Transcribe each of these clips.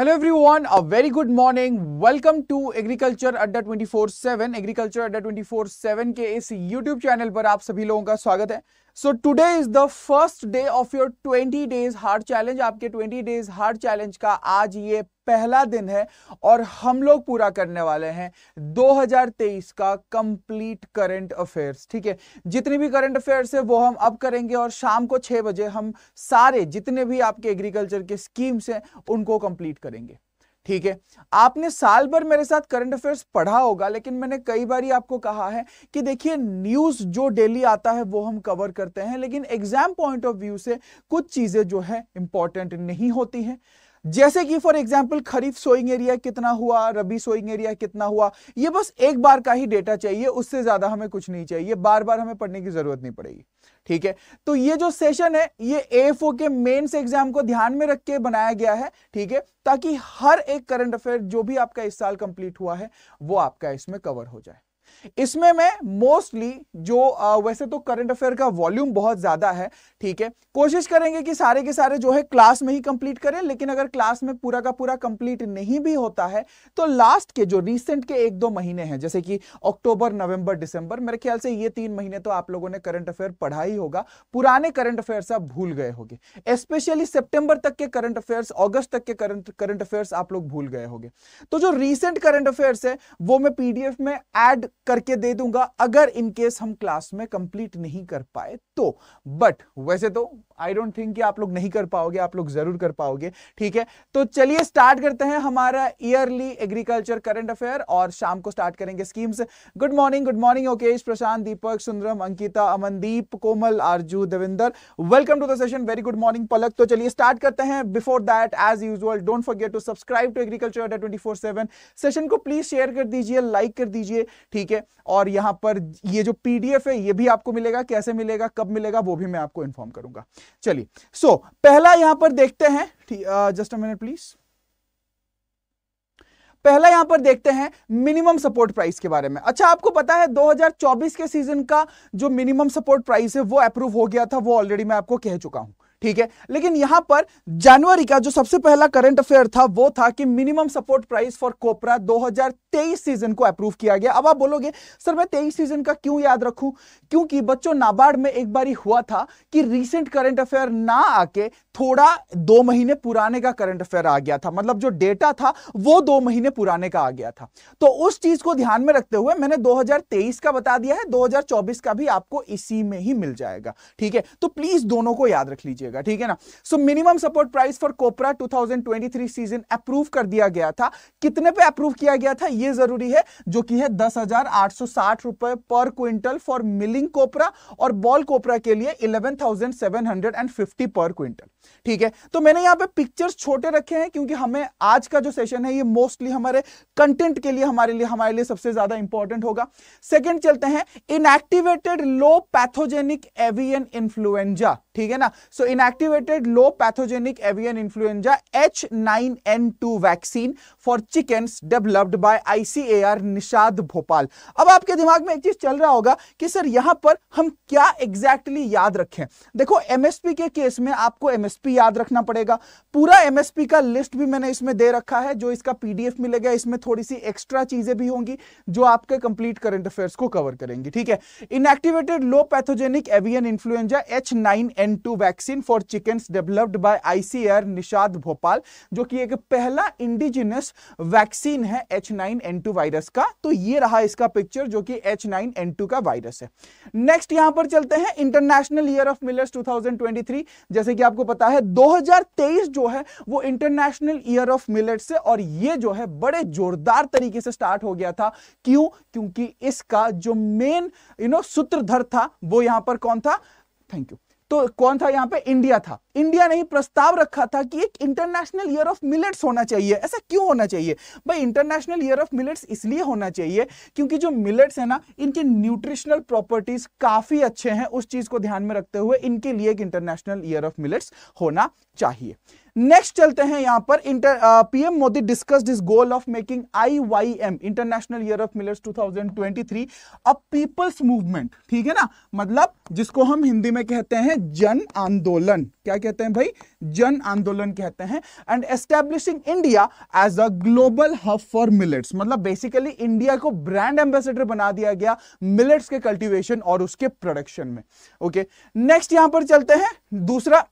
Hello everyone a very good morning welcome to agriculture Adda 24/7 agriculture Adda 24/7 के इस YouTube channel पर आप सभी लोगों का स्वागत है so today is the first day of your 20 days hard challenge आपके 20 डेज हार्ड चैलेंज का आज ये पहला दिन है और हम लोग पूरा करने वाले हैं 2023 का कंप्लीट करंट अफेयर्स ठीक है जितने भी करंट अफेयर्स है वो हम अब करेंगे और शाम को छह बजे हम सारे जितने भी आपके एग्रीकल्चर के स्कीम्स हैं उनको कंप्लीट करेंगे ठीक है आपने साल भर मेरे साथ करंट अफेयर्स पढ़ा होगा लेकिन मैंने कई बार आपको कहा है कि देखिए न्यूज जो डेली आता है वो हम कवर करते हैं लेकिन एग्जाम पॉइंट ऑफ व्यू से कुछ चीजें जो है इंपॉर्टेंट नहीं होती हैं जैसे कि for example kharif sowing area कितना हुआ रबी सोइंग एरिया कितना हुआ ये बस एक बार का ही डेटा चाहिए उससे ज्यादा हमें कुछ नहीं चाहिए बार बार हमें पढ़ने की जरूरत नहीं पड़ेगी ठीक है तो ये जो सेशन है ये ए के मेन्स एग्जाम को ध्यान में रख के बनाया गया है ठीक है ताकि हर एक करंट अफेयर जो भी आपका इस साल कंप्लीट हुआ है वो आपका इसमें कवर हो जाए इसमें मैं मोस्टली जो आ, वैसे तो करंट अफेयर का वॉल्यूम बहुत ज्यादा है ठीक है कोशिश करेंगे कि सारे के सारे जो है क्लास में ही कंप्लीट करें लेकिन अगर क्लास में पूरा का पूरा कंप्लीट नहीं भी होता है तो लास्ट के जो रिसेंट के एक दो महीने हैं जैसे कि अक्टूबर नवंबर दिसंबर मेरे ख्याल से ये तीन महीने तो आप लोगों ने करंट अफेयर पढ़ा ही होगा पुराने करंट अफेयर्स आप भूल गए होंगे स्पेशली सेप्टेंबर तक के करंट अफेयर्स ऑगस्ट तक के करंट करंट अफेयर्स आप लोग भूल गए होंगे तो जो रिसेंट करंट अफेयर्स है वो मैं पीडीएफ में एड करके दे दूंगा अगर इनकेस हम क्लास में कंप्लीट नहीं कर पाए तो बट वैसे तो आई डोंट थिंक कि आप लोग नहीं कर पाओगे आप लोग जरूर कर पाओगे ठीक है तो चलिए स्टार्ट करते हैं हमारा ईयरली एग्रीकल्चर करंट अफेयर और शाम को स्टार्ट करेंगे schemes good morning good morning ओकेश Prashant Deepak Sundaram Ankita Amandeep Komal Aarzoo Devinder welcome to the session very good morning Palak तो चलिए स्टार्ट करते हैं before that as usual don't forget to subscribe to agriculture twenty four seven session को प्लीज शेयर कर दीजिए लाइक कर दीजिए ठीक है और यहाँ पर ये जो पीडीएफ है ये भी आपको मिलेगा कैसे मिलेगा कब मिलेगा वो भी मैं आपको इन्फॉर्म करूंगा चलिए सो so, पहला यहां पर देखते हैं जस्ट अ मिनट प्लीज पहला यहां पर देखते हैं मिनिमम सपोर्ट प्राइस के बारे में अच्छा आपको पता है 2024 के सीजन का जो मिनिमम सपोर्ट प्राइस है वो अप्रूव हो गया था वो ऑलरेडी मैं आपको कह चुका हूं ठीक है लेकिन यहां पर जनवरी का जो सबसे पहला करंट अफेयर था वो था कि minimum support price for copra 2023 season को अप्रूव किया गया अब आप बोलोगे सर मैं 23 सीजन का क्यों याद रखूं क्योंकि बच्चों नाबार्ड में एक बार हुआ था कि रिसेंट करंट अफेयर ना आके थोड़ा दो महीने पुराने का करंट अफेयर आ गया था मतलब जो डेटा था वो दो महीने पुराने का आ गया था तो उस चीज को ध्यान में रखते हुए मैंने 2023 का बता दिया है 2024 का भी आपको इसी में ही मिल जाएगा ठीक है तो प्लीज दोनों को याद रख लीजिएगा जाएगा ठीक है ना so minimum support price for copra 2023 season approve कर दिया गया था कितने पे अप्रूव किया गया था ये जरूरी है जो कि है दस हजार आठ सौ साठ रुपए पर क्विंटल फॉर मिलिंग कोपरा और बॉल कोपरा के लिए eleven thousand seven hundred and fifty पर क्विंटल ठीक है तो मैंने यहां पे पिक्चर्स छोटे रखे हैं क्योंकि हमें आज का जो सेशन है ये मोस्टली हमारे कंटेंट के लिए हमारे लिए हमारे लिए सबसे ज्यादा इंपॉर्टेंट होगा सेकेंड चलते हैं inactivated low pathogenic avian influenza ठीक है ना सो inactivated low pathogenic avian influenza H9N2 vaccine for chickens developed by ICAR Nishad Bhopal अब आपके दिमाग में एक चीज चल रहा होगा कि सर यहां पर हम क्या एग्जैक्टली exactly याद रखें देखो एमएसपी के केस में आपको एमएसपी याद रखना पड़ेगा पूरा एमएसपी का लिस्ट भी मैंने इसमें दे रखा है जो इसका पीडीएफ मिलेगा इसमें थोड़ी सी एक्स्ट्रा चीजें भी होंगी जो आपके कंप्लीट करंट अफेयर्स को कवर करेंगी ठीक है inactivated low pathogenic avian influenza H nine N two vaccine for chickens developed by ICR NIHSAD Bhopal जो कि एक पहला इंडिजिनस वैक्सीन है एच वायरस का तो ये रहा इसका पिक्चर जो कि एच का वायरस है नेक्स्ट यहां पर चलते हैं इंटरनेशनल ईयर ऑफ मिलर्स 2023 जैसे कि आपको पता है 2023 जो है वो इंटरनेशनल ईयर ऑफ मिलर्स है और ये जो है बड़े जोरदार तरीके से स्टार्ट हो गया था क्यों क्योंकि इसका जो मेन यू नो सूत्रधर था वो यहां पर कौन था थैंक यू तो कौन था यहाँ पे इंडिया था इंडिया ने ही प्रस्ताव रखा था कि एक इंटरनेशनल ईयर ऑफ मिलेट्स होना चाहिए ऐसा क्यों होना चाहिए भाई इंटरनेशनल ईयर ऑफ मिलेट्स इसलिए होना चाहिए क्योंकि जो मिलेट्स है ना इनके न्यूट्रिशनल प्रॉपर्टीज काफी अच्छे हैं उस चीज को ध्यान में रखते हुए इनके लिए एक इंटरनेशनल ईयर ऑफ मिलेट्स होना चाहिए नेक्स्ट चलते हैं यहां पर inter PM Modi discuss this goal of making IYM international year of millers 2023 a people's movement ठीक है ना मतलब जिसको हम हिंदी में कहते हैं जन आंदोलन क्या कहते हैं भाई जन आंदोलन कहते हैं and establishing India as a global hub for millets मतलब बेसिकली इंडिया को ब्रांड एम्बेसडर बना दिया गया मिलेट्स के कल्टिवेशन और उसके प्रोडक्शन में ओके नेक्स्ट यहां पर चलते हैं दूसरा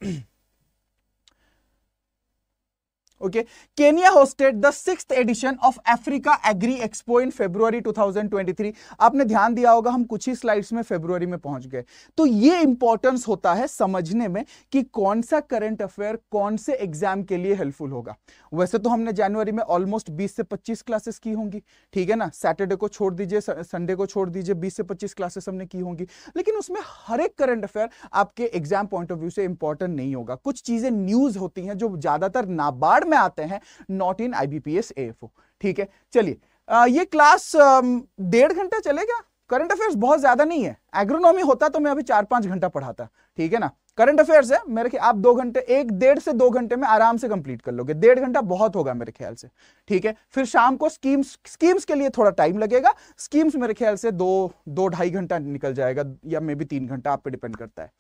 okay Kenya hosted the six edition of Africa agri expo in February 2023 आपने ध्यान दिया होगा हम कुछ ही स्लाइड्स में फेब्रुवरी में पहुंच गए तो ये इंपॉर्टेंस होता है समझने में कि कौन सा करंट अफेयर कौन से एग्जाम के लिए हेल्पफुल होगा वैसे तो हमने जनवरी में ऑलमोस्ट 20 से 25 क्लासेस की होंगी ठीक है ना सैटरडे को छोड़ दीजिए संडे को छोड़ दीजिए बीस से पच्चीस क्लासेस हमने की होंगी लेकिन उसमें हर एक करंट अफेयर आपके एग्जाम पॉइंट ऑफ व्यू से इंपॉर्टेंट नहीं होगा कुछ चीजें न्यूज होती हैं जो ज्यादातर नाबार्ड में आते हैं नॉट इन आईबीपीएस एएफओ ठीक है चलिए ये क्लास डेढ़ घंटा चलेगा करंट अफेयर्स बहुत ज्यादा नहीं है एग्रोनॉमी होता तो मैं अभी चार पांच घंटा पढ़ाता ठीक है ना करंट अफेयर्स है मेरे ख्याल आप दो घंटे एक डेढ़ से दो घंटे में आराम से कंप्लीट कर लोगे डेढ़ घंटा बहुत होगा मेरे ख्याल से ठीक है फिर शाम को स्कीम्स स्कीम्स के लिए थोड़ा टाइम लगेगा स्कीम्स मेरे ख्याल से दो दो ढाई घंटा निकल जाएगा या मे बी तीन घंटा आप पे डिपेंड करता है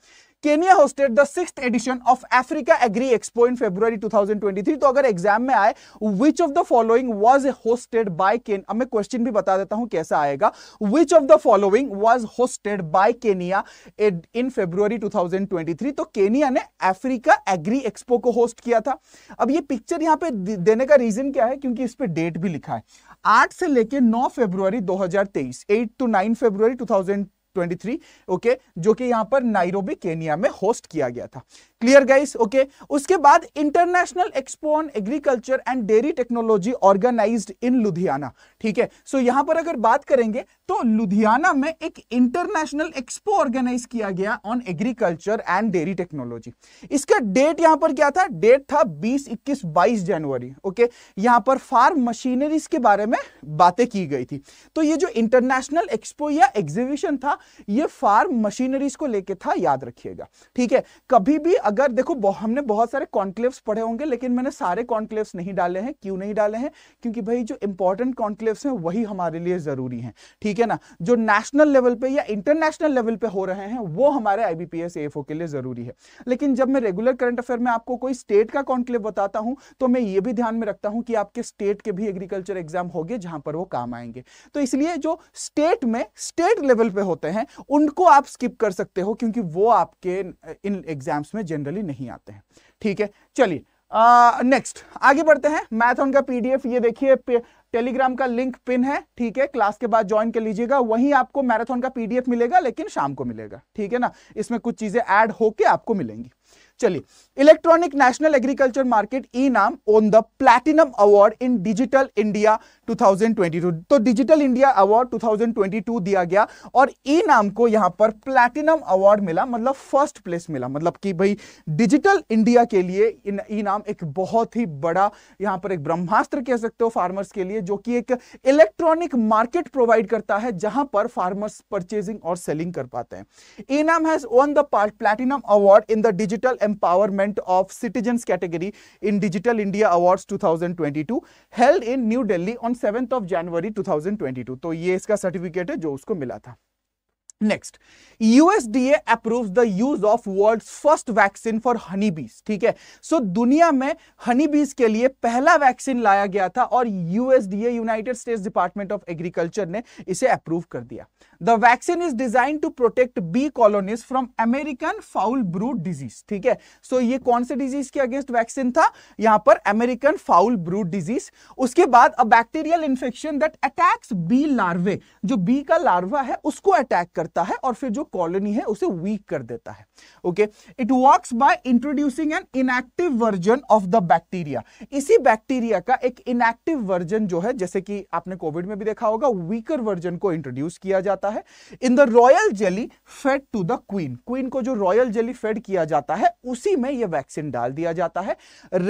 Kenya hosted the six edition of Africa agri expo in February 2023 तो अगर एग्जाम में आए which of the following was hosted by Ken अब मैं क्वेश्चन भी बता देता हूं कैसा आएगा which of the following was hosted by Kenya in February 2023 तो केनिया ने अफ्रीका एग्री एक्सपो को होस्ट किया था अब ये पिक्चर यहां पे देने का रीजन क्या है क्योंकि इस पर डेट भी लिखा है आठ से लेकर नौ February 2023 8 to 9 February 2023 three okay जो कि यहां पर नाइरोबी केनिया में होस्ट किया गया था क्लियर गाइस ओके उसके बाद international expo on agriculture and dairy technology organised in Ludhiana ठीक है सो so, यहां पर अगर बात करेंगे तो लुधियाना में एक इंटरनेशनल एक्सपो ऑर्गेनाइज किया गया on agriculture and dairy technology इसका डेट यहां पर क्या था डेट था 20 21 22 जनवरी ओके यहां पर फार्म मशीनरीज के बारे में बातें की गई थी तो ये जो इंटरनेशनल एक्सपो या एग्जीबिशन था ये फार्म मशीनरीज को लेकर था याद रखिएगा ठीक है कभी भी अगर देखो हमने बहुत सारे कॉन्क्लेव्स पढ़े होंगे लेकिन मैंने सारे कॉन्क्लेव्स नहीं डाले हैं क्यों नहीं डाले हैं क्योंकि भाई जो इंपॉर्टेंट कॉन्क्लेव्स हैं वही हमारे लिए जरूरी हैं ठीक है ना जो नेशनल लेवल पे या इंटरनेशनल लेवल पे हो रहे हैं वो हमारे आईबीपीएस एफ के लिए जरूरी है लेकिन जब मैं रेगुलर करंट अफेयर में आपको कोई स्टेट का कॉन्क्लेव बताता हूं तो मैं ये भी ध्यान में रखता हूं कि आपके स्टेट के भी एग्रीकल्चर एग्जाम हो गए जहां पर वो काम आएंगे तो इसलिए जो स्टेट में स्टेट लेवल पे होते हैं उनको आप स्किप कर सकते हो क्योंकि वो आपके इन एग्जाम्स में जनरल जनरली नहीं आते हैं ठीक है चलिए नेक्स्ट आगे बढ़ते हैं मैथन का पीडीएफ ये देखिए टेलीग्राम का लिंक पिन है ठीक है क्लास के बाद ज्वाइन कर लीजिएगा वहीं आपको मैराथन का पीडीएफ मिलेगा लेकिन शाम को मिलेगा ठीक है ना इसमें कुछ चीजें ऐड होके आपको मिलेंगी चलिए electronic national agriculture market e NAM won the platinum award in digital India 2022 तो डिजिटल इंडिया अवार्ड 2022 दिया गया और ई नाम को यहां पर प्लैटिनम अवार्ड मिला मतलब फर्स्ट प्लेस मिला मतलब कि भाई डिजिटल इंडिया के लिए ई नाम एक बहुत ही बड़ा यहां पर एक ब्रह्मास्त्र कह सकते हो फार्मर्स के लिए जो कि एक इलेक्ट्रॉनिक मार्केट प्रोवाइड करता है जहां पर फार्मर्स परचेजिंग और सेलिंग कर पाते हैं e NAM has won the platinum award in the digital Empowerment of Citizens category in Digital India Awards 2022 held in New Delhi on 7th of January 2022 तो ये इसका सर्टिफिकेट है जो उसको मिला था next USDA approves the use of world's first vaccine for honey bees ठीक है सो so, दुनिया में हनी बीज के लिए पहला वैक्सीन लाया गया था और USDA United States department of Agriculture ने इसे अप्रूव कर दिया The vaccine is design to protect bee colonies from American foul brood disease ठीक है सो so, ये कौन से डिजीज के अगेंस्ट वैक्सीन था यहां पर अमेरिकन फाउल ब्रूड डिजीज उसके बाद a bacterial infection that attacks bee larvae जो बी का लार्वा है उसको अटैक करता है और फिर जो कॉलोनी है उसे वीक कर देता है okay it work by introducing an inactive version of the bacteria इसी बैक्टीरिया का एक इनएक्टिव वर्जन जो है जैसे कि आपने कोविड में भी देखा होगा वीकर वर्जन को इंट्रोड्यूस किया जाता है है in the royal jelly fed to the queen queen को जो रॉयल जेली फेड किया जाता है उसी में यह वैक्सीन डाल दिया जाता है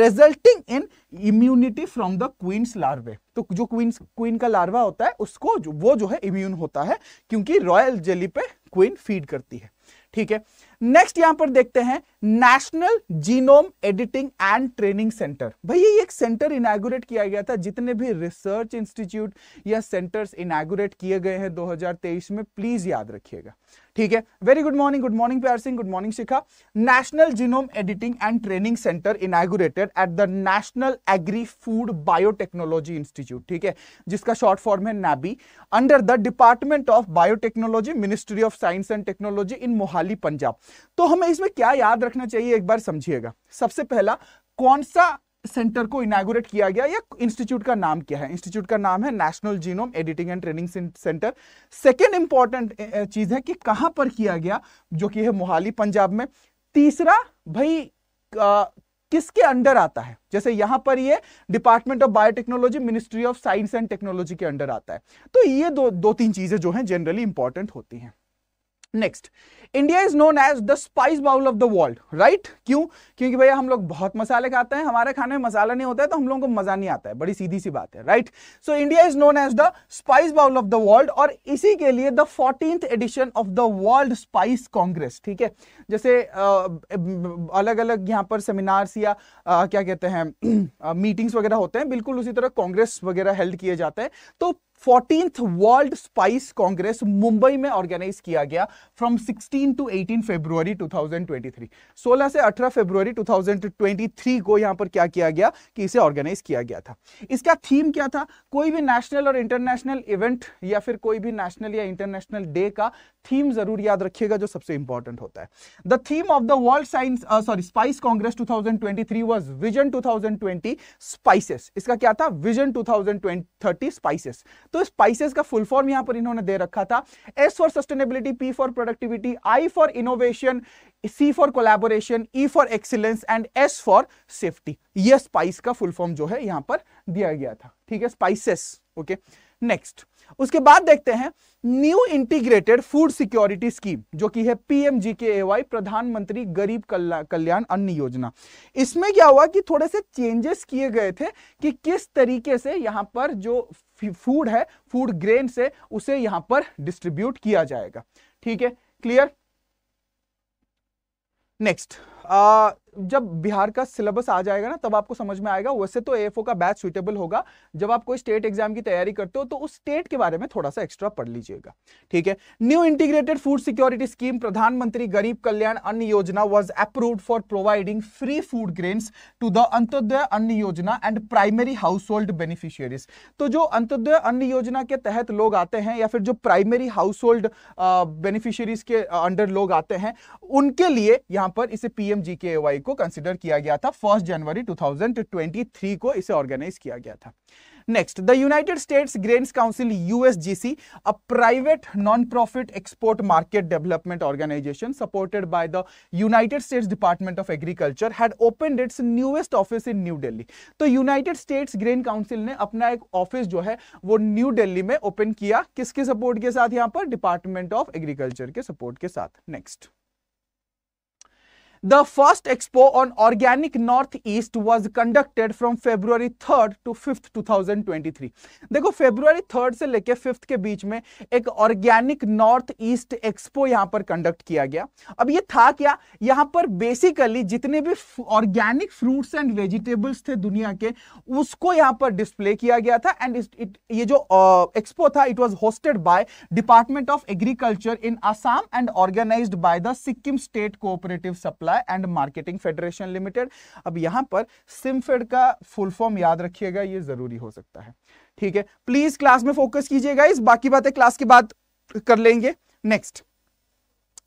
resulting in immunity from the queen's larvae तो जो क्वीन क्वीन का लार्वा होता है उसको जो, वो जो है इम्यून होता है क्योंकि रॉयल जेली पे क्वीन फीड करती है ठीक है नेक्स्ट यहां पर देखते हैं national genome editing and training centre भैया ये एक सेंटर इनागुरेट किया गया था जितने भी रिसर्च इंस्टीट्यूट या सेंटर्स इनागुरेट किए गए हैं 2023 में प्लीज याद रखिएगा ठीक है very good morning good morning Pyar Singh good morning Shikha national genome editing and training centre inaugurated at the national agri food biotechnology institute ठीक है जिसका शॉर्ट फॉर्म है NABI under the department of biotechnology ministry of science and technology in Mohali Punjab तो हमें इसमें क्या याद रखना चाहिए एक बार समझिएगा सबसे पहला कौन सा सेंटर को इनागोरेट किया गया या इंस्टीट्यूट का नाम क्या है इंस्टीट्यूट का नाम है national genome editing and training centre second important चीज है कि कहां पर किया गया जो कि है मोहाली पंजाब में तीसरा भाई आ, किसके अंडर आता है जैसे यहां पर ये department of biotechnology ministry of science and technology के अंडर आता है तो ये दो दो तीन चीजें जो हैं जनरली इंपॉर्टेंट होती हैं next India is known as the spice bowl of the world right क्यों क्योंकि भैया हम लोग बहुत मसाले खाते हैं हमारे खाने में मसाला नहीं होता है तो हम लोगों को मजा नहीं आता है बड़ी सीधी सी बात है right so India is known as the spice bowl of the world और इसी के लिए the fourteenth edition of the world spice congress ठीक है जैसे अलग अलग यहाँ पर सेमिनार्स या क्या कहते हैं मीटिंग्स वगैरह होते हैं बिल्कुल उसी तरह कांग्रेस वगैरह हेल्ड किए जाते हैं तो fourteenth world spice congress Mumbai में ऑर्गेनाइज किया गया फ्रॉम 16 टू 18 फरवरी 2023 16 से 18 फरवरी 2023 को यहां पर क्या किया गया कि इसे ऑर्गेनाइज किया गया था इसका थीम क्या था कोई भी नेशनल और इंटरनेशनल इवेंट या फिर कोई भी नेशनल या इंटरनेशनल डे का थीम जरूर याद रखिएगा जो सबसे इंपॉर्टेंट होता है The theme of the World Science uh, sorry Spice Congress 2023 was Vision 2020 Spices. इसका क्या था Vision 2030 Spices. तो स्पाइसेस का फुल फॉर्म यहां पर इन्होंने दे रखा था S for sustainability P for productivity I for innovation C for collaboration E for excellence and S for safety ये स्पाइस का फुल फॉर्म जो है यहां पर दिया गया था ठीक है स्पाइसेस ओके नेक्स्ट उसके बाद देखते हैं new integrated food security scheme जो कि है पीएमजी के एवाई प्रधानमंत्री गरीब कल्याण अन्न योजना इसमें क्या हुआ कि थोड़े से चेंजेस किए गए थे कि किस तरीके से यहां पर जो फूड है फूड ग्रेन से उसे यहां पर डिस्ट्रीब्यूट किया जाएगा ठीक है क्लियर नेक्स्ट जब बिहार का सिलेबस आ जाएगा ना तब आपको समझ में आएगा वैसे तो एफ का बैच सुटेबल होगा जब आप कोई स्टेट एग्जाम की तैयारी करते हो तो उस स्टेट के बारे में थोड़ा सा एक्स्ट्रा पढ़ लीजिएगा ठीक है new integrated food security scheme प्रधानमंत्री गरीब कल्याण अन्न योजना was approve for providing free food grains to the Antyodaya अन्न योजना and primary household beneficiaries तो जो अंत्योदय अन्न योजना के तहत लोग आते हैं या फिर जो प्राइमरी हाउस होल्ड बेनिफिशियरीज के अंडर लोग आते हैं उनके लिए यहां पर इसे पीएमजीकेवाई तारीख को कंसिडर किया गया था फर्स्ट जनवरी 2023 को इसे ऑर्गेनाइज किया गया था next the United States grain council USGC a private non profit export market development organisation supported by the United States department of agriculture had open its newest office in New Delhi तो United States grain council ने अपना एक office जो है वो new Delhi में open किया किसके सपोर्ट के साथ यहां पर डिपार्टमेंट ऑफ एग्रीकल्चर के सपोर्ट के साथ next The first expo on organic northeast was conducted from February 3rd to 5th 2023. देखो February 3rd से लेके 5th के बीच में एक ऑर्गेनिक नॉर्थ ईस्ट एक्सपो यहां पर कंडक्ट किया गया अब यह था क्या यहां पर बेसिकली जितने भी ऑर्गेनिक फ्रूट्स एंड वेजिटेबल्स थे दुनिया के उसको यहां पर डिस्प्ले किया गया था एंड ये जो एक्सपो था it was hosted by department of agriculture in Assam and organise by the Sikkim state cooperative supply supply and marketing federation limited अब यहां पर सिमफेड का फुल फॉर्म याद रखिएगा ये जरूरी हो सकता है ठीक है प्लीज क्लास में फोकस कीजिएगा इस बाकी बातें क्लास के बाद कर लेंगे next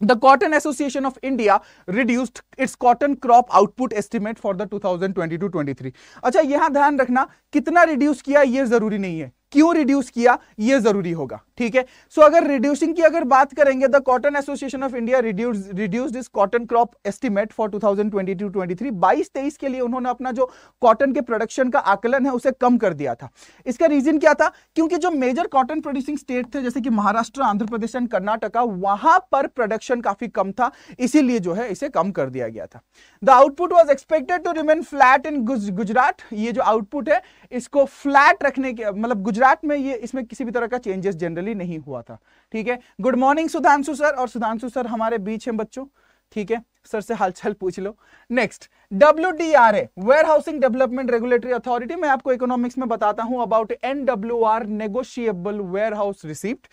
The Cotton Association of India reduced its cotton crop output estimate for the 2022-23. अच्छा यहां ध्यान रखना कितना रिड्यूस किया ये जरूरी नहीं है क्यों रिड्यूस किया ये जरूरी होगा ठीक है सो अगर रिड्यूसिंग की अगर बात करेंगे the cotton association of India reduce reduce this cotton crop estimate for 2022-23 22 23 के लिए उन्होंने अपना जो कॉटन के प्रोडक्शन का आकलन है उसे कम कर दिया था इसका रीजन क्या था क्योंकि जो मेजर कॉटन प्रोड्यूसिंग स्टेट थे जैसे कि महाराष्ट्र आंध्र प्रदेश एंड कर्नाटका वहां पर प्रोडक्शन काफी कम था इसीलिए जो है इसे कम कर दिया गया था the output was expected to remain flat in Gujarat ये जो आउटपुट है इसको फ्लैट रखने के मतलब गुजरात में ये इसमें किसी भी तरह का चेंजेस जनरली नहीं हुआ था ठीक है गुड मॉर्निंग सुधांशु सर और सुधांशु सर हमारे बीच हैं बच्चों ठीक है सर से हालचाल पूछ लो next W D R A warehousing development regulatory authority मैं आपको इकोनॉमिक्स में बताता हूं about NW R negotiable warehouse receipt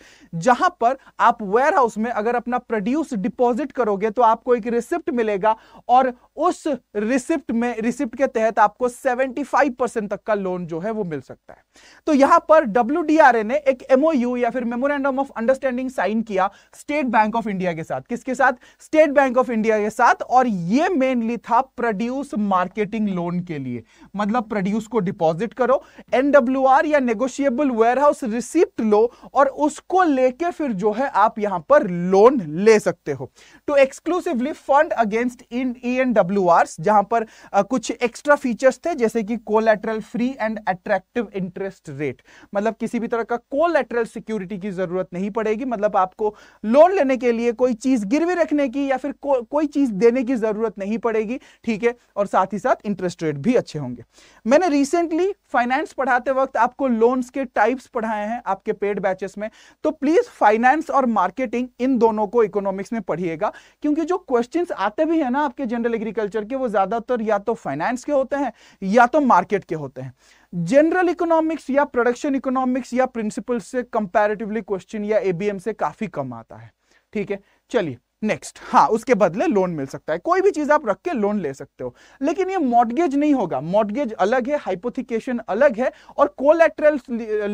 जहां पर आप वेयर हाउस में अगर अपना प्रोड्यूस डिपॉजिट करोगे तो आपको एक रिसिप्ट मिलेगा और उस रिसिप्ट में रिसिप्ट के तहत आपको 75 परसेंट तक का लोन जो है वो मिल सकता है तो यहां पर डब्ल्यू ने एक एमओयू या फिर मेमोरेंडम ऑफ अंडरस्टैंडिंग साइन किया स्टेट बैंक ऑफ इंडिया के साथ किसके साथ स्टेट बैंक ऑफ इंडिया के साथ साथ और ये मेनली था प्रोड्यूस मार्केटिंग लोन के लिए मतलब प्रोड्यूस को डिपॉजिट करो एनडब्ल्यू या नेगोशिएबल वेयरहाउस रिसिप्ट लो और उसको लेके फिर जो है आप यहां पर लोन ले सकते हो to exclusively fund against in e NW R जहां पर आ, कुछ एक्स्ट्रा फीचर्स थे जैसे कि collateral free and attractive interest rate मतलब किसी भी तरह का कोलेट्रल सिक्योरिटी की जरूरत नहीं पड़ेगी मतलब आपको लोन लेने के लिए कोई चीज गिरवी रखने की या फिर को, कोई चीज देने की जरूरत नहीं पड़ेगी ठीक है और साथ ही साथ इंटरेस्ट रेट भी अच्छे होंगे मैंने रिसेंटली फाइनेंस पढ़ाते वक्त आपको लोन्स के टाइप्स पढ़ाए हैं आपके पेड बैचेस में तो प्लीज फाइनेंस और मार्केटिंग इन दोनों को इकोनॉमिक्स में पढ़िएगा क्योंकि जो क्वेश्चन आते भी है ना आपके जनरल एग्रीकल्चर के वो ज्यादातर या तो फाइनेंस के होते हैं या तो मार्केट के होते हैं जनरल इकोनॉमिक्स या प्रोडक्शन इकोनॉमिक्स या प्रिंसिपल से कंपैरेटिवली क्वेश्चन या एबीएम से काफी कम आता है ठीक है चलिए नेक्स्ट हाँ उसके बदले लोन मिल सकता है कोई भी चीज आप रख के लोन ले सकते हो लेकिन ये मॉडगेज नहीं होगा मॉडगेज अलग है हाइपोथिकेशन अलग है और कोलेट्रल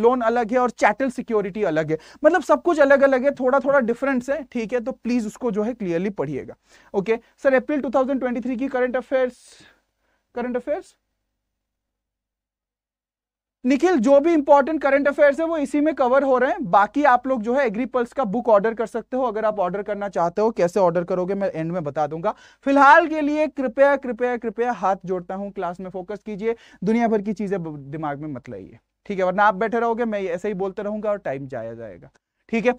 लोन अलग है और चैटल सिक्योरिटी अलग है मतलब सब कुछ अलग अलग है थोड़ा थोड़ा डिफरेंस है ठीक है तो प्लीज उसको जो है क्लियरली पढ़िएगा ओके सर अप्रिल टू की current affairs current affairs Nikhil जो भी इंपॉर्टेंट करंट अफेयर्स है वो इसी में कवर हो रहे हैं बाकी आप लोग जो है एग्रीपल्स का बुक ऑर्डर कर सकते हो अगर आप ऑर्डर करना चाहते हो कैसे ऑर्डर करोगे मैं एंड में बता दूंगा फिलहाल के लिए कृपया कृपया कृपया हाथ जोड़ता हूं क्लास में फोकस कीजिए दुनिया भर की चीजें दिमाग में मत लाइए ठीक है वरना आप बैठे रहोगे मैं ऐसे ही बोलते रहूंगा और टाइम जाया जाएगा ठीक है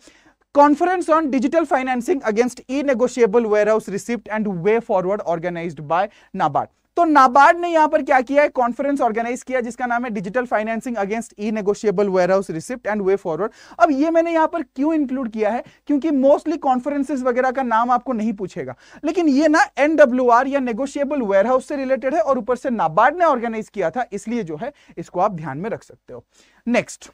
conference on digital financing against e negotiable warehouse receipt and way forward organise by NABARD तो नाबार्ड ने यहां पर क्या किया है कॉन्फ्रेंस ऑर्गेनाइज किया जिसका नाम है digital financing against e negotiable warehouse receipt and way forward अब ये मैंने यहां पर क्यों इंक्लूड किया है क्योंकि मोस्टली कॉन्फ्रेंसिस वगैरह का नाम आपको नहीं पूछेगा लेकिन ये ना आर या नेगोशिएबल वेयर हाउस से रिलेटेड है और ऊपर से नाबार्ड ने ऑर्गेनाइज किया था इसलिए जो है इसको आप ध्यान में रख सकते हो नेक्स्ट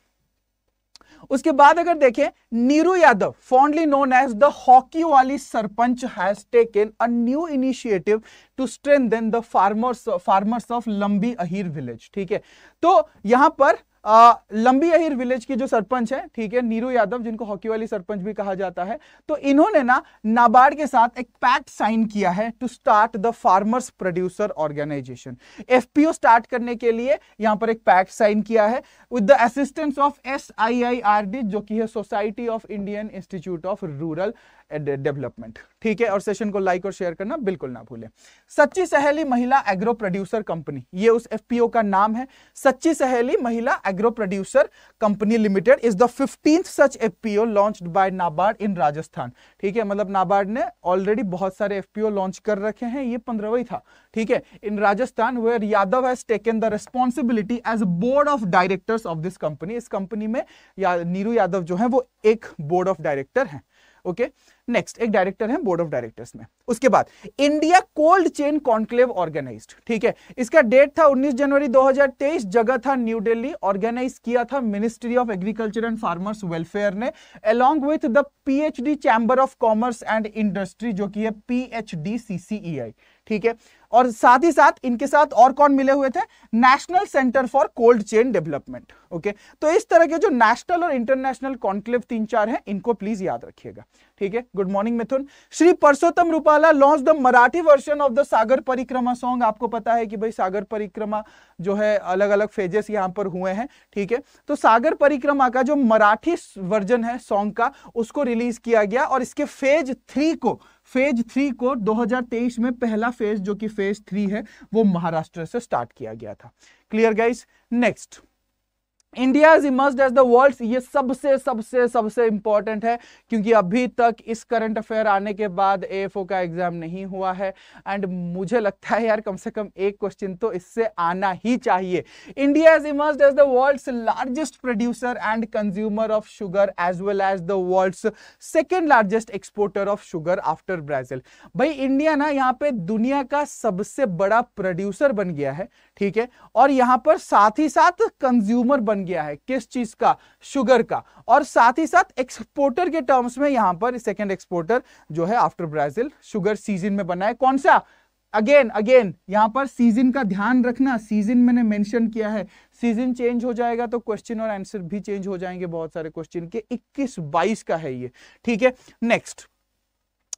उसके बाद अगर देखें Neeru Yadav fondly known as the hockey वाली sarpanch has taken a new initiative to strengthen the farmers farmers of Lambi Ahir village ठीक है तो यहां पर आ, लंबी अहिर विलेज की जो सरपंच है ठीक है नीरू यादव जिनको हॉकी वाली सरपंच भी कहा जाता है तो इन्होंने ना नाबार्ड के साथ एक पैक्ट साइन किया है to start the farmers producer organisation FPO start करने के लिए यहां पर एक पैक्ट साइन किया है with the assistance of S जो की है society of Indian institute of rural development uh, ठीक है और सेशन को लाइक और शेयर करना बिल्कुल ना भूलें सच्ची Saheli Mahila agro producer company ये उस एफपीओ का नाम है Sachchi Saheli Mahila agro producer company limited is the fifteen such FPO launched by NABARD in Rajasthan ठीक है मतलब नाबार्ड ने ऑलरेडी बहुत सारे एफपीओ लॉन्च कर रखे हैं ये पंद्रहवा ही था ठीक है in Rajasthan where Yadav has taken the responsibility as board of directors of this company इस कंपनी में या नीरू यादव जो है वो एक बोर्ड ऑफ डायरेक्टर है ओके okay? नेक्स्ट एक डायरेक्टर है बोर्ड ऑफ डायरेक्टर्स में उसके बाद India cold chain conclave organise ठीक है इसका डेट था 19 जनवरी 2023 जगह था न्यू दिल्ली ऑर्गेनाइज किया था ministry of agriculture and farmers welfare ने along with the PhD chamber of commerce and industry जो कि है पीएचडी आई ठीक है और साथ ही साथ इनके साथ और कौन मिले हुए थे national centre for cold chain development okay तो इस तरह के जो नेशनल और इंटरनेशनल कॉन्क्लेव तीन चार हैं इनको प्लीज याद रखिएगा ठीक है good morning Mithun Shri Parshottam Rupala launch the Marathi version of the Sagar Parikrama song आपको पता है कि भाई सागर परिक्रमा जो है अलग अलग फेजेस यहां पर हुए हैं ठीक है तो सागर परिक्रमा का जो मराठी वर्जन है सॉन्ग का उसको रिलीज किया गया और इसके फेज थ्री को फेज थ्री को 2023 में पहला फेज जो कि फेज थ्री है वो महाराष्ट्र से स्टार्ट किया गया था clear guys next India is emerged as the world ये सबसे सबसे सबसे इंपॉर्टेंट है क्योंकि अभी तक इस करंट अफेयर आने के बाद ए का एग्जाम नहीं हुआ है एंड मुझे लगता है यार कम से कम एक क्वेश्चन तो इससे आना ही चाहिए India is emerged as the world largest producer and consumer of sugar as well as the world second largest exporter of sugar after Brazil भाई इंडिया ना यहाँ पे दुनिया का सबसे बड़ा प्रोड्यूसर बन गया है ठीक है और यहां पर साथ ही साथ कंज्यूमर बन गया है किस चीज का शुगर का और साथ ही साथ एक्सपोर्टर के टर्म्स में यहां पर सेकेंड एक्सपोर्टर जो है आफ्टर ब्राजील शुगर सीजन में बना है कौन सा अगेन अगेन यहां पर सीजन का ध्यान रखना सीजन मैंने मेंशन किया है सीजन चेंज हो जाएगा तो क्वेश्चन और आंसर भी चेंज हो जाएंगे बहुत सारे क्वेश्चन के 21 22 का है ये ठीक है next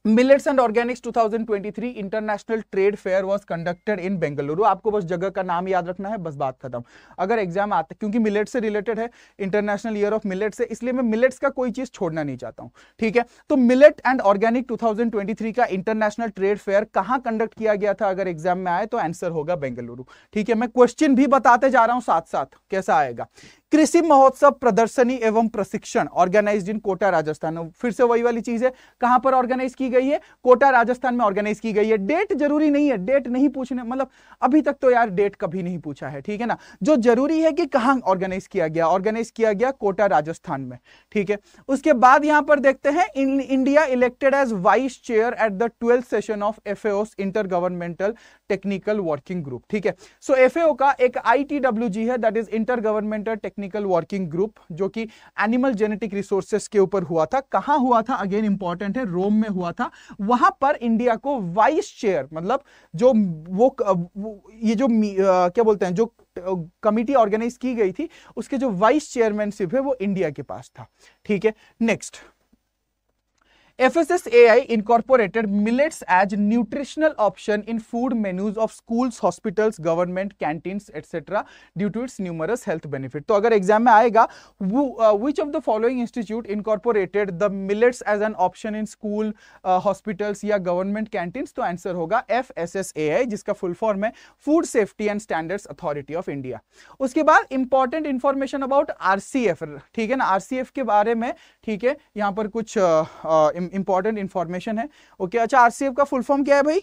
millets and organics 2023 international trade fair was conducted in Bengaluru आपको बस जगह का नाम याद रखना है बस बात खत्म अगर एग्जाम आते क्योंकि मिलेट से रिलेटेड है इंटरनेशनल ईयर ऑफ मिलेट से इसलिए मैं मिलेट्स का कोई चीज छोड़ना नहीं चाहता हूं ठीक है तो मिलेट एंड ऑर्गेनिक 2023 का इंटरनेशनल ट्रेड फेयर कहां कंडक्ट किया गया था अगर एग्जाम में आए तो आंसर होगा बेंगलुरु ठीक है मैं क्वेश्चन भी बताते जा रहा हूं साथ साथ कैसा आएगा कृषि महोत्सव प्रदर्शनी एवं प्रशिक्षण ऑर्गेनाइज इन कोटा राजस्थान फिर से वही वाली चीज है कहां पर ऑर्गेनाइज की गई है कोटा राजस्थान में ऑर्गेनाइज की गई है डेट जरूरी नहीं है डेट नहीं पूछने मतलब अभी तक तो यार डेट कभी नहीं पूछा है ठीक है ना जो जरूरी है कि कहां ऑर्गेनाइज किया गया ऑर्गेनाइज किया गया कोटा राजस्थान में ठीक है उसके बाद यहां पर देखते हैं India elected as vice chair at the twelfth session of F intergovernmental technical working group ठीक है सो एफ का एक आई है that is intergovernmental technical working group जो कि एनिमल जेनेटिक रिसोर्सेस के ऊपर हुआ था कहा हुआ था अगेन इंपॉर्टेंट है रोम में हुआ था वहां पर इंडिया को वाइस चेयर मतलब जो वो, वो ये जो आ, क्या बोलते हैं जो कमिटी ऑर्गेनाइज की गई थी उसके जो वाइस चेयरमैनशिप है वो इंडिया के पास था ठीक है next FSS AI incorporated millets as nutritional option in food menus of schools, hospitals, government, canteens, etc. due to its numerous health benefit. तो अगर एग्जाम में आएगा which of the following institute incorporated the millets as an option in school, uh, hospitals या government canteens तो answer होगा FSSAI जिसका full form है food safety and standards authority of India उसके बाद इंपॉर्टेंट इंफॉर्मेशन अबाउट आरसीएफ ठीक है ना RCF के बारे में ठीक है यहाँ पर कुछ uh, uh, इंपॉर्टेंट इंफॉर्मेशन है ओके okay, अच्छा आरसीएफ का फुल फॉर्म क्या है भाई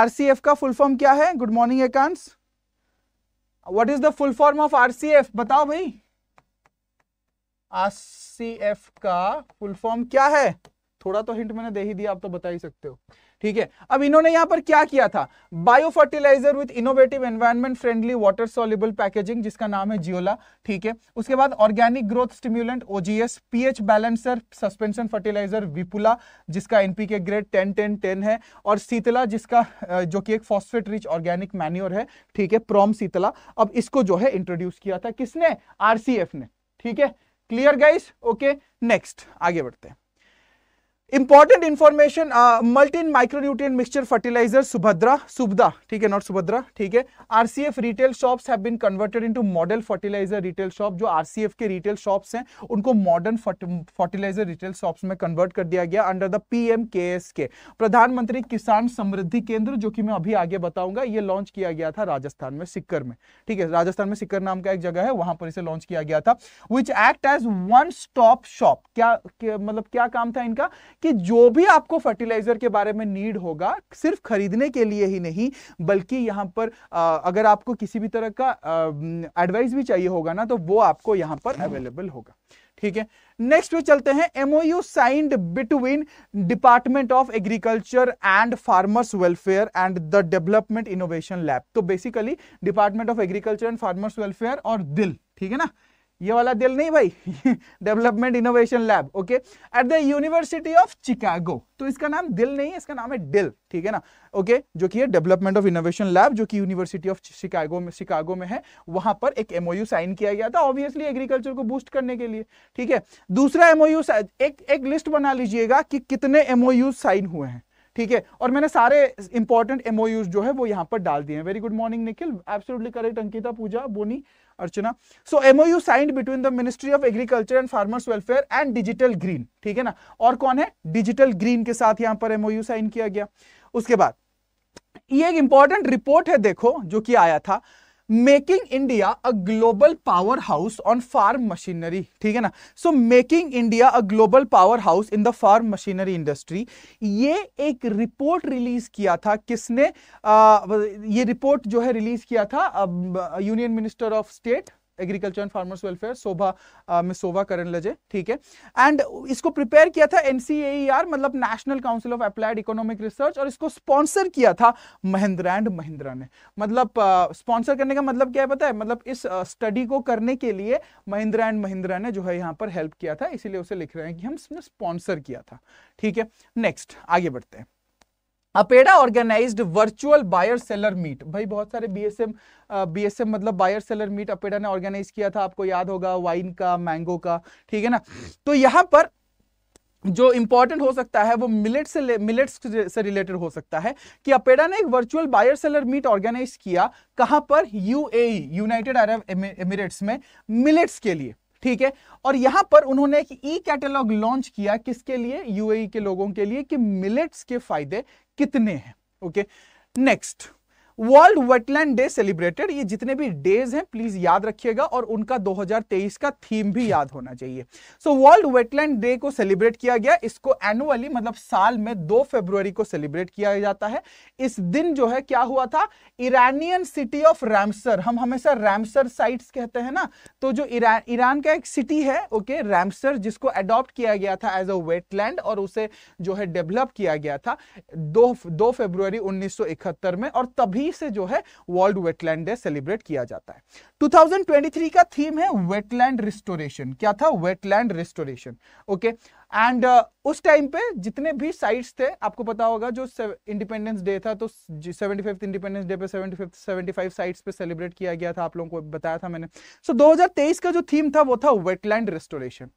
आरसीएफ का फुल फॉर्म क्या है good morning Ekansh what is the full form of RCF बताओ भाई आरसीएफ का फुल फॉर्म क्या है थोड़ा तो हिंट मैंने दे ही दिया आप तो बता ही सकते हो ठीक है अब इन्होंने यहां पर क्या किया था bio fertiliser with innovative environment friendly water soluble packaging जिसका नाम है जियोला ठीक है उसके बाद organic growth stimulant OGS pH balancer suspension fertiliser Vipula जिसका NPK grade ten ten ten है और शीतला जिसका जो कि एक फॉस्फेट रिच ऑर्गेनिक मैन्योर है ठीक है प्रोम शीतला अब इसको जो है इंट्रोड्यूस किया था किसने आरसीएफ ने ठीक है क्लियर गाइस ओके नेक्स्ट आगे बढ़ते हैं important information multi micronutrient mixture fertiliser Subhadra Subada ठीक है नॉट सुभद्रा ठीक है RCF retail shops have been converted into model fertiliser retail shop जो आरसीएफ के रिटेल शॉप्स हैं उनको मॉडर्न फर्टिलाइजर रिटेल शॉप्स में कन्वर्ट कर दिया गया अंडर द पीएम के प्रधानमंत्री किसान समृद्धि केंद्र जो कि मैं अभी आगे बताऊंगा ये लॉन्च किया गया था राजस्थान में सिक्कर में ठीक है राजस्थान में सिक्कर नाम का एक जगह है वहां पर इसे लॉन्च किया गया था which act as one stop shop क्या मतलब क्या काम था इनका कि जो भी आपको फर्टिलाइजर के बारे में नीड होगा सिर्फ खरीदने के लिए ही नहीं बल्कि यहाँ पर आ, अगर आपको किसी भी तरह का एडवाइस भी चाहिए होगा ना तो वो आपको यहाँ पर अवेलेबल होगा ठीक है नेक्स्ट पे चलते हैं MOU signed between department of agriculture and farmers welfare and the development innovation lab तो basically department of agriculture and farmers welfare और दिल ठीक है ना ये वाला दिल नहीं भाई development innovation lab okay at the university of Chicago तो इसका नाम दिल नहीं है इसका नाम है डिल ठीक है ना ओके okay? जो कि है डेवलपमेंट ऑफ इनोवेशन लैब जो कि यूनिवर्सिटी ऑफ शिकागो में शिकागो में है वहां पर एक एमओयू साइन किया गया था ऑब्वियसली एग्रीकल्चर को बूस्ट करने के लिए ठीक है दूसरा एमओयू एक एक लिस्ट बना लीजिएगा कि कितने एमओयू साइन हुए हैं ठीक है और मैंने सारे इंपॉर्टेंट एमओयूज जो है वो यहां पर डाल दिए हैं very good morning Nikhil absolutely correct Ankita Pooja Boni Archana so MOU signed between the ministry of agriculture and farmers welfare and digital green ठीक है ना और कौन है डिजिटल ग्रीन के साथ यहां पर एमओयू साइन किया गया उसके बाद ये एक इंपॉर्टेंट रिपोर्ट है देखो जो कि आया था making India a global powerhouse on farm machinery ठीक है ना so making India a global powerhouse in the farm machinery industry ये एक रिपोर्ट रिलीज किया था किसने आ, ये रिपोर्ट जो है रिलीज किया था union minister of state agriculture and farmers welfare Shobha में शोभा करण लजे ठीक है एंड इसको प्रिपेयर किया था एनसीएर e मतलब national council of applied economic research और इसको स्पॉन्सर किया था महिंद्रा एंड महिंद्रा ने मतलब स्पॉन्सर uh, करने का मतलब क्या है पता है मतलब इस स्टडी uh, को करने के लिए महिंद्रा एंड महिंद्रा ने जो है यहाँ पर हेल्प किया था इसीलिए उसे लिख रहे हैं कि हम स्पॉन्सर किया था ठीक है नेक्स्ट आगे बढ़ते हैं APEDA organised virtual buyer seller meet भाई बहुत सारे बीएसएम बीएसएम मतलब बायर सेलर मीट अपेडा ने ऑर्गेनाइज किया था आपको याद होगा वाइन का मैंगो का ठीक है ना तो यहाँ पर जो इंपॉर्टेंट हो सकता है वो मिलेट से मिलेट्स से रिलेटेड हो सकता है कि अपेडा ने एक virtual buyer seller meet organise किया कहां पर यूएई यूनाइटेड अरब एमिरेट्स में मिलेट्स के लिए ठीक है और यहां पर उन्होंने एक ई कैटलॉग लॉन्च किया किसके लिए यूएई e के लोगों के लिए कि मिलेट्स के फायदे कितने हैं okay next world wetland day celebrated ये जितने भी डेज हैं प्लीज याद रखिएगा और उनका 2023 का थीम भी याद होना चाहिए सो वर्ल्ड वेटलैंड डे को सेलिब्रेट किया गया इसको एनुअली मतलब साल में 2 फरवरी को सेलिब्रेट किया जाता है इस दिन जो है क्या हुआ था ईरानियन सिटी ऑफ रैमसर हम हमेशा रैमसर साइट्स कहते हैं ना तो जो ईरान ईरान का एक सिटी है ओके रैमसर जिसको एडॉप्ट किया गया था एज अ वेटलैंड और उसे जो है डेवलप किया गया था दो दो फेब्रुवरी उन्नीस में और तभी लीव से जो है वर्ल्ड वेटलैंड डे सेलिब्रेट किया जाता है 2023 का थीम है वेटलैंड रिस्टोरेशन क्या था wetland restoration okay okay? And uh, उस टाइम पे जितने भी साइट्स थे आपको पता होगा जो इंडिपेंडेंस डे था तो सेवेंटी फिफ्थ इंडिपेंडेंस डे पे seventy fifth seventy five sites पे सेलिब्रेट किया गया था आप लोगों को बताया था मैंने सो so, 2023 का जो थीम था वो था wetland restoration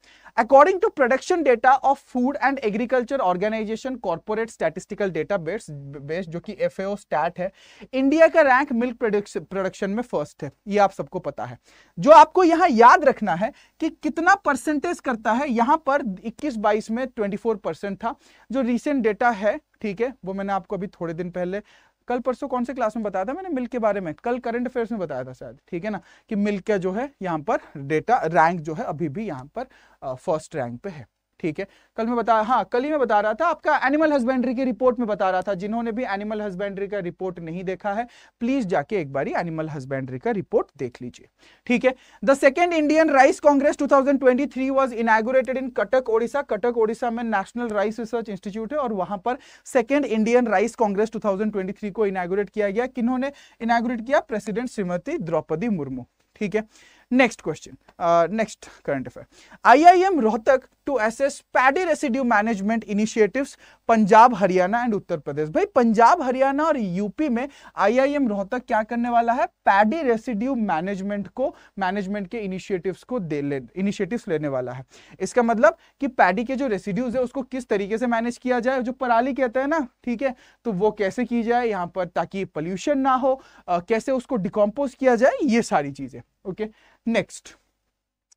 according to production data of food and agriculture organisation corporate statistical database base जो कि एफ स्टैट है इंडिया का रैंक मिल्क प्रोडक्शन में फर्स्ट है ये आप सबको पता है जो आपको यहाँ याद रखना है कि कितना परसेंटेज करता है यहाँ पर इक्कीस 2022 में 24 परसेंट था जो रिसेंट डेटा है ठीक है वो मैंने आपको अभी थोड़े दिन पहले कल परसों कौन से क्लास में बताया था मैंने मिल्क के बारे में कल करंट अफेयर्स में बताया था शायद ठीक है ना कि मिल्क का जो है यहाँ पर डेटा रैंक जो है अभी भी यहाँ पर फर्स्ट रैंक पे है ठीक है कल मैं बता हाँ कल ही मैं बता रहा था आपका एनिमल हस्बेंड्री की रिपोर्ट में बता रहा था जिन्होंने भी एनिमल हस्बेंड्री का रिपोर्ट नहीं देखा है प्लीज जाके एक बार एनिमल हस्बेंड्री का रिपोर्ट देख लीजिए ठीक है the second Indian rice congress 2023 was inaugurated in Cuttack Odisha Cuttack Odisha में नेशनल राइस रिसर्च इंस्टीट्यूट है और वहां पर second Indian rice congress two को इनाग्रेट किया गया किन्होंने इनागुरेट किया प्रेसिडेंट श्रीमती द्रौपदी मुर्मू ठीक है next question next current affair IIM Rohtak to assess paddy residue management initiatives Punjab Haryana and उत्तर प्रदेश भाई पंजाब हरियाणा और यूपी में आईआईएम रोहतक क्या करने वाला है पैडी रेसिड्यू मैनेजमेंट को मैनेजमेंट के इनिशिएटिव्स को दे ले इनिशिएटिव्स लेने वाला है इसका मतलब कि पैडी के जो रेसिड्यूज है उसको किस तरीके से मैनेज किया जाए जो पराली कहते हैं ना ठीक है तो वो कैसे की जाए यहाँ पर ताकि पॉल्यूशन ना हो आ, कैसे उसको डिकम्पोज किया जाए ये सारी चीजें okay next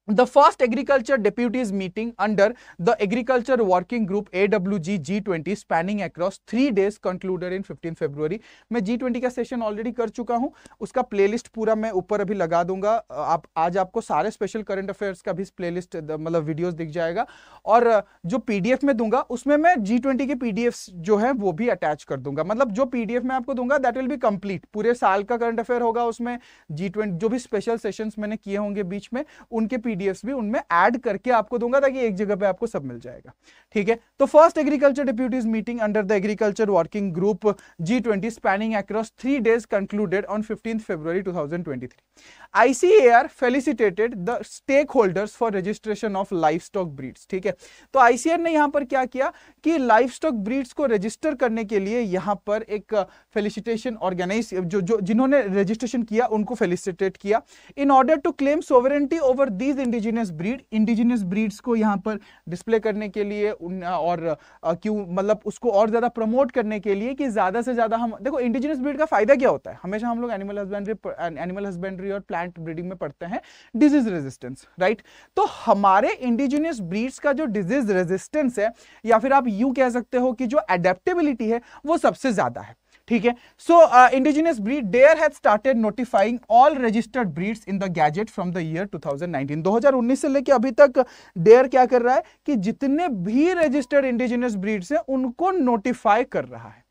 The first agriculture deputies meeting under the agriculture working group AWG G20 spanning across three days concluded in 15 February. मैं G20 का सेशन ऑलरेडी कर चुका हूं उसका प्ले लिस्ट पूरा मैं ऊपर अभी लगा दूंगा आप आज आपको सारे स्पेशल करेंट अफेयर्स का भी प्लेलिस्ट मतलब वीडियोस दिख जाएगा और जो पीडीएफ में दूंगा उसमें मैं जी ट्वेंटी के पीडीएफ जो है वो भी अटैच कर दूंगा मतलब जो पीडीएफ मैं आपको दूंगा दैट विल बी कंप्लीट पूरे साल का करंट अफेयर होगा उसमें जी ट्वेंटी जो भी स्पेशल सेशन मैंने किए होंगे बीच में उनके पीडीएफ भी उनमें ऐड करके आपको दूंगा ताकि एक जगह पे आपको सब मिल जाएगा ठीक है तो first agriculture deputies meeting under the agriculture working group G twenty spanning across three days concluded on fifteen February two thousand twenty three ICAR felicitated the stakeholders for registration of livestock breeds ठीक है तो ICR ने यहां पर क्या किया कि livestock breeds को रजिस्टर करने के लिए यहां पर एक फेलिसिटेशन ऑर्गेनाइज जो जो जिन्होंने रजिस्ट्रेशन किया उनको फेलिसिटेट किया in order to claim sovereignty over these with indigenous breed indigenous breeds को यहाँ पर डिस्प्ले करने के लिए और क्यों मतलब उसको और ज़्यादा प्रमोट करने के लिए कि ज़्यादा से ज़्यादा हम देखो इंडिजिनियस ब्रीड का फ़ायदा क्या होता है हमेशा हम लोग एनिमल हस्बेंड्री एनिमल हस्बेंड्री और प्लांट ब्रीडिंग में पढ़ते हैं डिजीज रेजिस्टेंस राइट तो हमारे इंडिजिनियस ब्रीड्स का जो डिजीज रेजिस्टेंस है या फिर आप यूँ कह सकते हो कि जो एडेप्टेबिलिटी है वो सबसे ज़्यादा है ठीक है so indigenous breed DARE has started notifying all registered breeds in the gazette from the year 2019 2019 से लेके अभी तक डेयर क्या कर रहा है कि जितने भी रजिस्टर्ड इंडिजिनियस ब्रीड्स हैं उनको नोटिफाई कर रहा है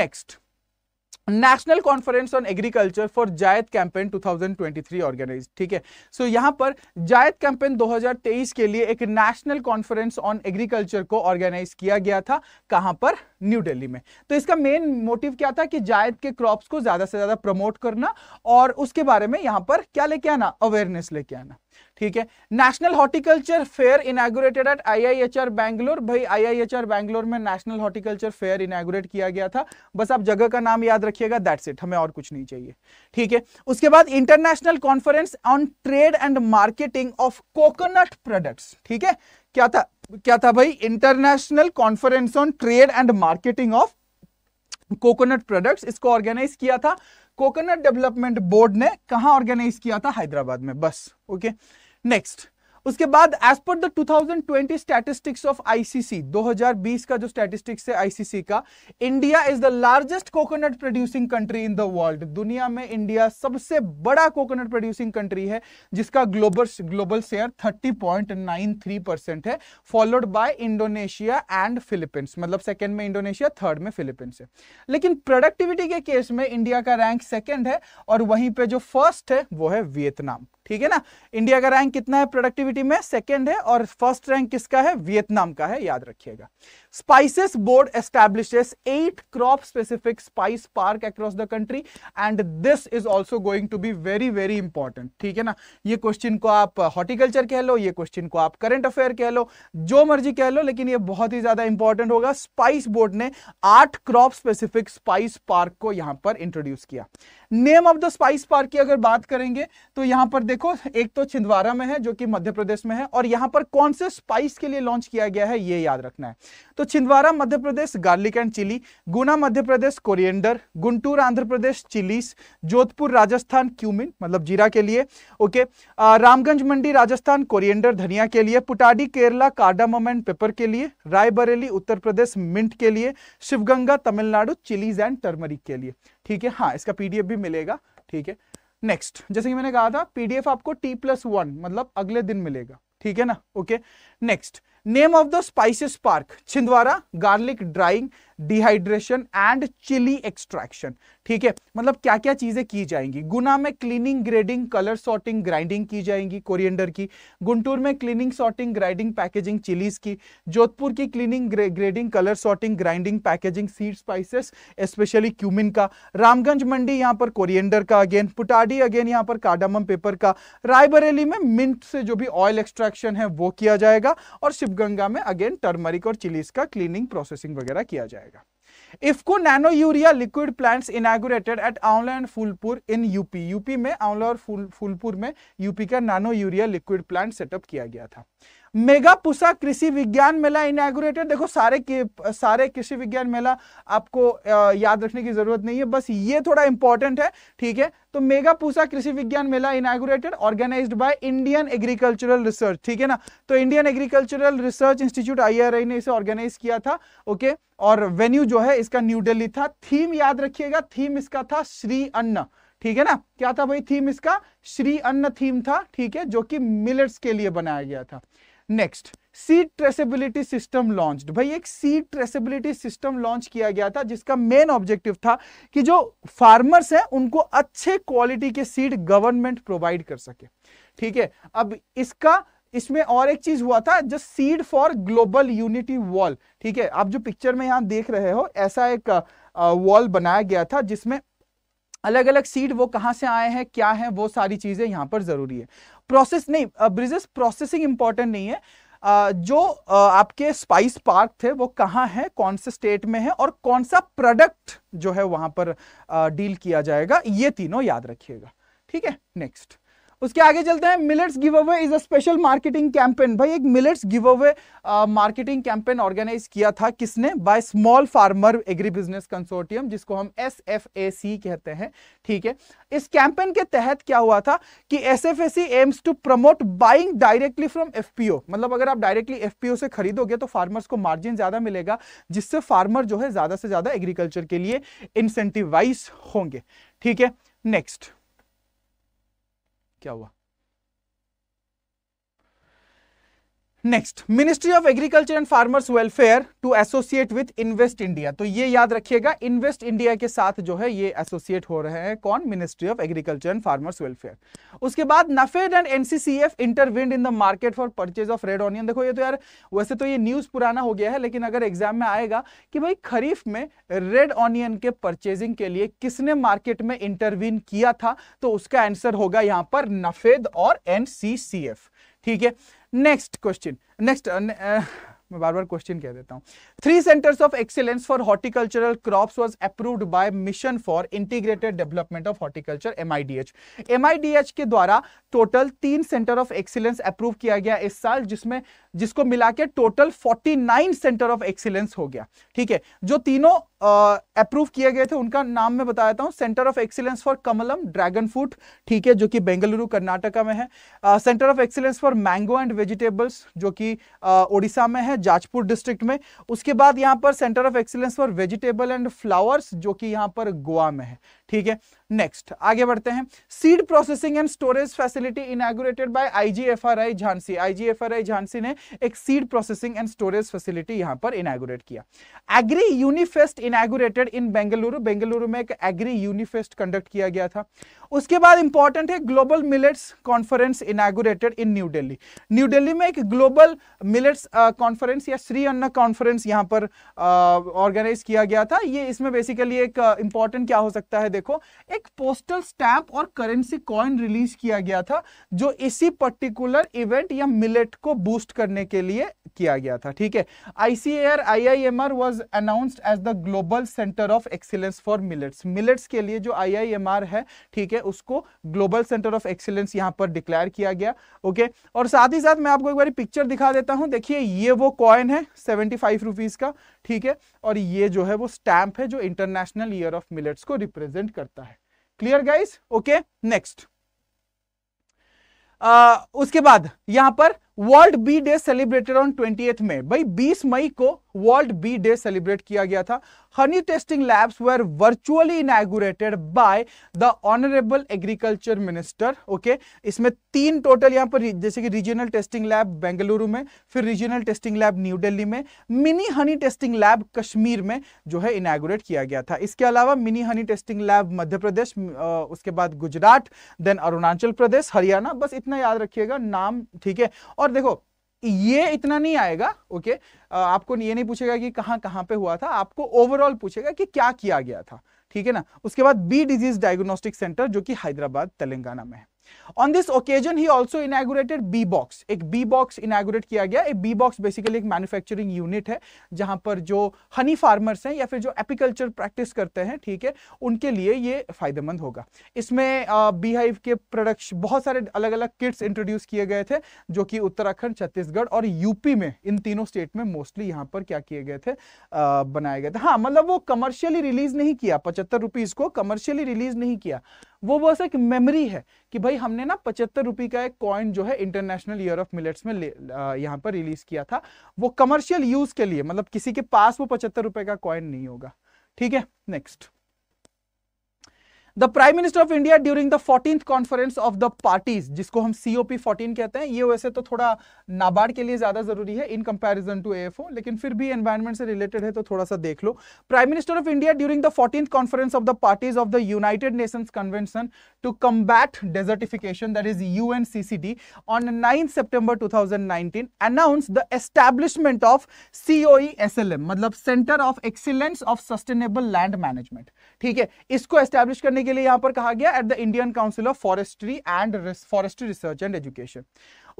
next national conference on agriculture for zaid campaign 2023 organise ठीक है सो so, यहाँ पर जायद कैंपेन 2023 के लिए एक नेशनल कॉन्फ्रेंस ऑन एग्रीकल्चर को ऑर्गेनाइज किया गया था कहां पर न्यू दिल्ली में तो इसका मेन मोटिव क्या था कि जायद के क्रॉप्स को ज़्यादा से ज़्यादा प्रमोट करना और उसके बारे में यहां पर क्या लेके आना अवेयरनेस लेके आना ठीक है national horticulture fair inaugurated at IIHR Bangalore भाई आईआईएचआर बैंगलोर में नेशनल हॉर्टिकल्चर फेयर इनागुरेट किया गया था बस आप जगह का नाम याद रखिएगा दैट्स इट हमें और कुछ नहीं चाहिए ठीक है उसके बाद international conference on trade and marketing of coconut products ठीक है क्या था क्या था भाई international conference on trade and marketing of coconut products इसको ऑर्गेनाइज किया था कोकोनट डेवलपमेंट बोर्ड ने कहा ऑर्गेनाइज किया था हैदराबाद में बस ओके नेक्स्ट उसके बाद as per the 2020 statistics of ICC 2020 का जो स्टैटिस्टिक्स है आईसीसी का India is the largest coconut producing country in the world दुनिया में इंडिया सबसे बड़ा कोकोनट प्रोड्यूसिंग कंट्री है जिसका ग्लोबल ग्लोबल शेयर 30.93 परसेंट है followed by Indonesia and Philippines मतलब सेकंड में इंडोनेशिया थर्ड में फिलीपींस है लेकिन प्रोडक्टिविटी के केस में इंडिया का रैंक सेकेंड है और वहीं पर जो फर्स्ट है वो है वियतनाम ठीक है ना इंडिया का रैंक कितना है प्रोडक्टिविटी में सेकेंड है और फर्स्ट रैंक किसका है वियतनाम का है याद रखिएगा Spices Board establishes eight crop specific spice park across the country and this is also going to be very very important ठीक है ना ये क्वेश्चन को आप हॉर्टिकल्चर uh, कह लो ये क्वेश्चन को आप करंट अफेयर कह लो जो मर्जी कह लो लेकिन ये बहुत ही ज्यादा इंपॉर्टेंट होगा स्पाइस बोर्ड ने आठ क्रॉप स्पेसिफिक स्पाइस पार्क को यहां पर इंट्रोड्यूस किया name of the spice park की अगर बात करेंगे तो यहां पर देखो एक तो छिंदवाड़ा में है जो कि मध्य प्रदेश में है और यहां पर कौन से स्पाइस के लिए लॉन्च किया गया है ये याद रखना है तो Chhindwara Madhya Pradesh garlic and chilli Guna Madhya Pradesh coriander Guntur Andhra Pradesh chillies Jodhpur Rajasthan cumin मतलब जीरा के लिए ओके रामगंज मंडी राजस्थान कोरिएंडर धनिया के लिए Puttady Kerala cardamom and pepper के लिए रायबरेली उत्तर प्रदेश मिंट के लिए Sivaganga Tamil Nadu chillies and turmeric के लिए ठीक है हाँ इसका पीडीएफ भी मिलेगा ठीक है नेक्स्ट जैसे कि मैंने कहा था पीडीएफ आपको टी प्लस वन मतलब अगले दिन मिलेगा ठीक है ना okay next name of the spices park chhindwara garlic drying dehydration and chilli extraction ठीक है मतलब क्या क्या चीजें की जाएंगी गुना में cleaning grading colour sorting grinding की जाएंगी कोरिएंडर की गुंटूर में cleaning sorting grinding packaging chillies की जोधपुर की cleaning grading colour sorting grinding packaging seed spices specially cumin का रामगंज मंडी यहाँ पर कोरिएंडर का अगेन पुटाडी अगेन यहाँ पर कार्डामम पेपर का रायबरेली में मिंट से जो भी ऑयल एक्सट्रैक्शन है वो किया जाएगा और शिवगंगा में अगेन टर्मरिक और चिलीज का क्लीनिंग प्रोसेसिंग वगैरह किया जाएगा IFFCO nano urea liquid plants inaugurated at Aonla and Phulpur in UP UP में आंवला और फूल फूलपुर में यूपी का nano urea liquid plant setup किया गया था मेगा पुसा कृषि विज्ञान मेला इनागुरेटेड देखो सारे के, सारे कृषि विज्ञान मेला आपको याद रखने की जरूरत नहीं है बस ये थोड़ा इंपॉर्टेंट है ठीक है तो mega Pusa Krishi Vigyan Mela inaugurated organise by Indian agricultural research ठीक है ना तो Indian agricultural research institute I ने इसे ऑर्गेनाइज किया था ओके okay? और वेन्यू जो है इसका न्यू दिल्ली था थीम याद रखिएगा थीम इसका था श्री अन्न ठीक है ना क्या था भाई थीम इसका श्री अन्न थीम था ठीक है जो कि मिलट्स के लिए बनाया गया था next seed traceability system launch भाई एक सीड ट्रेसेबिलिटी सिस्टम लॉन्च किया गया था जिसका मेन ऑब्जेक्टिव था कि जो फार्मर्स हैं उनको अच्छे क्वालिटी के सीड गवर्नमेंट प्रोवाइड कर सके ठीक है अब इसका इसमें और एक चीज हुआ था जो seed for global unity wall ठीक है आप जो पिक्चर में यहाँ देख रहे हो ऐसा एक वॉल बनाया गया था जिसमें अलग अलग सीड वो कहाँ से आए हैं क्या है वो सारी चीजें यहाँ पर जरूरी है प्रोसेस नहीं ब्रिजेस प्रोसेसिंग इंपॉर्टेंट नहीं है जो आपके स्पाइस पार्क थे वो कहाँ है कौन से स्टेट में है और कौन सा प्रोडक्ट जो है वहां पर डील किया जाएगा ये तीनों याद रखिएगा ठीक है नेक्स्ट उसके आगे चलते हैं millets give away is a special marketing campaign भाई एक millets give away marketing campaign organise किया था किसने by small farmer agri business consortium जिसको हम एस एफ ए सी कहते हैं ठीक है इस कैंपेन के तहत क्या हुआ था कि S F A C aims to promote buying directly from F P O मतलब अगर आप डायरेक्टली एफ पी ओ से खरीदोगे तो फार्मर्स को मार्जिन ज्यादा मिलेगा जिससे फार्मर जो है ज्यादा से ज्यादा एग्रीकल्चर के लिए इंसेंटिवाइज होंगे ठीक है next que é Allah. Next ministry of agriculture and farmers welfare to associate with invest India तो ये याद रखिएगा इन्वेस्ट इंडिया के साथ जो है ये एसोसिएट हो रहे हैं कौन ministry of agriculture and farmers welfare उसके बाद NAFED and NCCF intervened in the market for purchase of red onion देखो ये तो यार वैसे तो ये न्यूज पुराना हो गया है लेकिन अगर एग्जाम में आएगा कि भाई खरीफ में रेड ऑनियन के परचेजिंग के लिए किसने मार्केट में इंटरवीन किया था तो उसका आंसर होगा यहां पर नफेद और एनसीसीएफ ठीक है नेक्स्ट क्वेश्चन नेक्स्ट मैं बार बार क्वेश्चन कह देता हूँ three centres of excellence for horticultural crops was approved by mission for integrated development of horticulture MIDH MIDH के द्वारा टोटल तीन सेंटर ऑफ एक्सीलेंस अप्रूव किया गया इस साल जिसमें जिसको मिला के टोटल 49 सेंटर ऑफ एक्सीलेंस हो गया ठीक है जो तीनों अप्रूव किए गए थे उनका नाम मैं बताया हूँ centre of excellence for Kamalam dragon fruit ठीक है जो कि बेंगलुरु कर्नाटका में है centre of excellence for mango and vegetables जो कि ओडिशा में है जाजपुर डिस्ट्रिक्ट में उसके बाद यहाँ पर centre of excellence for vegetable and flowers जो कि यहाँ पर गोवा में है ठीक है नेक्स्ट आगे बढ़ते हैं seed processing and storage facility inaugurated by IGFRI Jhansi IGFRI Jhansi ने एक seed processing and storage facility यहां पर इनागुरेट किया agri Unifest inaugurated in Bengaluru Bengaluru में एक एग्री यूनिफेस्ट कंडक्ट किया गया था उसके बाद इंपॉर्टेंट है global millets conference inaugurated in new Delhi new Delhi में एक ग्लोबल मिलेट्स कॉन्फ्रेंस या श्री अन्ना कॉन्फ्रेंस यहां पर ऑर्गेनाइज किया गया था ये इसमें बेसिकली एक इंपॉर्टेंट क्या हो सकता है देखो एक पोस्टल स्टैंप और करेंसी कॉइन रिलीज किया गया था जो इसी पर्टिकुलर इवेंट या मिलेट को बूस्ट करने के लिए किया गया था ठीक है ICAR IIMR was announced as the global centre of excellence for millets millets के लिए जो आईआईएमआर है ठीक है उसको ग्लोबल सेंटर ऑफ एक्सीलेंस यहां पर डिक्लेयर किया गया ओके और साथ ही साथ मैं आपको एक बार पिक्चर दिखा देता हूं देखिए ये वो कॉइन है सेवेंटी फाइव का ठीक है और ये जो है वो स्टैंप है जो इंटरनेशनल ईयर ऑफ मिलेट्स को रिप्रेजेंट करता है क्लियर गाइस ओके नेक्स्ट उसके बाद यहां पर world bee day celebrated on twenty May भाई बीस मई को वर्ल्ड बी डे सेलिब्रेट किया गया था honey testing labs were virtually inaugurated by the honourable agriculture minister okay इसमें तीन टोटल यहां पर जैसे कि रीजनल टेस्टिंग लैब बेंगलुरु में फिर regional testing lab new Delhi में mini honey testing lab Kashmir में जो है इनागुरेट किया गया था इसके अलावा mini honey testing lab Madhya Pradesh उसके बाद गुजरात देन अरुणाचल प्रदेश हरियाणा बस इतना याद रखिएगा नाम ठीक है और पर देखो ये इतना नहीं आएगा ओके आपको ये नहीं पूछेगा कि कहां कहां पे हुआ था आपको ओवरऑल पूछेगा कि क्या किया गया था ठीक है ना उसके बाद बी डिजीज डायग्नोस्टिक सेंटर जो कि हैदराबाद तेलंगाना में है on this occasion he also inaugurated bee box एक बी बॉक्स इनागुरेट किया गया एक बी बॉक्स बेसिकली एक मैन्युफैक्चरिंग यूनिट है जहां पर जो हनी फार्मर्स हैं या फिर जो एपिकल्चर प्रैक्टिस करते हैं ठीक है उनके लिए ये फायदेमंद होगा इसमें बी हाइव के प्रोडक्ट बहुत सारे अलग अलग किट्स इंट्रोड्यूस किए गए थे जो कि उत्तराखंड छत्तीसगढ़ और यूपी में इन तीनों स्टेट में मोस्टली यहाँ पर क्या किए गए थे बनाए गए थे हाँ मतलब वो कमर्शियली रिलीज नहीं किया पचहत्तर रुपीज को कमर्शियली रिलीज नहीं किया वो बस एक मेमोरी है कि भाई हमने ना पचहत्तर रुपये का एक कॉइन जो है इंटरनेशनल ईयर ऑफ मिलेट्स में यहाँ पर रिलीज किया था वो कमर्शियल यूज के लिए मतलब किसी के पास वो पचहत्तर रुपए का कॉइन नहीं होगा ठीक है next the prime minister of India during the fourteen conference of the parties जिसको हम सीओपी फोर्टीन कहते हैं ये वैसे तो थोड़ा नाबार्ड के लिए ज्यादा जरूरी है इन कंपेरिजन टू ए लेकिन फिर भी एनवायरमेंट से रिलेटेड है तो थोड़ा सा देख लो prime minister of India during the fourteen conference of the parties of the united nation convention to combat desertification that is U N C C D on nine September two thousand nineteen announce the establishment of CO S L M मतलब centre of excellence of sustainable land management ठीक है इसको establish करने के लिए यहां पर कहा गया at the Indian council of forestry and forestry research and education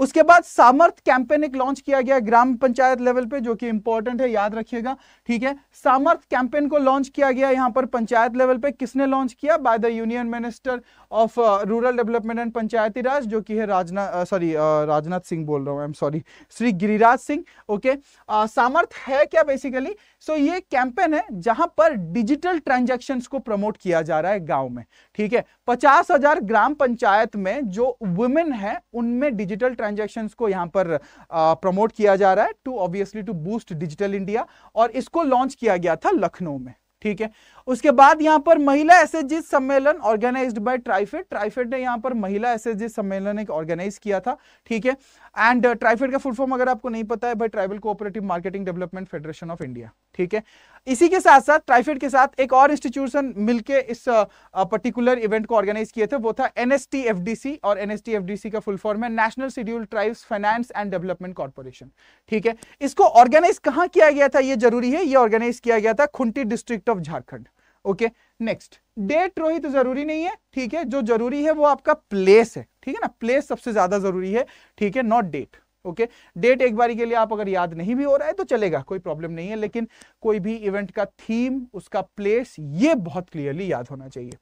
उसके बाद सामर्थ कैंपेन एक लॉन्च किया गया ग्राम पंचायत लेवल पे जो कि इंपॉर्टेंट है याद रखिएगा ठीक है सामर्थ कैंपेन को लॉन्च किया गया यहां पर पंचायत लेवल पे किसने लॉन्च किया by the union minister of rural development and Panchayati Raj जो कि है Rajnath sorry uh, uh, Rajnath Singh बोल रहा हूँ I am sorry Shri Giriraj Singh okay uh, Samarth है क्या बेसिकली सो so, ये कैंपेन है जहां पर डिजिटल ट्रांजेक्शन को प्रमोट किया जा रहा है गाँव में ठीक है पचास हजार ग्राम पंचायत में जो वुमेन है उनमें डिजिटल ट्रांजेक्शन को यहां पर प्रमोट किया जा रहा है to obviously to boost digital India और इसको लॉन्च किया गया था लखनऊ में ठीक है उसके बाद यहां पर महिला एसएचजी सम्मेलन ऑर्गेनाइज्ड बाय ट्राइफेड ट्राइफेड ने यहां पर महिला एसएचजी सम्मेलन एक ऑर्गेनाइज किया था ठीक है एंड ट्राइफेड uh, का फुल फॉर्म अगर आपको नहीं पता है भाई tribal cooperative marketing development federation of India ठीक है इसी के साथ साथ ट्राइफेड के साथ एक और इंस्टीट्यूशन मिलके इस पर्टिकुलर इवेंट को ऑर्गेनाइज किए थे वो था एनएसटीएफडीसी और एनएसटीएफडीसी का फुल फॉर्म है national schedule tribes finance and development corporation ठीक है इसको ऑर्गेनाइज कहाँ किया गया था ये जरूरी है ये ऑर्गेनाइज किया गया था Khunti district of Jharkhand okay next date Rohit जरूरी नहीं है ठीक है जो जरूरी है वो आपका प्लेस है ठीक है ना प्लेस सबसे ज्यादा जरूरी है ठीक है not date okay okay? Date एक बारी के लिए आप अगर याद नहीं भी हो रहा है तो चलेगा कोई प्रॉब्लम नहीं है लेकिन कोई भी इवेंट का थीम उसका प्लेस ये बहुत क्लियरली याद होना चाहिए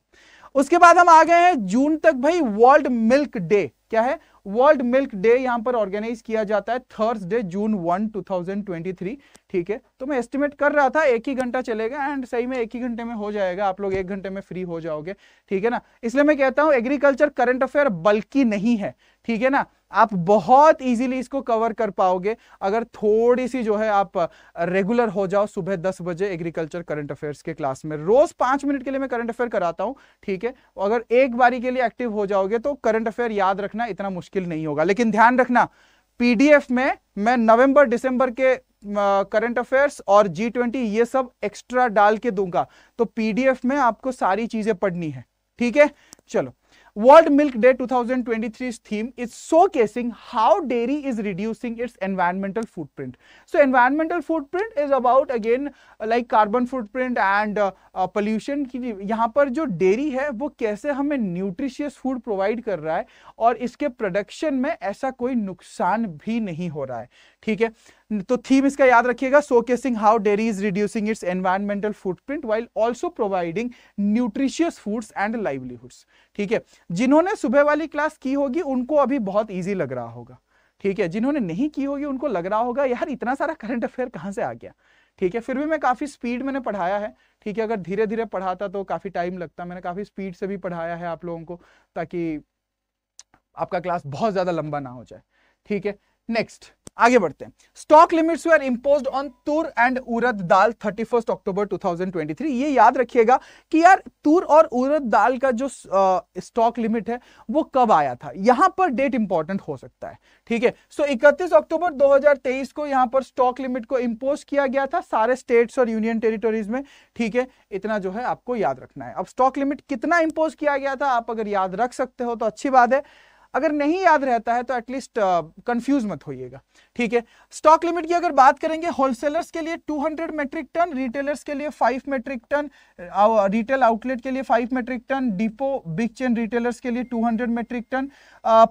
उसके बाद हम आ गए हैं जून तक भाई वर्ल्ड मिल्क डे क्या है वर्ल्ड मिल्क डे यहां पर ऑर्गेनाइज किया जाता है थर्सडे जून वन टू ठीक है तो मैं एस्टिमेट कर रहा था एक ही घंटा चलेगा एंड सही में एक ही घंटे में हो जाएगा आप लोग एक घंटे में फ्री हो जाओगे ठीक है ना इसलिए मैं कहता हूं एग्रीकल्चर करंट अफेयर बल्कि नहीं है ठीक है ना आप बहुत इजीली इसको कवर कर पाओगे अगर थोड़ी सी जो है आप रेगुलर हो जाओ सुबह दस बजे एग्रीकल्चर करंट अफेयर्स के क्लास में रोज पांच मिनट के लिए मैं करंट अफेयर कराता हूँ ठीक है अगर एक बारी के लिए एक्टिव हो जाओगे तो करंट अफेयर याद रखना इतना मुश्किल नहीं होगा लेकिन ध्यान रखना पीडीएफ में मैं नवंबर दिसंबर के करंट अफेयर्स और जी ट्वेंटी ये सब एक्स्ट्रा डाल के दूंगा तो पीडीएफ में आपको सारी चीजें पढ़नी है ठीक है चलो world milk day 2023 theme is showcasing how dairy is reducing its environmental footprint so environmental footprint is about again like carbon footprint and pollution की यहाँ पर जो डेरी है वो कैसे हमें न्यूट्रिशियस फूड प्रोवाइड कर रहा है और इसके प्रोडक्शन में ऐसा कोई नुकसान भी नहीं हो रहा है ठीक है तो थीम इसका याद रखिएगा showcasing how dairy is reducing its environmental footprint while also providing nutritious foods and livelihoods ठीक है जिन्होंने सुबह वाली क्लास की होगी उनको अभी बहुत ईजी लग रहा होगा ठीक है जिन्होंने नहीं की होगी उनको लग रहा होगा यार इतना सारा करंट अफेयर कहाँ से आ गया ठीक है फिर भी मैं काफ़ी स्पीड मैंने पढ़ाया है ठीक है अगर धीरे धीरे पढ़ाता तो काफ़ी टाइम लगता मैंने काफ़ी स्पीड से भी पढ़ाया है आप लोगों को ताकि आपका क्लास बहुत ज़्यादा लंबा ना हो जाए ठीक है नेक्स्ट आगे बढ़ते हैं stock limits were impose on tur and urad dal thirty first October two thousand twenty three ये याद रखिएगा कि यार तुर और उरद दाल का जो स्टॉक uh, लिमिट है वो कब आया था यहां पर डेट इंपॉर्टेंट हो सकता है ठीक है सो इकतीस अक्टूबर दो हजार तेईस को यहां पर स्टॉक लिमिट को इम्पोज किया गया था सारे स्टेट्स और यूनियन टेरिटोरीज में ठीक है इतना जो है आपको याद रखना है अब स्टॉक लिमिट कितना इंपोज किया गया था आप अगर याद रख सकते हो तो अच्छी बात है अगर नहीं याद रहता है तो एटलीस्ट कंफ्यूज uh, मत होइएगा ठीक है स्टॉक लिमिट की अगर बात करेंगे होलसेलर्स के लिए 200 मेट्रिक टन रिटेलर्स के लिए 5 मेट्रिक टन रिटेल आउटलेट के लिए 5 metric ton depot big chain retailers के लिए 200 मेट्रिक टन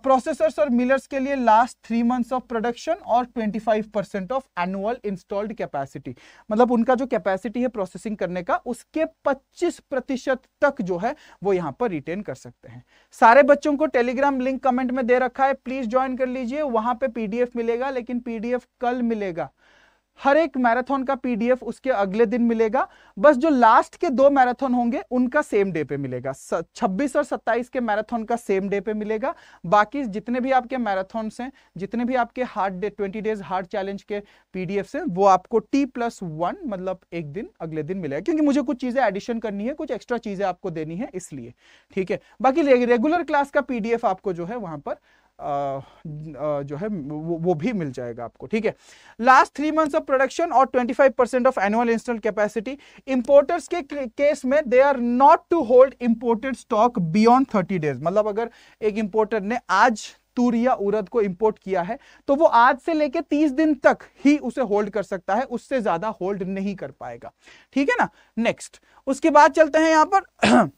प्रोसेसर्स और मिलर्स के लिए last three months of production और twenty percent of annual installed capacity मतलब उनका जो कैपेसिटी है प्रोसेसिंग करने का उसके पच्चीस प्रतिशत तक जो है वो यहां पर रिटेन कर सकते हैं सारे बच्चों को टेलीग्राम लिंक कमेंट में दे रखा है प्लीज ज्वाइन कर लीजिए वहां पे पीडीएफ मिलेगा लेकिन पीडीएफ कल मिलेगा हर एक मैराथन का पीडीएफ उसके अगले दिन मिलेगा बस जो लास्ट के दो मैराथन होंगे उनका सेम डे पे मिलेगा 26 और 27 के मैराथन का सेम डे पे मिलेगा बाकी जितने भी आपके मैराथन हैं जितने भी आपके hard day 20 days hard challenge के पीडीएफ हैं वो आपको टी प्लस वन मतलब एक दिन अगले दिन मिलेगा क्योंकि मुझे कुछ चीजें एडिशन करनी है कुछ एक्स्ट्रा चीजें आपको देनी है इसलिए ठीक है बाकी रेगुलर क्लास का पीडीएफ आपको जो है वहां पर जो है वो, वो भी मिल जाएगा आपको ठीक है last three months of production और 25 percent of annual install capacity importers के केस में they are not to hold imported stock beyond 30 days मतलब अगर एक इंपोर्टर ने आज तूरिया उरद को इंपोर्ट किया है तो वो आज से लेके 30 दिन तक ही उसे होल्ड कर सकता है उससे ज्यादा होल्ड नहीं कर पाएगा ठीक है ना नेक्स्ट उसके बाद चलते हैं यहां पर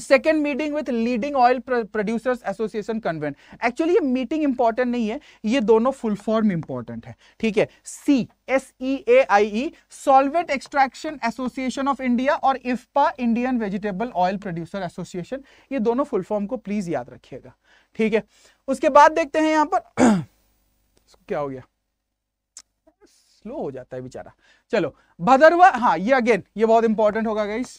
second meeting with leading oil producers association convened actually ये मीटिंग इंपॉर्टेंट नहीं है ये दोनों फुल फॉर्म इंपॉर्टेंट है ठीक है C S E A I E solvent extraction association of India और इफ्पा Indian vegetable oil producer association ये दोनों फुल फॉर्म को प्लीज याद रखिएगा ठीक है उसके बाद देखते हैं यहां पर क्या हो गया स्लो हो जाता है बेचारा चलो भदरवा हाँ ये अगेन ये बहुत इंपॉर्टेंट होगा guys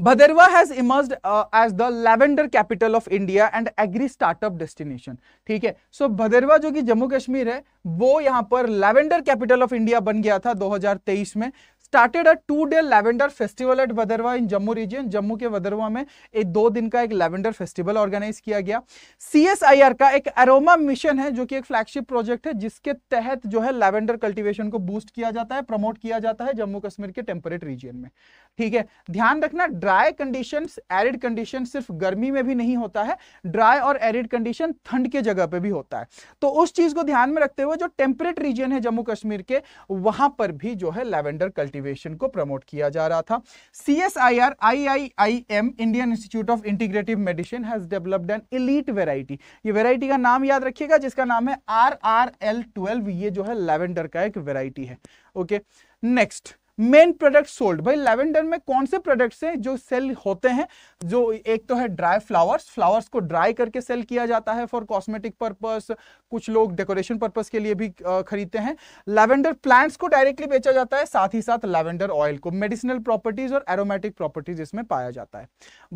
Bhadarwa has emerged uh, as the lavender capital of India and agri startup destination. ठीक है so, Bhadarwa जो कि जम्मू कश्मीर है वो यहाँ पर lavender capital of India बन गया था 2023 में started a two day lavender festival at Bhadarwa in Jammu region Jammu के वदरवा में एक दो दिन का एक लेवेंडर फेस्टिवल ऑर्गेनाइज किया गया सीएसआईआर का एक अरोमा मिशन है जो कि एक फ्लैगशिप प्रोजेक्ट है जिसके तहत जो है लेवेंडर कल्टीवेशन को बूस्ट किया जाता है प्रमोट किया जाता है जम्मू कश्मीर के टेम्परेट रीजन में ठीक है ध्यान रखना ड्राई कंडीशन एरिड कंडीशन सिर्फ गर्मी में भी नहीं होता है ड्राई और एरिड कंडीशन ठंड के जगह पर भी होता है तो उस चीज को ध्यान में रखते हुए जो टेम्परेट रीजन है जम्मू कश्मीर के वहां पर भी जो है लेवेंडर कल्टिवेशन मोटिवेशन को प्रमोट किया जा रहा था C S I R I I I M Indian institute of Integrative Medicine has developed an elite variety ये वेराइटी का नाम याद रखिएगा जिसका नाम है आर आर एल ट्वेल्व ये जो है लेवेंडर का एक वेराइटी है okay next main product sold भाई लेवेंडर में कौन से प्रोडक्ट्स हैं जो सेल होते हैं जो एक तो है ड्राई फ्लावर्स फ्लावर्स को ड्राई करके सेल किया जाता है फॉर कॉस्मेटिक पर्पस कुछ लोग डेकोरेशन पर्पस के लिए भी खरीदते हैं लेवेंडर प्लांट्स को डायरेक्टली बेचा जाता है साथ ही साथ लेवेंडर ऑयल को मेडिसिनल प्रॉपर्टीज और एरोमेटिक प्रॉपर्टीज इसमें पाया जाता है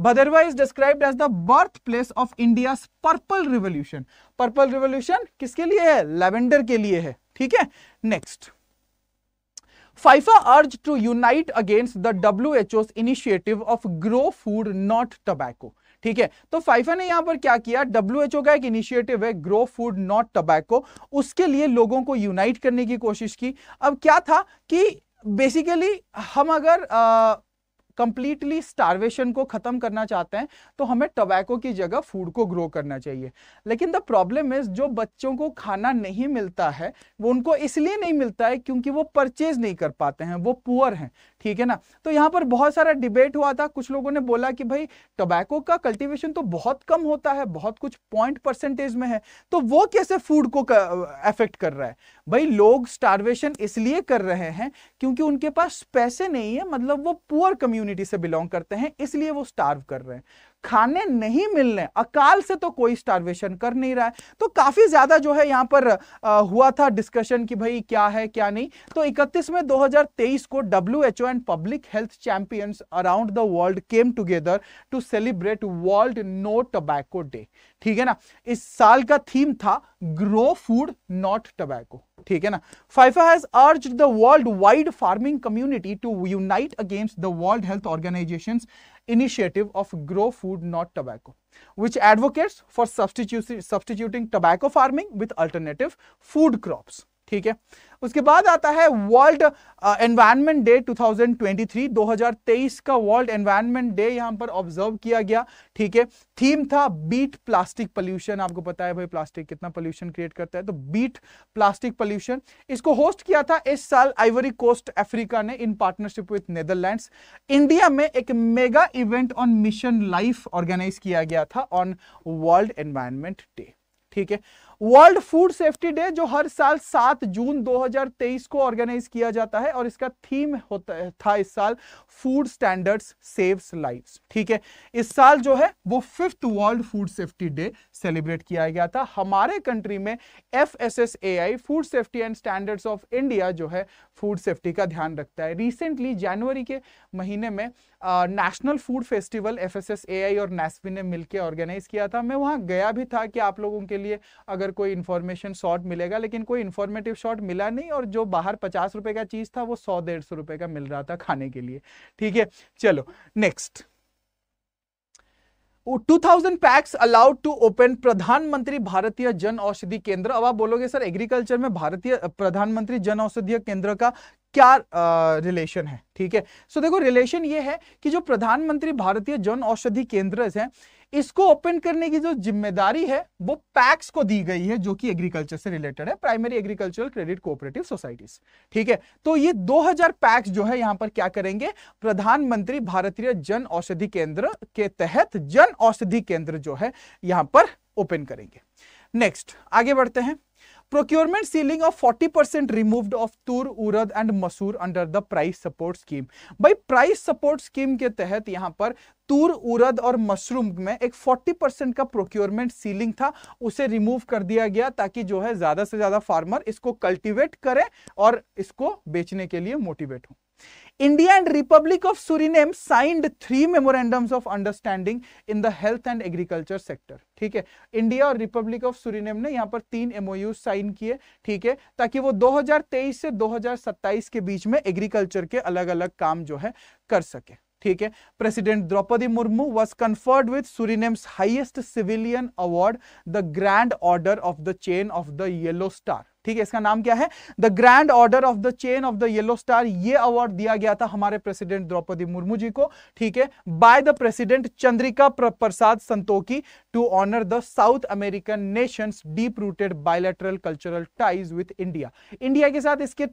Bhadarwa is described as the birth place of India purple revolution purple revolution किसके लिए है लेवेंडर के लिए है ठीक है next FIFA urged to unite against the WHO's initiative of grow food not tobacco. ठीक है तो फाइफा ने यहां पर क्या किया डब्ल्यू एच ओ का एक इनिशिएटिव है ग्रो फूड नॉट टबैको उसके लिए लोगों को यूनाइट करने की कोशिश की अब क्या था कि बेसिकली हम अगर आ, कंप्लीटली स्टारवेशन को ख़त्म करना चाहते हैं तो हमें टबैको की जगह फूड को ग्रो करना चाहिए लेकिन द प्रॉब्लम इज जो बच्चों को खाना नहीं मिलता है वो उनको इसलिए नहीं मिलता है क्योंकि वो परचेज नहीं कर पाते हैं वो पुअर हैं ठीक है ना तो यहाँ पर बहुत सारा डिबेट हुआ था कुछ लोगों ने बोला कि भाई टोबैको का कल्टीवेशन तो बहुत कम होता है बहुत कुछ पॉइंट परसेंटेज में है तो वो कैसे फूड को अफेक्ट कर रहा है भाई लोग स्टार्वेशन इसलिए कर रहे हैं क्योंकि उनके पास पैसे नहीं है मतलब वो पुअर कम्युनिटी से बिलोंग करते हैं इसलिए वो स्टार्व कर रहे हैं खाने नहीं मिल रहे अकाल से तो कोई स्टारवेशन कर नहीं रहा है तो काफी ज्यादा जो है यहाँ पर आ, हुआ था डिस्कशन कि भाई क्या है क्या नहीं तो 31 में 2023 को W H O and public health champions around the world came together to celebrate World No Tobacco Day ठीक है ना इस साल का थीम था ग्रो फूड नॉट टबैको ठीक है ना FIFA has urged the world wide farming community to unite against the World Health Organization's initiative of Grow Food Not Tobacco, which advocates for substituting tobacco farming with alternative food crops. ठीक है उसके बाद आता है world environment day 2023 2023 का world environment day यहां पर observe किया गया ठीक है थीम था बीट प्लास्टिक पोल्यूशन आपको पता है भाई प्लास्टिक कितना पोल्यूशन क्रिएट करता है तो बीट प्लास्टिक पोल्यूशन इसको होस्ट किया था इस साल आइवरी कोस्ट अफ्रीका ने in partnership with Netherlands India में एक mega event on mission life organise किया गया था ऑन वर्ल्ड एनवायरमेंट डे ठीक है वर्ल्ड फूड सेफ्टी डे जो हर साल 7 जून 2023 को ऑर्गेनाइज किया जाता है और इसका थीम होता था इस साल फूड स्टैंडर्ड्स सेव्स लाइफ ठीक है इस साल जो है वो fifth World Food Safety Day celebrate किया गया था हमारे कंट्री में F S S A I food safety and standards of India जो है फूड सेफ्टी का ध्यान रखता है रिसेंटली जनवरी के महीने में national food festival F S S A I और नेस्पी ने मिलकर ऑर्गेनाइज किया था मैं वहाँ गया भी था कि आप लोगों के लिए अगर कोई इन्फॉर्मेशन शॉर्ट मिलेगा लेकिन कोई इन्फॉर्मेटिव शॉर्ट मिला नहीं और जो बाहर पचास रुपये का चीज़ था वो सौ डेढ़ सौ रुपये का मिल रहा था खाने के लिए ठीक है चलो next 2000 PACS allowed to open Pradhanmantri Bhartiya जन औषधि केंद्र अब आप बोलोगे सर एग्रीकल्चर में भारतीय प्रधानमंत्री जन औषधि केंद्र का क्या रिलेशन है ठीक है सो देखो रिलेशन ये है कि जो प्रधानमंत्री भारतीय जन औषधि केंद्र हैं इसको ओपन करने की जो जिम्मेदारी है वो पैक्स को दी गई है जो कि एग्रीकल्चर से रिलेटेड है primary agricultural credit cooperative societies ठीक है तो ये 2000 पैक्स जो है यहां पर क्या करेंगे प्रधानमंत्री भारतीय जन औषधि केंद्र के तहत जन औषधि केंद्र जो है यहां पर ओपन करेंगे नेक्स्ट आगे बढ़ते हैं Procurement ceiling of 40% removed of tur, urad and मसूर under the price support scheme. भाई price support scheme के तहत यहां पर तूर उरद और मशरूम में एक 40 परसेंट का प्रोक्योरमेंट सीलिंग था उसे रिमूव कर दिया गया ताकि जो है ज्यादा से ज्यादा फार्मर इसको कल्टीवेट करें और इसको बेचने के लिए मोटिवेट हो India and Republic of Suriname signed three memorandums of understanding in the health and agriculture sector ठीक है इंडिया और रिपब्लिक ऑफ सुरिनेम ने यहां पर तीन एमओयू साइन किए ठीक है ताकि वो 2023 से 2027 के बीच में एग्रीकल्चर के अलग अलग काम जो है कर सके ठीक है president Droupadi Murmu was conferred with Suriname's highest civilian award the Grand Order of the Chain of the Yellow Star ठीक है इसका नाम क्या है the Grand Order of the Chain of the Yellow Star ये अवार्ड दिया गया था हमारे प्रेसिडेंट द्रौपदी मुर्मू जी को ठीक है by the president Chandrika Prasad Santokhi to honour the South American nation deep rooted bilateral cultural ties with India India के साथ इसके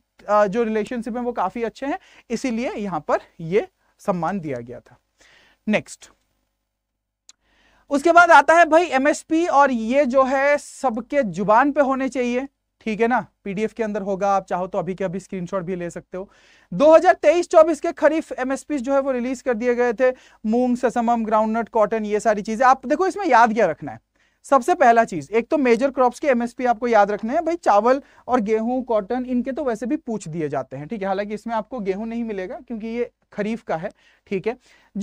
जो रिलेशनशिप है वो काफी अच्छे हैं इसीलिए यहां पर यह सम्मान दिया गया था नेक्स्ट उसके बाद आता है भाई एमएसपी और ये जो है सबके जुबान पे होने चाहिए ठीक है ना पीडीएफ के अंदर होगा आप चाहो तो अभी के अभी स्क्रीनशॉट भी ले सकते हो 2023-24 के खरीफ एमएसपी जो है वो रिलीज कर दिए गए थे मूंग ससमम ग्राउंडनट कॉटन ये सारी चीजें आप देखो इसमें याद क्या रखना है सबसे पहला चीज एक तो मेजर क्रॉप्स के एमएसपी आपको याद रखने हैं भाई चावल और गेहूं कॉटन इनके तो वैसे भी पूछ दिए जाते हैं ठीक है हालांकि इसमें आपको गेहूं नहीं मिलेगा क्योंकि ये खरीफ का है ठीक है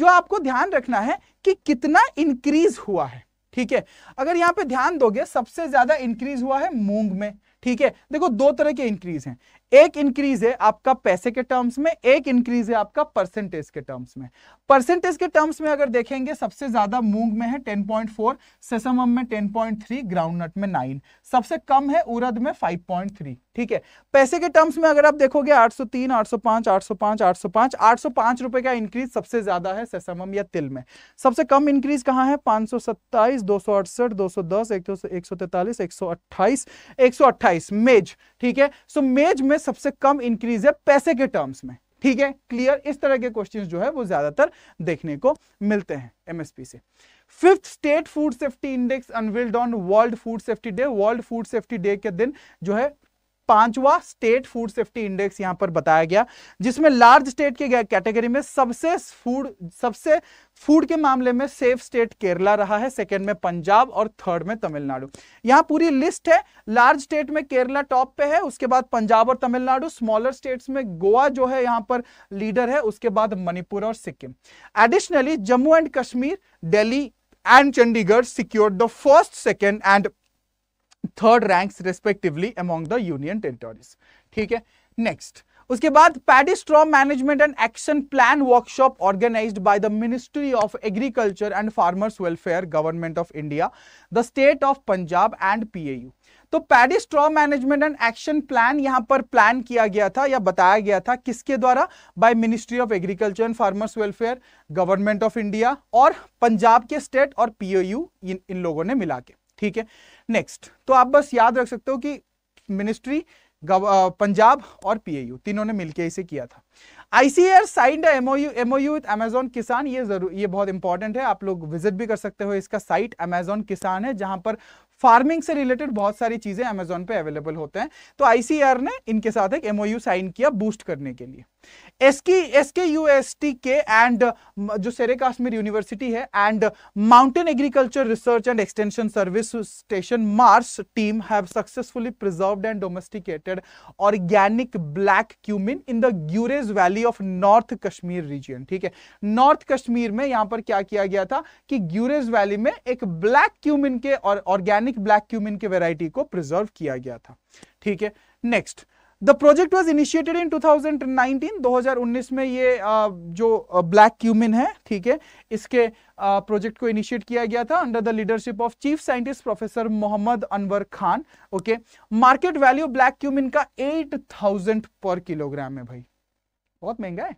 जो आपको ध्यान रखना है कि कितना इंक्रीज हुआ है ठीक है अगर यहां पे ध्यान दोगे सबसे ज्यादा इंक्रीज हुआ है मूंग में ठीक है देखो दो तरह के इंक्रीज हैं एक इंक्रीज है आपका पैसे के टर्म्स में एक इंक्रीज है आपका परसेंटेज के टर्म्स में परसेंटेज के टर्म्स में अगर देखेंगे सबसे ज्यादा मूंग में है 10.4 सेसमम में 10.3 ग्राउंडनट में 9 सबसे कम है उरद में 5.3 ठीक है पैसे के टर्म्स में अगर आप देखोगे 803 805 805 805 805 रुपए का इंक्रीज सबसे ज्यादा है सेसमम या तिल में सबसे कम इंक्रीज कहाँ है पांच सौ सत्ताईस दो सौ अड़सठ दो सौ दस एक सौ तैतालीस एक सौ अट्ठाईस एक सौ अट्ठाईस मेज ठीक है सो मेज में में सबसे कम इंक्रीज है पैसे के टर्म्स में ठीक है क्लियर इस तरह के क्वेश्चन जो है वो ज्यादातर देखने को मिलते हैं एमएसपी से fifth state food safety index unveiled on World Food Safety Day World Food Safety Day के दिन जो है पांचवा स्टेट फूड सेफ्टी इंडेक्स यहां पर बताया गया जिसमें लार्ज स्टेट के कैटेगरी में सबसे फूड सबसे फूड के मामले में सेफ स्टेट केरला रहा है सेकंड में पंजाब और थर्ड में तमिलनाडु यहां पूरी लिस्ट है लार्ज स्टेट में केरला टॉप पे है उसके बाद पंजाब और तमिलनाडु स्मॉलर स्टेट्स में गोवा जो है यहां पर लीडर है उसके बाद मणिपुर और Sikkim additionally Jammu and Kashmir Delhi and Chandigarh secured the first second and third ranks respectively among the union territories ठीक है नेक्स्ट उसके बाद paddy straw management and action plan workshop organise by the ministry of agriculture and farmers welfare government of India the state of Punjab and PAU तो straw management and action plan यहां पर plan किया गया था या बताया गया था किसके द्वारा by ministry of agriculture and farmers welfare government of India और पंजाब के स्टेट और पीओयू इन, इन लोगों ने मिला के ठीक है नेक्स्ट तो आप बस याद रख सकते हो कि मिनिस्ट्री पंजाब और पीएयू तीनों ने मिलकर इसे किया था ICR signed MOU MOU with Amazon Kisan ये जरूर ये बहुत इंपॉर्टेंट है आप लोग विजिट भी कर सकते हो इसका साइट अमेजोन किसान है जहां पर फार्मिंग से रिलेटेड बहुत सारी चीजें अमेजोन पे अवेलेबल होते हैं तो आईसीआर ने इनके साथ एक एमओयू साइन किया बूस्ट करने के लिए एसकी एसके यूएसटी के एंड जो सेरे काश्मीर यूनिवर्सिटी है and mountain agriculture research and extension service station MARS team have successfully preserved and domesticated organic black cumin in the Gurez valley of north Kashmir region ठीक है नॉर्थ कश्मीर में यहां पर क्या किया गया था कि ग्यूरेज वैली में एक ब्लैक क्यूमिन के और ऑर्गेनिक ब्लैक क्यूमिन के वेराइटी को प्रिजर्व किया गया था ठीक है next the project was initiated in 2019 2019 में ये जो ब्लैक क्यूमिन है ठीक है इसके प्रोजेक्ट को इनिशिएट किया गया था under the leadership of chief scientist professor Mohammad Anwar Khan okay market value black cumin का 8000 पर किलोग्राम है भाई बहुत महंगा है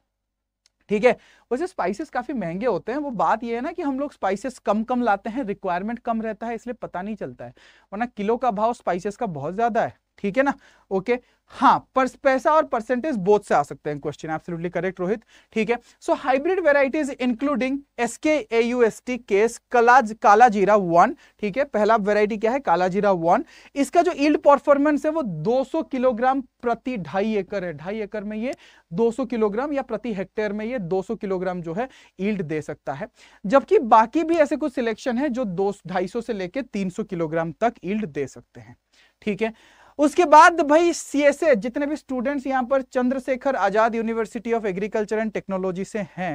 ठीक है वैसे स्पाइसेस काफी महंगे होते हैं वो बात ये है ना कि हम लोग स्पाइसेस कम कम लाते हैं रिक्वायरमेंट कम रहता है इसलिए पता नहीं चलता है वरना किलो का भाव स्पाइसेस का बहुत ज्यादा है ठीक है ना ओके हाँ पर्स पैसा और परसेंटेज बोथ से आ सकते हैं क्वेश्चन एब्सोल्युटली करेक्ट रोहित ठीक है so hybrid varieties including SK AUST केस कलाज काला जीरा वन ठीक है पहला वेराइटी क्या है काला जीरा वन इसका जो इल्ड परफॉर्मेंस है वो 200 किलोग्राम प्रति ढाई एकड़ है ढाई एकड़ में ये 200 किलोग्राम या प्रति हेक्टेयर में ये 200 किलोग्राम जो है ईल्ड दे सकता है जबकि बाकी भी ऐसे कुछ सिलेक्शन है जो दो ढाई से लेकर तीन किलोग्राम तक ईल्ड दे सकते हैं ठीक है उसके बाद भाई सीएसए जितने भी स्टूडेंट्स यहाँ पर Chandrashekhar Azad university of agriculture and technology से हैं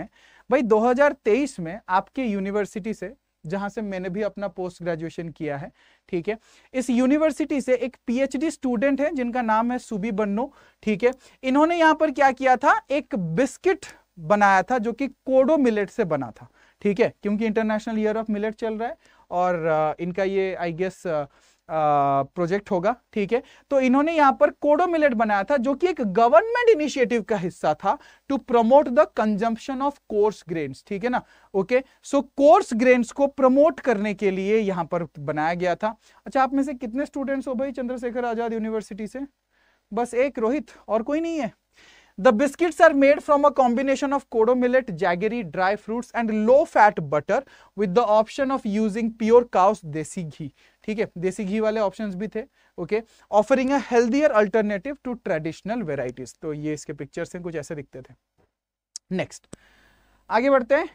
भाई 2023 में आपके यूनिवर्सिटी से जहां से मैंने भी अपना पोस्ट ग्रेजुएशन किया है ठीक है इस यूनिवर्सिटी से एक पीएचडी स्टूडेंट है जिनका नाम है सुबी बन्नो ठीक है इन्होंने यहाँ पर क्या किया था एक बिस्किट बनाया था जो कि कोडो मिलेट से बना था ठीक है क्योंकि इंटरनेशनल ईयर ऑफ मिलेट चल रहा है और इनका ये आई गेस प्रोजेक्ट होगा ठीक है तो इन्होंने यहाँ पर कोडो मिलेट बनाया था जो कि एक गवर्नमेंट इनिशिएटिव का हिस्सा था to promote the consumption of coarse grains ठीक है ना ओके सो कोर्स ग्रेन्स को प्रमोट करने के लिए यहाँ पर बनाया गया था अच्छा आप में से कितने स्टूडेंट्स हो भाई चंद्रशेखर आजाद यूनिवर्सिटी से बस एक रोहित और कोई नहीं है The biscuits are made from a combination of kodo millet, jaggery, dry fruits and low-fat butter with the option of using pure cow's desi ghee. ठीक है देसी घी वाले ऑप्शंस भी थे okay offering a healthier alternative to traditional varieties तो ये इसके pictures हैं कुछ ऐसे दिखते थे नेक्स्ट आगे बढ़ते हैं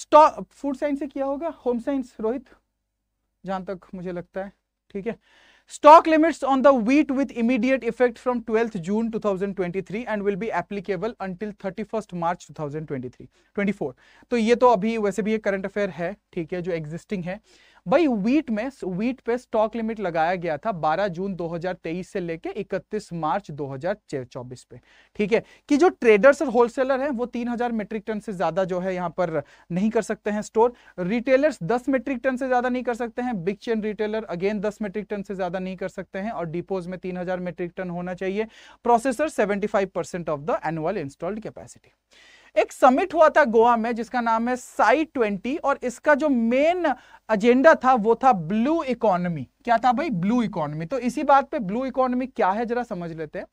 स्टॉक फूड साइंस से किया होगा होम साइंस रोहित जहां तक मुझे लगता है ठीक है Stock limits on the wheat with immediate effect from 12th June 2023 and will be applicable until 31st March 2023 24 तो ये तो अभी वैसे भी ये करंट अफेयर है ठीक है जो एग्जिस्टिंग है भाई वीट में वीट पे स्टॉक लिमिट लगाया गया था 12 जून 2023 से लेके 31 मार्च 2024 पे ठीक है कि जो ट्रेडर्स और होलसेलर हैं वो 3000 मेट्रिक टन से ज्यादा जो है यहाँ पर नहीं कर सकते हैं स्टोर रिटेलर्स 10 मेट्रिक टन से ज्यादा नहीं कर सकते हैं big chain retailer again 10 metric ton से ज्यादा नहीं कर सकते हैं और डिपोज में तीन मेट्रिक टन होना चाहिए processor seventy percent of the annual installed capacity एक समिट हुआ था गोवा में जिसका नाम है साई ट्वेंटी और इसका जो मेन एजेंडा था वो था ब्लू इकोनॉमी क्या था भाई ब्लू इकोनॉमी तो इसी बात पे ब्लू इकोनॉमी क्या है जरा समझ लेते हैं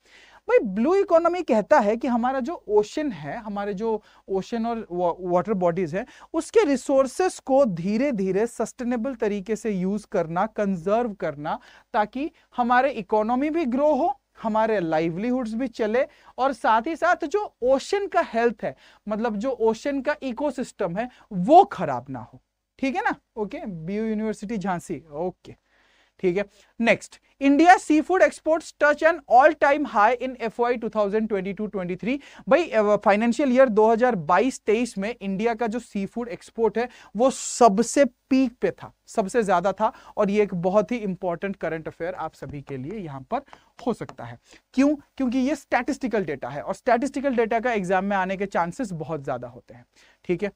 भाई ब्लू इकोनॉमी कहता है कि हमारा जो ओशन है हमारे जो ओशन और वाटर बॉडीज है उसके रिसोर्सेस को धीरे धीरे सस्टेनेबल तरीके से यूज़ करना कंजर्व करना ताकि हमारे इकोनॉमी भी ग्रो हो हमारे लाइवलीहुड्स भी चले और साथ ही साथ जो ओशन का हेल्थ है मतलब जो ओशन का इकोसिस्टम है वो खराब ना हो ठीक है ना okay B university Jhansi okay ठीक है next India seafood export touch an all time high in FY two टू भाई फाइनेंशियल ईयर 2022-23 में इंडिया का जो सी फूड एक्सपोर्ट है वो सबसे पीक पे था सबसे ज्यादा था और ये एक बहुत ही इंपॉर्टेंट करंट अफेयर आप सभी के लिए यहां पर हो सकता है क्यों क्योंकि ये स्टैटिस्टिकल डेटा है और स्टैटिस्टिकल डेटा का एग्जाम में आने के चांसेस बहुत ज्यादा होते हैं ठीक है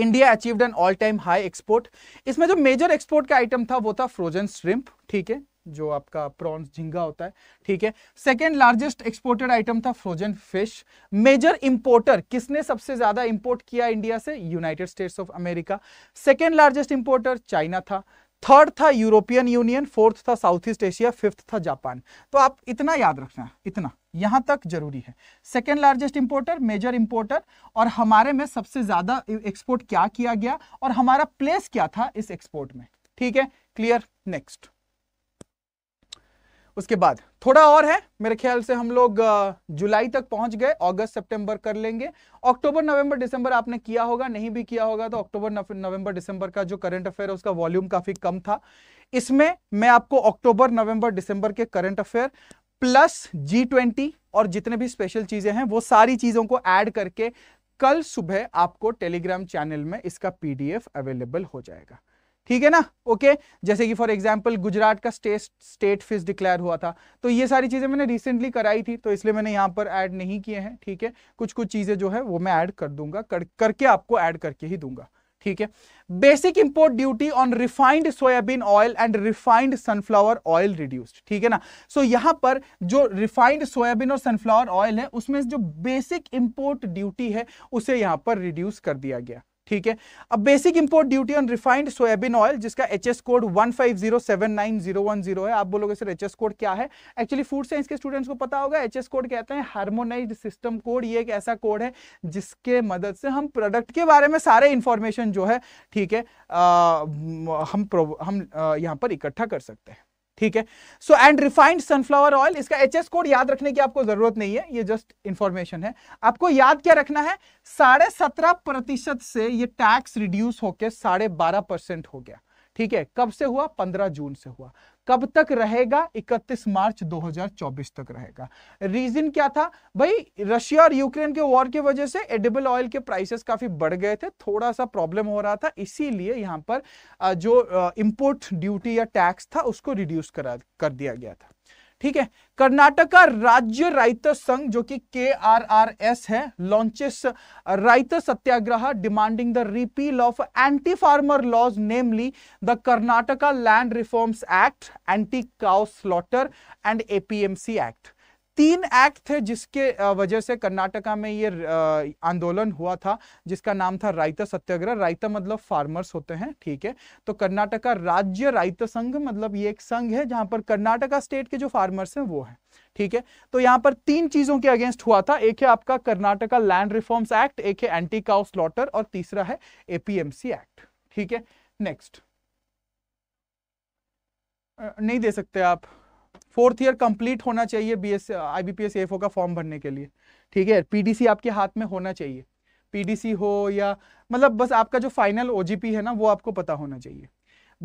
India achieved an all time high export इसमें जो मेजर एक्सपोर्ट का आइटम था वो था फ्रोजन स्ट्रिम्प ठीक है जो आपका प्रॉन्स झिंगा होता है ठीक है सेकेंड लार्जेस्ट एक्सपोर्टेड आइटम था फ्रोजन फिश मेजर इंपोर्टर किसने सबसे ज्यादा इंपोर्ट किया इंडिया से United States of America second largest importer China था थर्ड था यूरोपियन यूनियन फोर्थ था साउथ ईस्ट एशिया फिफ्थ था जापान तो आप इतना याद रखना इतना यहां तक जरूरी है second largest importer major importer और हमारे में सबसे ज्यादा एक्सपोर्ट क्या किया गया और हमारा प्लेस क्या था इस एक्सपोर्ट में ठीक है क्लियर नेक्स्ट उसके बाद थोड़ा और है मेरे ख्याल से हम लोग जुलाई तक पहुंच गए अगस्त सितंबर कर लेंगे अक्टूबर नवंबर दिसंबर आपने किया होगा नहीं भी किया होगा तो अक्टूबर नवंबर दिसंबर का जो करंट अफेयर है उसका वॉल्यूम काफी कम था इसमें मैं आपको अक्टूबर नवंबर दिसंबर के current affair plus G twenty और जितने भी स्पेशल चीज़ें हैं वो सारी चीज़ों को ऐड करके कल सुबह आपको टेलीग्राम चैनल में इसका पीडीएफ अवेलेबल हो जाएगा ठीक है ना ओके जैसे कि फॉर एग्जाम्पल गुजरात का स्टेट स्टेट फिज डिक्लेयर हुआ था तो ये सारी चीज़ें मैंने रिसेंटली कराई थी तो इसलिए मैंने यहां पर ऐड नहीं किए हैं ठीक है कुछ कुछ चीज़ें जो है वो मैं ऐड कर दूंगा कर करके आपको ऐड करके ही दूंगा ठीक है basic import duty on refined soyabean oil and refined sunflower oil reduced ठीक है ना सो so, यहां पर जो रिफाइंड सोयाबीन और सनफ्लावर ऑयल है उसमें जो बेसिक इंपोर्ट ड्यूटी है उसे यहां पर रिड्यूस कर दिया गया ठीक है अब basic import duty on refined soyabean oil जिसका H S code one five zero seven nine zero one zero है आप बोलोगे सर एच एस कोड क्या है एक्चुअली फूड साइंस के स्टूडेंट्स को पता होगा एच एस कोड कहते हैं हार्मोनाइज सिस्टम कोड ये एक ऐसा कोड है जिसके मदद से हम प्रोडक्ट के बारे में सारे इंफॉर्मेशन जो है ठीक है आ, हम हम यहाँ पर इकट्ठा कर सकते हैं ठीक है so and refined sunflower oil इसका एच कोड याद रखने की आपको जरूरत नहीं है ये जस्ट इंफॉर्मेशन है आपको याद क्या रखना है साढ़े सत्रह प्रतिशत से ये टैक्स रिड्यूस होकर साढ़े बारह परसेंट हो गया ठीक है कब से हुआ पंद्रह जून से हुआ कब तक रहेगा 31 मार्च 2024 तक रहेगा रीजन क्या था भाई रशिया और यूक्रेन के वॉर की वजह से एडिबल ऑयल के प्राइसेस काफी बढ़ गए थे थोड़ा सा प्रॉब्लम हो रहा था इसीलिए यहां पर जो इंपोर्ट ड्यूटी या टैक्स था उसको रिड्यूस करा कर दिया गया था ठीक है कर्नाटका राज्य राइत संघ जो कि के K R R S launches Raitha Satyagraha demanding the repeal of anti farmer laws namely the Karnataka land reforms act anti cow slaughter and APMC act तीन एक्ट थे जिसके वजह से कर्नाटका में ये आंदोलन हुआ था जिसका नाम था रायता सत्याग्रह रायता मतलब फार्मर्स होते हैं ठीक है तो कर्नाटका राज्य रायता संघ मतलब ये एक संघ है जहां पर कर्नाटका स्टेट के जो फार्मर्स हैं वो है ठीक है तो यहां पर तीन चीजों के अगेंस्ट हुआ था एक है आपका कर्नाटका लैंड रिफॉर्म्स एक्ट एक है एंटी काउ स्लॉटर और तीसरा है एपीएमसी एक्ट ठीक है नेक्स्ट नहीं दे सकते आप फोर्थ ईयर कंप्लीट होना चाहिए B S I B P S F O का फॉर्म भरने के लिए ठीक है पीडीसी आपके हाथ में होना चाहिए पीडीसी हो या मतलब बस आपका जो फाइनल ओजीपी है ना वो आपको पता होना चाहिए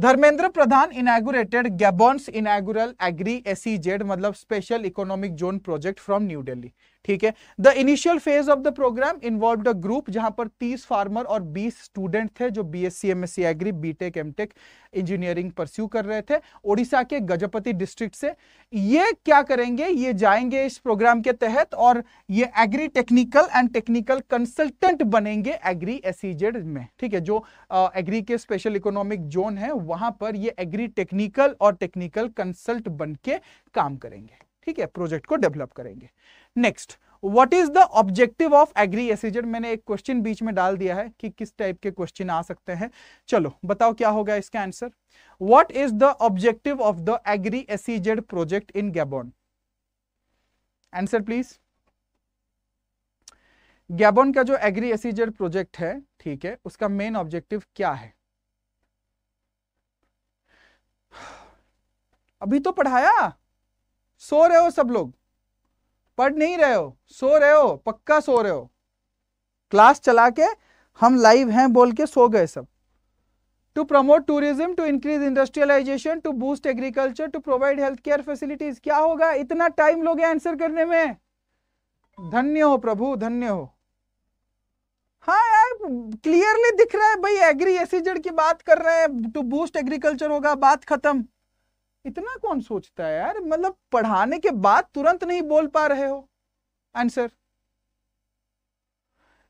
Dharmendra Pradhan inaugurated Gabon's inaugural agri S मतलब special economic zone project from new Delhi ठीक है the initial phase of the program involve a group जहां पर 30 फार्मर और 20 स्टूडेंट थे जो B S C M S C agri B tech M tech engineering pursue कर रहे थे ओडिशा के गजपति डिस्ट्रिक्ट से ये क्या करेंगे ये जाएंगे इस प्रोग्राम के तहत और ये agri technical and technical consultant बनेंगे एग्री एस e में ठीक है जो एग्री के स्पेशल इकोनॉमिक जोन है वहां पर ये एग्री टेक्निकल और टेक्निकल कंसल्ट बन के काम करेंगे ठीक है प्रोजेक्ट को डेवलप करेंगे next what is the objective of agri एसिजन मैंने एक क्वेश्चन बीच में डाल दिया है कि किस टाइप के क्वेश्चन आ सकते हैं चलो बताओ क्या होगा इसका answer what is the objective of the agri SEZ project in Gabon answer please Gabon का जो एग्री एसिजेड प्रोजेक्ट है ठीक है उसका मेन ऑब्जेक्टिव क्या है अभी तो पढ़ाया सो रहे हो सब लोग पढ़ नहीं रहे हो सो रहे हो पक्का सो रहे हो क्लास चला के हम लाइव हैं बोल के सो गए सब to promote tourism to increase industrialisation to boost agriculture to provide health care facilities क्या होगा इतना टाइम लोगे आंसर करने में धन्य हो प्रभु धन्य हो हाँ यार क्लियरली दिख रहा है भाई एग्री एसिजड e की बात कर रहे हैं टू बूस्ट एग्रीकल्चर होगा बात खत्म इतना कौन सोचता है यार मतलब पढ़ाने के बाद तुरंत नहीं बोल पा रहे हो answer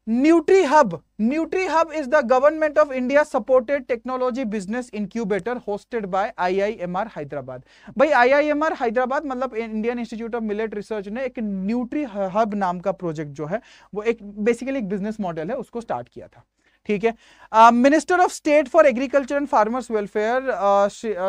nutri hub nutri hub is the government of India supported technology business incubator hosted by IIMR Hyderabad भाई आईआईएमआर हैदराबाद मतलब Indian institute of millet research ने एक न्यूट्री हब नाम का प्रोजेक्ट जो है वो एक बेसिकली एक बिजनेस मॉडल है उसको स्टार्ट किया था ठीक है minister of state for agriculture and farmers welfare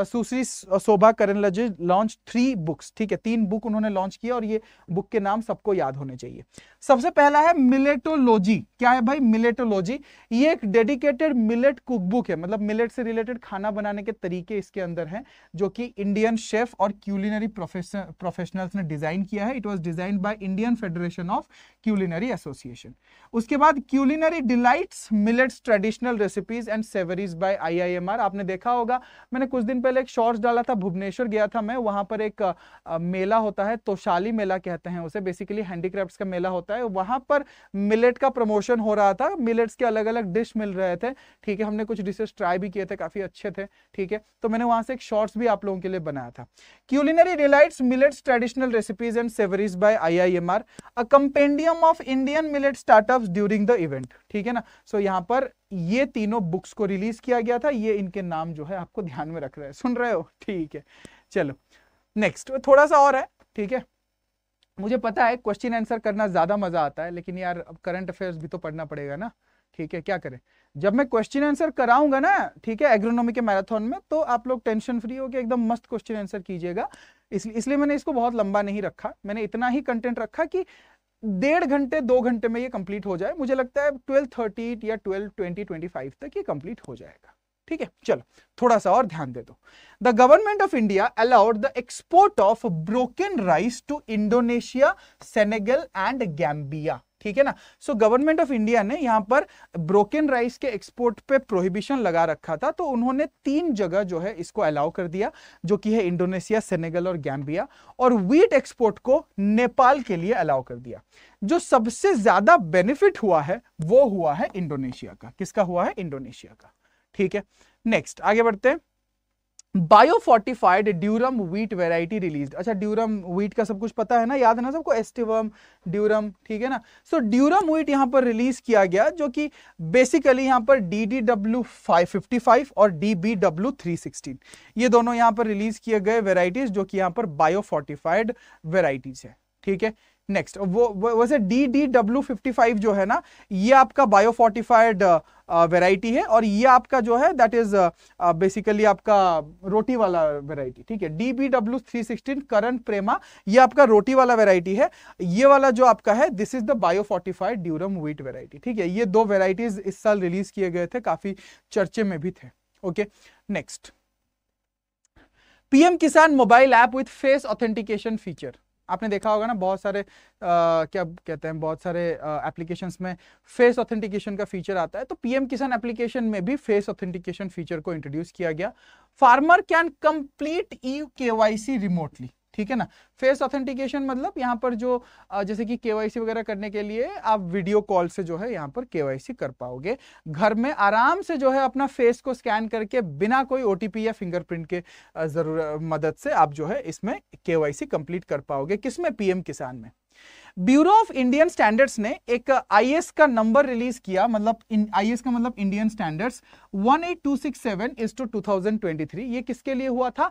Sushri Shobha Karan Karandlaje launch three books ठीक है तीन बुक उन्होंने लॉन्च किया और ये बुक के नाम सबको याद होने चाहिए सबसे पहला है मिलेटोलॉजी क्या है भाई मिलेटोलॉजी ये एक डेडिकेटेड मिलेट कुकबुक है मतलब मिलेट से रिलेटेड खाना बनाने के तरीके इसके अंदर है जो कि इंडियन शेफ और क्यूलिनरी प्रोफेशनल्स ने डिजाइन किया है it was design by Indian federation of culinary association उसके बाद क्यूलिनरी डिलाइट्स मिलेट एजेट्स traditional recipes and savouries by IIMR आपने देखा होगा मैंने कुछ दिन पहले एक शॉर्ट्स डाला था भुवनेश्वर गया था मैं वहां पर एक आ, मेला होता है तोशाली मेला कहते हैं उसे बेसिकली हैंडीक्राफ्ट का मेला होता है वहां पर मिलेट का प्रमोशन हो रहा था मिलेट्स के अलग अलग डिश मिल रहे थे ठीक है हमने कुछ डिशेस ट्राई भी किए थे काफी अच्छे थे ठीक है तो मैंने वहां से एक शॉर्ट्स भी आप लोगों के लिए बनाया था culinary delights millets traditional recipes and savouries by IIMR a compendium of Indian millet startups during the event ठीक है ना सो so, यहाँ पर पर ये तीनों बुक्स को रिलीज किया गया था ये इनके नाम जो है आपको ध्यान में रख रहे हैं सुन रहे हो ठीक है चलो नेक्स्ट थोड़ा सा और है ठीक है मुझे पता है क्वेश्चन आंसर करना ज्यादा मजा आता है लेकिन यार अब करंट अफेयर्स भी तो पढ़ना पड़ेगा ना ठीक है क्या करें जब मैं क्वेश्चन आंसर कराऊंगा ना ठीक है एग्रोनॉमी के मैराथन में तो आप लोग टेंशन फ्री होकर एकदम मस्त क्वेश्चन आंसर कीजिएगा इसलिए इसलिए मैंने इसको बहुत लंबा नहीं रखा मैंने इतना ही कंटेंट रखा कि डेढ़ घंटे दो घंटे में ये कंप्लीट हो जाए मुझे लगता है ट्वेल्व थर्टी या ट्वेल्व ट्वेंटी ट्वेंटी फाइव तक ये कंप्लीट हो जाएगा ठीक है चलो थोड़ा सा और ध्यान दे दो the government of India allowed the export of broken rice to Indonesia Senegal and Gambia ठीक है ना सो गवर्नमेंट ऑफ इंडिया ने यहाँ पर ब्रोकन राइस के एक्सपोर्ट पे प्रोहिबिशन लगा रखा था तो उन्होंने तीन जगह जो है इसको अलाउ कर दिया जो कि है इंडोनेशिया सेनेगल और गैम्बिया और व्हीट एक्सपोर्ट को नेपाल के लिए अलाउ कर दिया जो सबसे ज्यादा बेनिफिट हुआ है वो हुआ है इंडोनेशिया का किसका हुआ है इंडोनेशिया का ठीक है नेक्स्ट आगे बढ़ते हैं biofortified durum wheat variety release अच्छा ड्यूरम व्हीट का सब कुछ पता है ना याद है ना सबको एस्टिवम ड्यूरम ठीक है ना सो ड्यूरम व्हीट यहाँ पर रिलीज किया गया जो कि बेसिकली यहाँ पर D D W five fifty five और D B W three sixteen ये दोनों यहाँ पर रिलीज किए गए वेराइटीज जो कि यहाँ पर बायोफोर्टिफाइड वेराइटीज है ठीक है नेक्स्ट वो वैसे D D W fifty five जो है ना ये आपका बायोफोर्टिफाइड वेराइटी uh, uh, है और ये आपका जो है दैट इज बेसिकली आपका रोटी वाला वेराइटी ठीक है D B W three sixteen Karan Prema ये आपका रोटी वाला वेराइटी है ये वाला जो आपका है this is the biofortified durum wheat variety ठीक है ये दो वेराइटीज इस साल रिलीज किए गए थे काफी चर्चे में भी थे okay next PM Kisan mobile app with face authentication feature आपने देखा होगा ना बहुत सारे आ, क्या कहते हैं बहुत सारे एप्लीकेशन में फेस ऑथेंटिकेशन का फीचर आता है तो पीएम किसान एप्लीकेशन में भी फेस ऑथेंटिकेशन फीचर को इंट्रोड्यूस किया गया फार्मर कैन कंप्लीट ई के रिमोटली ठीक है ना फेस ऑथेंटिकेशन मतलब यहाँ पर जो जैसे कि केवाईसी वगैरह करने के लिए आप वीडियो कॉल से जो है यहाँ पर केवाईसी कर पाओगे घर में आराम से जो है अपना फेस को स्कैन करके बिना कोई ओटीपी या फिंगरप्रिंट के जरूर मदद से आप जो है इसमें केवाईसी कंप्लीट कर पाओगे किसमें पीएम किसान में ब्यूरो ऑफ इंडियन स्टैंडर्ड्स ने एक आईएस का नंबर रिलीज किया मतलब आईएस का मतलब इंडियन स्टैंडर्ड्स 18267 इज टू 2023 ये किसके लिए हुआ था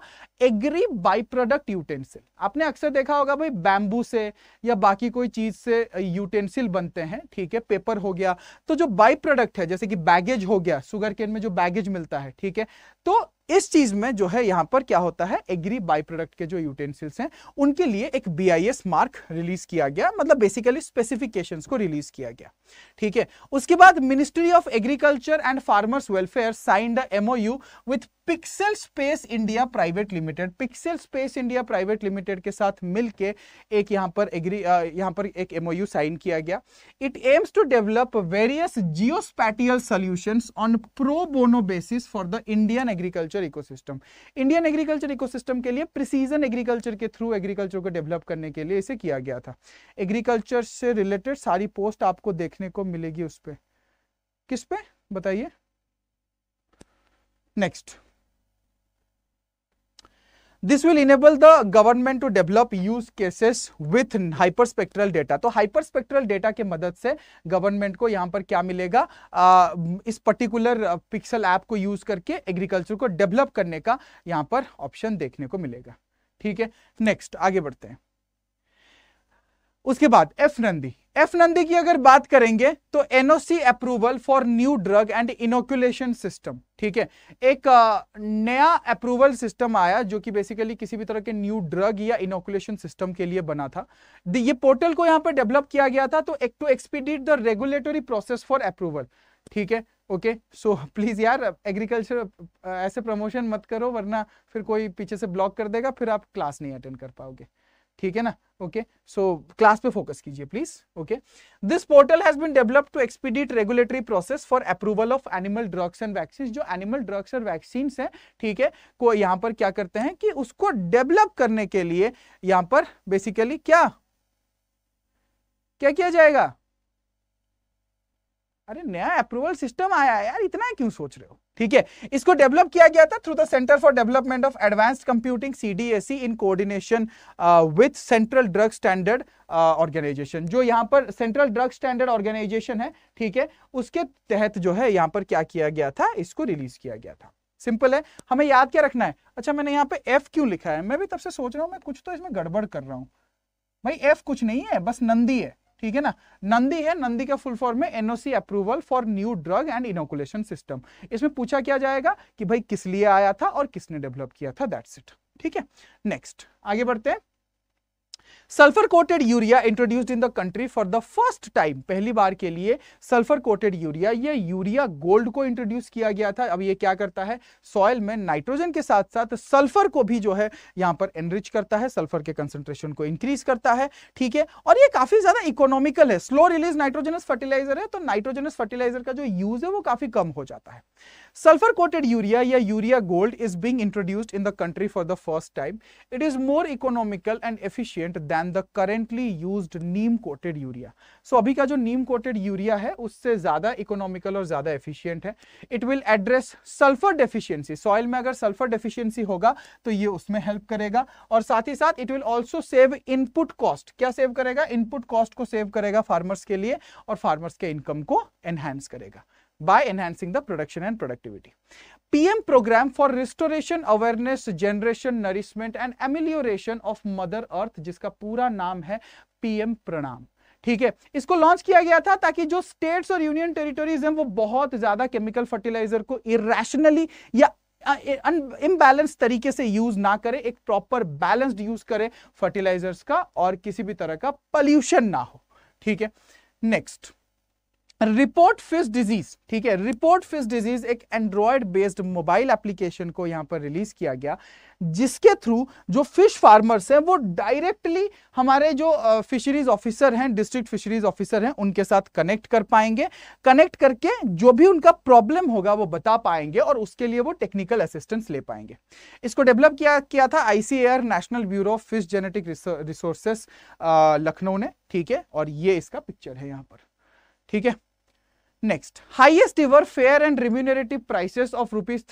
एग्री बाई प्रोडक्ट यूटेंसिल आपने अक्सर देखा होगा भाई बैम्बू से या बाकी कोई चीज से यूटेंसिल बनते हैं ठीक है पेपर हो गया तो जो बाई प्रोडक्ट है जैसे कि बैगेज हो गया सुगर केन में जो बैगेज मिलता है ठीक है तो इस चीज में जो है यहां पर क्या होता है एग्री बाई प्रोडक्ट के जो यूटेंसिल्स हैं उनके लिए एक बी मार्क रिलीज किया गया मतलब बेसिकली स्पेसिफिकेशन को रिलीज किया गया ठीक है उसके बाद ministry of agriculture and farmers welfare signed MoU with Pixxel space India private limited Pixxel space India private limited के साथ मिलके एक यहां पर एग्री यहां पर एक एमओयू साइन किया गया it aims to develop various geospatial solutions on pro bono basis for the Indian agriculture ecosystem Indian agriculture ecosystem के लिए प्रिसीजन एग्रीकल्चर के थ्रू एग्रीकल्चर को डेवलप करने के लिए इसे किया गया था एग्रीकल्चर से रिलेटेड सारी पोस्ट आपको देखने को मिलेगी उस पर किस पे बताइए next this will enable the government to develop use cases with hyperspectral data तो हाइपर स्पेक्ट्रल डेटा के मदद से गवर्नमेंट को यहां पर क्या मिलेगा uh, इस पर्टिकुलर पिक्सल एप को यूज करके एग्रीकल्चर को डेवलप करने का यहां पर ऑप्शन देखने को मिलेगा ठीक है नेक्स्ट आगे बढ़ते हैं उसके बाद एफ नंदी एफ नंदी की अगर बात करेंगे तो NOC approval for new drug and inoculation system ठीक है एक नया अप्रूवल सिस्टम आया जो कि बेसिकली किसी भी तरह के न्यू ड्रग या इनोकुलेशन सिस्टम के लिए बना था ये पोर्टल को यहाँ पर डेवलप किया गया था तो एक to expedite the regulatory process for approval ठीक है ओके सो प्लीज यार एग्रीकल्चर ऐसे प्रमोशन मत करो वरना फिर कोई पीछे से ब्लॉक कर देगा फिर आप क्लास नहीं अटेंड कर पाओगे ठीक है ना ओके सो क्लास पे फोकस कीजिए please okay this portal has been developed to expedite regulatory process for approval of animal drugs and vaccine जो एनिमल ड्रग्स और वैक्सीन है ठीक है को यहां पर क्या करते हैं कि उसको डेवलप करने के लिए यहां पर बेसिकली क्या क्या किया जाएगा अरे नया अप्रूवल सिस्टम आया है यार इतना क्यों सोच रहे हो ठीक है इसको डेवलप किया गया था through the centre for development of advanced computing CDSE in coordination with central drug standard organisation जो यहाँ पर सेंट्रल ड्रग स्टैंडर्ड ऑर्गेनाइजेशन है ठीक है उसके तहत जो है यहाँ पर क्या किया गया था इसको रिलीज किया गया था सिंपल है हमें याद क्या रखना है अच्छा मैंने यहाँ पे एफ क्यों लिखा है मैं भी तब से सोच रहा हूँ मैं कुछ तो इसमें गड़बड़ कर रहा हूँ भाई एफ कुछ नहीं है बस नंदी है ठीक है ना नंदी है नंदी का फुल फॉर्म है NOC approval for new drug and inoculation system इसमें पूछा क्या जाएगा कि भाई किस लिए आया था और किसने डेवलप किया था दैट्स इट ठीक है नेक्स्ट आगे बढ़ते हैं sulphur coated urea introduced in the country for the first time पहली बार के लिए सल्फर कोटेड यूरिया ये यूरिया गोल्ड को इंट्रोड्यूस किया गया था अब ये क्या करता है सॉयल में नाइट्रोजन के साथ साथ सल्फर को भी जो है यहाँ पर एनरिच करता है सल्फर के कंसेंट्रेशन को इंक्रीज करता है ठीक है और ये काफी ज्यादा इकोनॉमिकल है स्लो रिलीज नाइट्रोजनस फर्टिलाइजर है तो नाइट्रोजनस फर्टिलाइजर का जो यूज है वो काफी कम हो जाता है Sulfur coated urea या urea gold is being introduced in the country for the first time. It is more economical and efficient than the currently used neem coated urea. So अभी का जो neem coated urea है उससे ज़्यादा economical और ज़्यादा efficient है It will address sulfur deficiency. Soil में अगर sulfur deficiency होगा तो ये उसमें help करेगा और साथ ही साथ it will also save input cost. क्या save करेगा Input cost को save करेगा farmers के लिए और farmers के income को enhance करेगा by enhancing the production and productivity. PM program for restoration awareness generation nourishment and amelioration of mother earth जिसका पूरा नाम है PM pranam ठीक है इसको लॉन्च किया गया था ताकि जो स्टेट्स और यूनियन टेरिटोरीज हैं वो बहुत ज्यादा केमिकल फर्टिलाइजर को इरेशनली या इम्बैलेंस तरीके से यूज ना करें एक प्रॉपर बैलेंस्ड यूज करें फर्टिलाइजर्स का और किसी भी तरह का पॉल्यूशन ना हो ठीक है नेक्स्ट रिपोर्ट फिश डिजीज ठीक है रिपोर्ट फिश डिजीज एक एंड्रॉयड बेस्ड मोबाइल एप्लीकेशन को यहाँ पर रिलीज किया गया जिसके थ्रू जो फिश फार्मर्स हैं वो डायरेक्टली हमारे जो फिशरीज ऑफिसर हैं डिस्ट्रिक्ट फिशरीज ऑफिसर हैं उनके साथ कनेक्ट कर पाएंगे कनेक्ट करके जो भी उनका प्रॉब्लम होगा वो बता पाएंगे और उसके लिए वो टेक्निकल असिस्टेंस ले पाएंगे इसको डेवलप किया किया था ICAR national bureau of fish genetic resources Lucknow ने ठीक है और ये इसका पिक्चर है यहाँ पर ठीक है next highest ever fair and remunerative prices of rupees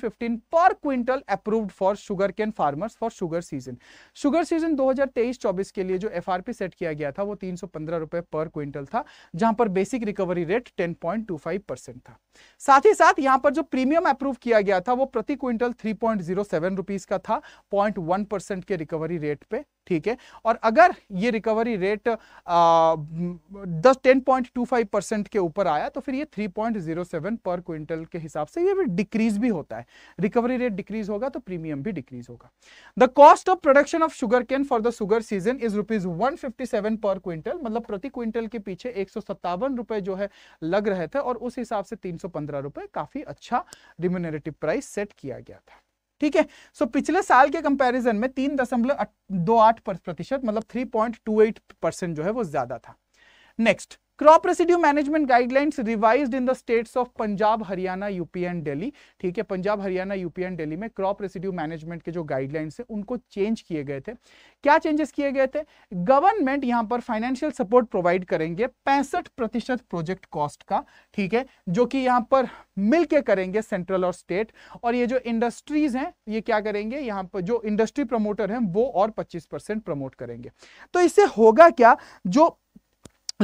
fifteen per quintal approved for sugarcane farmers for sugar season sugar season 2023-24 के लिए जो पी सेट किया गया था वो तीन सौ पंद्रह रुपए पर क्विंटल था जहां पर बेसिक रिकवरी रेट 10.25 परसेंट था साथ ही साथ यहां पर जो प्रीमियम अप्रूव किया गया था वो प्रति क्विंटल थ्री पॉइंट का था पॉइंट के रिकवरी रेट पे ठीक है और अगर ये रिकवरी रेट दस ten point two five percent के ऊपर आया तो फिर ये three point zero seven per quintal के हिसाब से ये डिक्रीज भी होता है रिकवरी रेट डिक्रीज होगा तो प्रीमियम भी डिक्रीज होगा the cost of production of sugarcane for the sugar season is rupees one fifty seven per quintal मतलब प्रति क्विंटल के पीछे एक सौ सत्तावन रुपए जो है लग रहे थे और उस हिसाब से तीन सौ पंद्रह रुपए काफी अच्छा रिम्यूनरेटिव प्राइस सेट किया गया था ठीक है सो पिछले साल के कंपैरिजन में तीन दशमलव दो आठ प्रतिशत मतलब three point two eight percent जो है वो ज्यादा था next crop residue management guidelines revised in the states of Punjab Haryana UP and Delhi ठीक है पंजाब हरियाणा यूपी एंड दिल्ली में क्रॉप रेसिड्यू मैनेजमेंट के जो गाइडलाइंस है उनको चेंज किए गए थे क्या चेंजेस किए गए थे गवर्नमेंट यहां पर फाइनेंशियल सपोर्ट प्रोवाइड करेंगे पैंसठ प्रतिशत प्रोजेक्ट कॉस्ट का ठीक है जो कि यहाँ पर मिलकर करेंगे सेंट्रल और स्टेट और ये जो इंडस्ट्रीज हैं ये क्या करेंगे यहाँ पर जो इंडस्ट्री प्रमोटर हैं वो और 25 परसेंट प्रमोट करेंगे तो इससे होगा क्या जो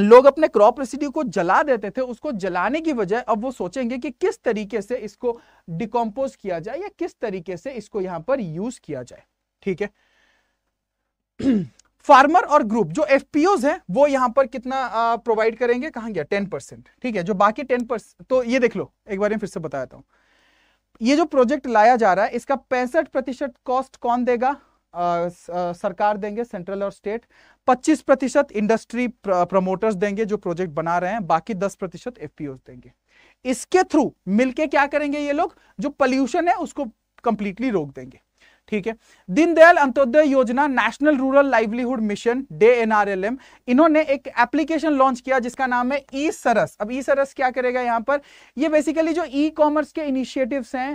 लोग अपने क्रॉप रेसिड्यू को जला देते थे उसको जलाने की वजह अब वो सोचेंगे कि किस तरीके से इसको डिकम्पोज किया जाए या किस तरीके से इसको यहां पर यूज किया जाए ठीक है फार्मर और ग्रुप जो एफ हैं वो यहां पर कितना प्रोवाइड करेंगे कहा गया टेन परसेंट ठीक है जो बाकी टेन परसेंट तो ये देख लो एक बार फिर से बताता हूं ये जो प्रोजेक्ट लाया जा रहा है इसका पैंसठ प्रतिशत कॉस्ट कौन देगा सरकार देंगे सेंट्रल और स्टेट 25 प्रतिशत इंडस्ट्री प्रमोटर्स देंगे जो प्रोजेक्ट बना रहे हैं बाकी 10 प्रतिशत एफ देंगे इसके थ्रू मिलके क्या करेंगे ये लोग जो पॉल्यूशन है उसको कंप्लीटली रोक देंगे ठीक है Deendayal Antyodaya Yojana national rural livelihood mission DAY NRLM इन्होंने एक एप्लीकेशन लॉन्च किया जिसका नाम है ई सरस अब ई सरस क्या करेगा यहां पर ये बेसिकली जो ई कॉमर्स के इनिशिएटिव्स हैं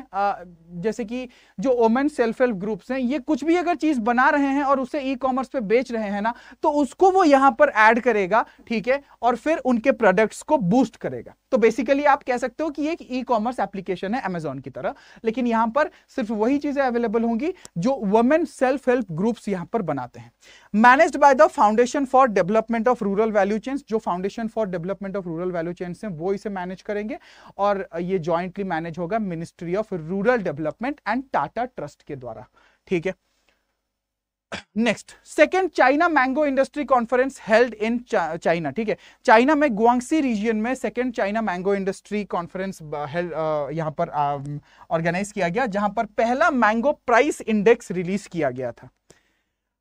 जैसे कि जो ओमेन सेल्फ हेल्प ग्रुप्स हैं ये कुछ भी अगर चीज बना रहे हैं और उसे ई कॉमर्स पे बेच रहे हैं ना तो उसको वो यहां पर एड करेगा ठीक है और फिर उनके प्रोडक्ट्स को बूस्ट करेगा तो बेसिकली आप कह सकते हो कि एक ई कॉमर्स एप्लीकेशन है अमेजोन की तरह लेकिन यहां पर सिर्फ वही चीजें अवेलेबल होंगी जो वुमेन सेल्फ हेल्प ग्रुप्स यहां पर बनाते हैं managed by the foundation for development of rural value chains जो foundation for development of rural value chains हैं वो इसे मैनेज करेंगे और ये ज्वाइंटली मैनेज होगा ministry of rural development and Tata trust के द्वारा ठीक है next second China mango industry conference held in China ठीक है चाइना में गुआंगसी रीजन में second China mango industry conference यहाँ पर ऑर्गेनाइज um, किया गया जहां पर पहला मैंगो प्राइस इंडेक्स रिलीज किया गया था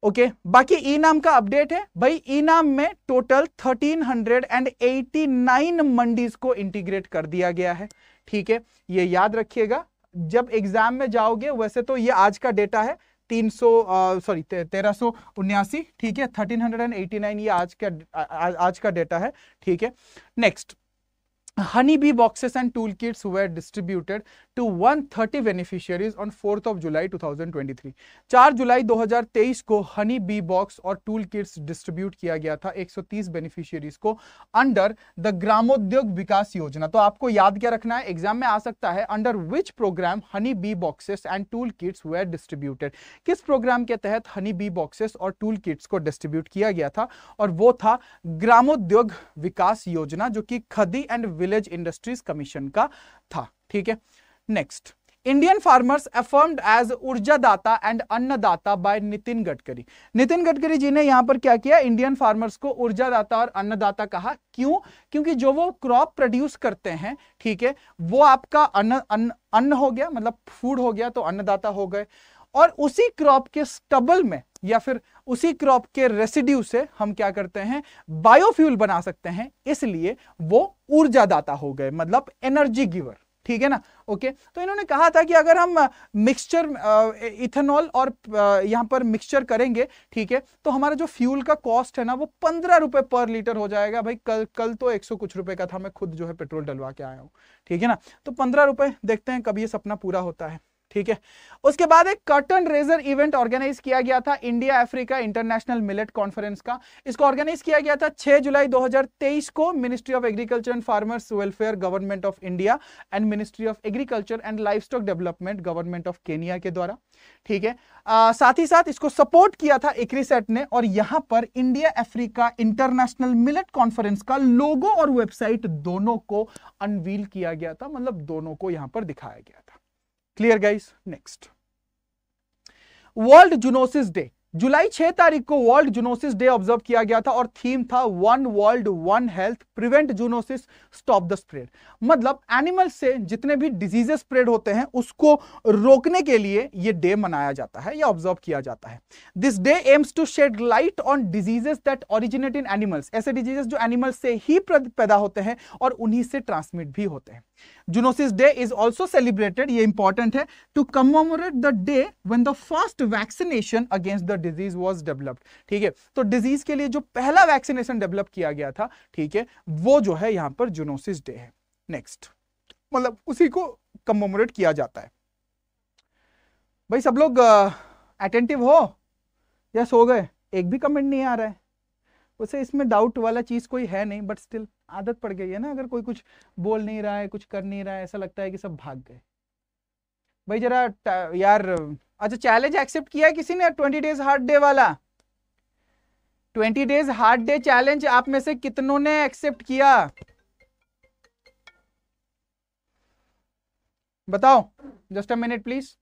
ओके okay, बाकी ई e नाम का अपडेट है भाई ई e नाम में टोटल 1389 मंडीज को इंटीग्रेट कर दिया गया है ठीक है ये याद रखिएगा जब एग्जाम में जाओगे वैसे तो ये आज का डेटा है तीन सौ सॉरी तेरह सो उन्यासी ठीक है thirteen hundred and eighty nine ये आज का आज का डेटा है ठीक है next honeybee boxes and toolkits were distributed to 130 beneficiaries on 4th of July 2023 4 जुलाई 2023 को हनी बी बॉक्स और टूल किट्स डिस्ट्रीब्यूट किया गया था 130 बेनिफिशियरीज को अंडर द ग्रामोद्योग विकास योजना तो आपको याद क्या रखना है एग्जाम में आ सकता है under which programme honey bee boxes and tool kits were distributed किस प्रोग्राम के तहत हनी बी बॉक्सेस और टूल किट्स को डिस्ट्रीब्यूट किया गया था और वो था ग्रामोद्योग विकास योजना जो कि Khadi and village industries commission का था ठीक है next Indian farmers affirmed as Urjadata and Annadata by Nitin Gadkari Nitin Gadkari ji ने यहां पर क्या किया इंडियन फार्मर्स को ऊर्जादाता और अन्नदाता कहा क्यों क्योंकि जो वो क्रॉप प्रोड्यूस करते हैं ठीक है वो आपका अन्न अन्न अन्न हो गया मतलब फूड हो गया तो अन्नदाता हो गए और उसी क्रॉप के स्टबल में या फिर उसी क्रॉप के रेसिड्यू से हम क्या करते हैं बायोफ्यूल बना सकते हैं इसलिए वो ऊर्जादाता हो गए मतलब एनर्जी गिवर ठीक है ना ओके तो इन्होंने कहा था कि अगर हम मिक्सचर इथेनॉल और यहां पर मिक्सचर करेंगे ठीक है तो हमारा जो फ्यूल का कॉस्ट है ना वो पंद्रह रुपए पर लीटर हो जाएगा भाई कल कल तो एक सौ कुछ रुपए का था मैं खुद जो है पेट्रोल डलवा के आया हूँ ठीक है ना तो पंद्रह रुपए देखते हैं कब ये सपना पूरा होता है ठीक है उसके बाद एक कर्टन रेजर इवेंट ऑर्गेनाइज किया गया था India Africa international millet conference का इसको ऑर्गेनाइज किया गया था 6 जुलाई 2023 को ministry of agriculture and farmers welfare government of India and ministry of agriculture and livestock development government of Kenya के द्वारा ठीक है साथ ही साथ इसको सपोर्ट किया था इक्रीसेट ने और यहां पर India Africa international millet conference का लोगो और वेबसाइट दोनों को अनवील किया गया था मतलब दोनों को यहां पर दिखाया गया था Clear guys? Next. World Geonosis Day जुलाई छह तारीख को वर्ल्ड जूनोसिस डे ऑब्जर्व किया गया था और थीम था one world one health prevent zoonosis stop the spread मतलब एनिमल से जितने भी डिजीजे स्प्रेड होते हैं उसको रोकने के लिए ये डे मनाया जाता है या ऑब्जर्व किया जाता है this day aims to shed light on diseases that originate in animals ऐसे डिजीजेस जो एनिमल्स से ही पैदा होते हैं और उन्हीं से ट्रांसमिट भी होते हैं zoonosis day is also celebrated ये इंपॉर्टेंट है to commemorate the day when the first vaccination against the disease was developed ठीक है तो डिजीज के लिए जो पहला वैक्सीनेशन डेवलप किया गया था ठीक है वो जो है यहां पर जुनोसिस डे है नेक्स्ट मतलब उसी को कमोमोरेट किया जाता है भाई सब लोग अटेंटिव हो यस हो गए एक भी कमेंट नहीं आ रहा है वैसे इसमें डाउट वाला चीज़ कोई है नहीं बट स्टिल आदत पड़ गई है ना अगर कोई कुछ बोल नहीं रहा है कुछ कर नहीं रहा है ऐसा लगता है कि सब भाग गए भाई जरा यार अच्छा चैलेंज एक्सेप्ट किया है किसी ने ट्वेंटी डेज हार्ड डे वाला twenty days hard day challenge आप में से कितनों ने एक्सेप्ट किया बताओ जस्ट अ मिनट प्लीज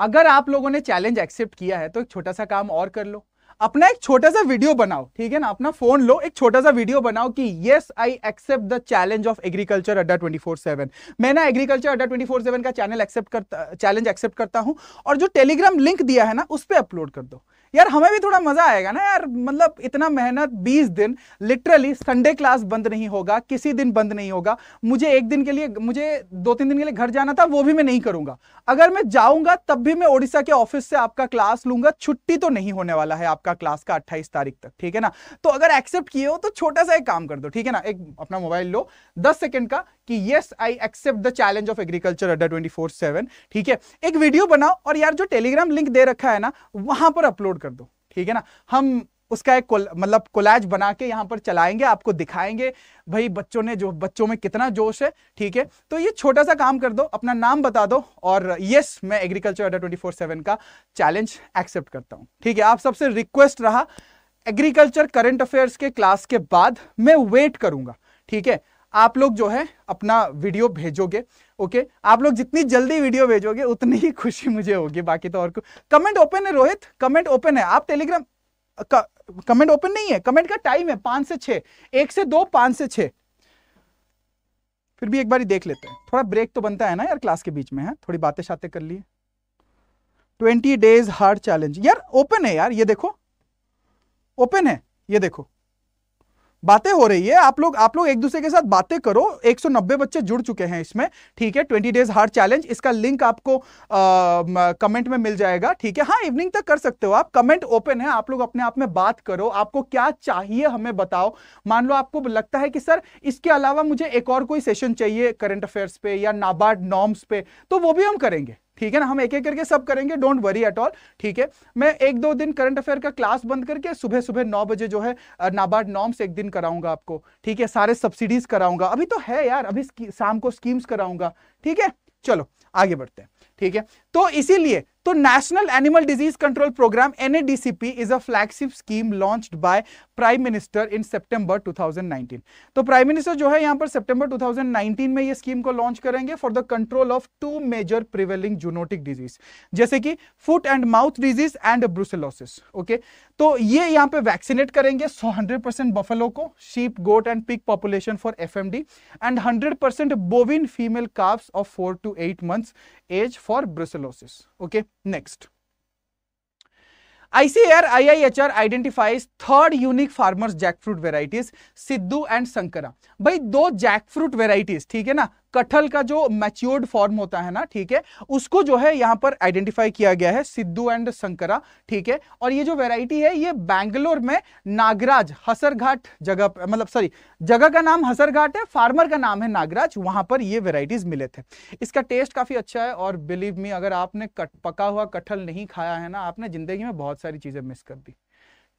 अगर आप लोगों ने चैलेंज एक्सेप्ट किया है तो एक छोटा सा काम और कर लो अपना एक छोटा सा वीडियो बनाओ ठीक है ना अपना फोन लो एक छोटा सा वीडियो बनाओ कि yes I accept the challenge of agriculture Adda 24/7 मैं ना एग्रीकल्चर अड्डा 24/7 का चैनल एक्सेप्ट करता चैलेंज एक्सेप्ट करता हूं और जो टेलीग्राम लिंक दिया है ना उस पर अपलोड कर दो यार हमें भी थोड़ा मजा आएगा ना यार मतलब इतना मेहनत 20 दिन लिटरली संडे क्लास बंद नहीं होगा किसी दिन बंद नहीं होगा मुझे एक दिन के लिए मुझे दो तीन दिन के लिए घर जाना था वो भी मैं नहीं करूंगा अगर मैं जाऊंगा तब भी मैं ओडिशा के ऑफिस से आपका क्लास लूंगा छुट्टी तो नहीं होने वाला है आपका क्लास का अट्ठाईस तारीख तक ठीक है ना तो अगर एक्सेप्ट किए हो तो छोटा सा एक काम कर दो ठीक है ना एक अपना मोबाइल लो दस सेकेंड का कि yes I accept the challenge of agriculture Adda twenty four seven ठीक है एक वीडियो बनाओ और यार जो टेलीग्राम लिंक दे रखा है ना वहां पर अपलोड कर दो ठीक है ना हम उसका एक कोल, मतलब कोलैज बना के यहाँ पर चलाएंगे आपको दिखाएंगे भाई बच्चों ने जो बच्चों में कितना जोश है ठीक है तो ये छोटा सा काम कर दो अपना नाम बता दो और यस मैं agriculture Adda twenty four seven का चैलेंज एक्सेप्ट करता हूँ ठीक है आप सबसे रिक्वेस्ट रहा एग्रीकल्चर करंट अफेयर्स के क्लास के बाद मैं वेट करूंगा ठीक है आप लोग जो है अपना वीडियो भेजोगे ओके आप लोग जितनी जल्दी वीडियो भेजोगे उतनी ही खुशी मुझे होगी बाकी तो और कमेंट ओपन है रोहित कमेंट ओपन है आप टेलीग्राम कमेंट ओपन नहीं है कमेंट का टाइम है पांच से छ एक से दो पांच से छ फिर भी एक बार देख लेते हैं थोड़ा ब्रेक तो बनता है ना यार क्लास के बीच में है थोड़ी बातें शाते कर लिए ट्वेंटी डेज हार्ड चैलेंज यार ओपन है यार ये देखो ओपन है ये देखो बातें हो रही है आप लोग आप लोग एक दूसरे के साथ बातें करो 190 बच्चे जुड़ चुके हैं इसमें ठीक है 20 डेज हार्ड चैलेंज इसका लिंक आपको आ, कमेंट में मिल जाएगा ठीक है हाँ इवनिंग तक कर सकते हो आप कमेंट ओपन है आप लोग अपने आप में बात करो आपको क्या चाहिए हमें बताओ मान लो आपको लगता है कि सर इसके अलावा मुझे एक और कोई सेशन चाहिए करंट अफेयर्स पे या नाबार्ड नॉर्म्स पे तो वो भी हम करेंगे ठीक है ना हम एक एक करके सब करेंगे डोंट वरी एट ऑल ठीक है मैं एक दो दिन करंट अफेयर का क्लास बंद करके सुबह सुबह नौ बजे जो है नाबार्ड नॉर्म्स एक दिन कराऊंगा आपको ठीक है सारे सब्सिडीज कराऊंगा अभी तो है यार अभी शाम को स्कीम्स कराऊंगा ठीक है चलो आगे बढ़ते हैं ठीक है तो इसीलिए तो national animal disease control programme NADCP is a flagship scheme launched by prime minister in सितंबर 2019 तो प्राइम मिनिस्टर जो है यहां पर सितंबर 2019 में ये स्कीम को लॉन्च करेंगे for the control of two major prevailing zoonotic disease जैसे कि foot and mouth disease and brucellosis okay तो ये यहाँ पे वैक्सीनेट करेंगे सो हंड्रेड परसेंट बफेलो को sheep goat and pig population for F M D and hundred percent bovine female calves of four to eight months age for brucellosis okay next ICAR IIHR identifies third unique farmers jackfruit varieties Siddu and Shankara भाई दो jackfruit varieties ठीक है ना कटहल का जो matured form होता है ना ठीक है उसको जो है यहाँ पर आइडेंटिफाई किया गया है सिद्धू एंड संकरा ठीक है और ये जो वेराइटी है ये बैंगलोर में नागराज हसरघाट जगह मतलब सॉरी जगह का नाम हसरघाट है फार्मर का नाम है नागराज वहां पर ये वेराइटीज मिले थे इसका टेस्ट काफी अच्छा है और बिलीव मी अगर आपने कट, पका हुआ कटहल नहीं खाया है ना आपने जिंदगी में बहुत सारी चीजें मिस कर दी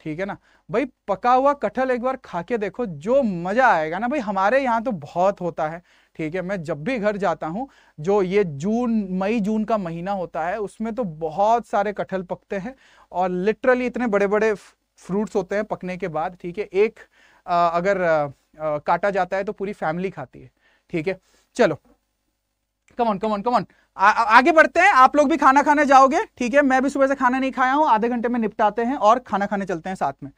ठीक है ना भाई पका हुआ कटहल एक बार खा के देखो जो मजा आएगा ना भाई हमारे यहाँ तो बहुत होता है ठीक है मैं जब भी घर जाता हूँ जो ये जून मई जून का महीना होता है उसमें तो बहुत सारे कटहल पकते हैं और लिटरली इतने बड़े बड़े फ्रूट्स होते हैं पकने के बाद ठीक है एक आ, अगर आ, आ, काटा जाता है तो पूरी फैमिली खाती है ठीक है चलो कमॉन कमॉन कमॉन आगे बढ़ते हैं आप लोग भी खाना खाने जाओगे ठीक है मैं भी सुबह से खाना नहीं खाया हूँ आधे घंटे में निपटाते हैं और खाना खाने चलते हैं साथ में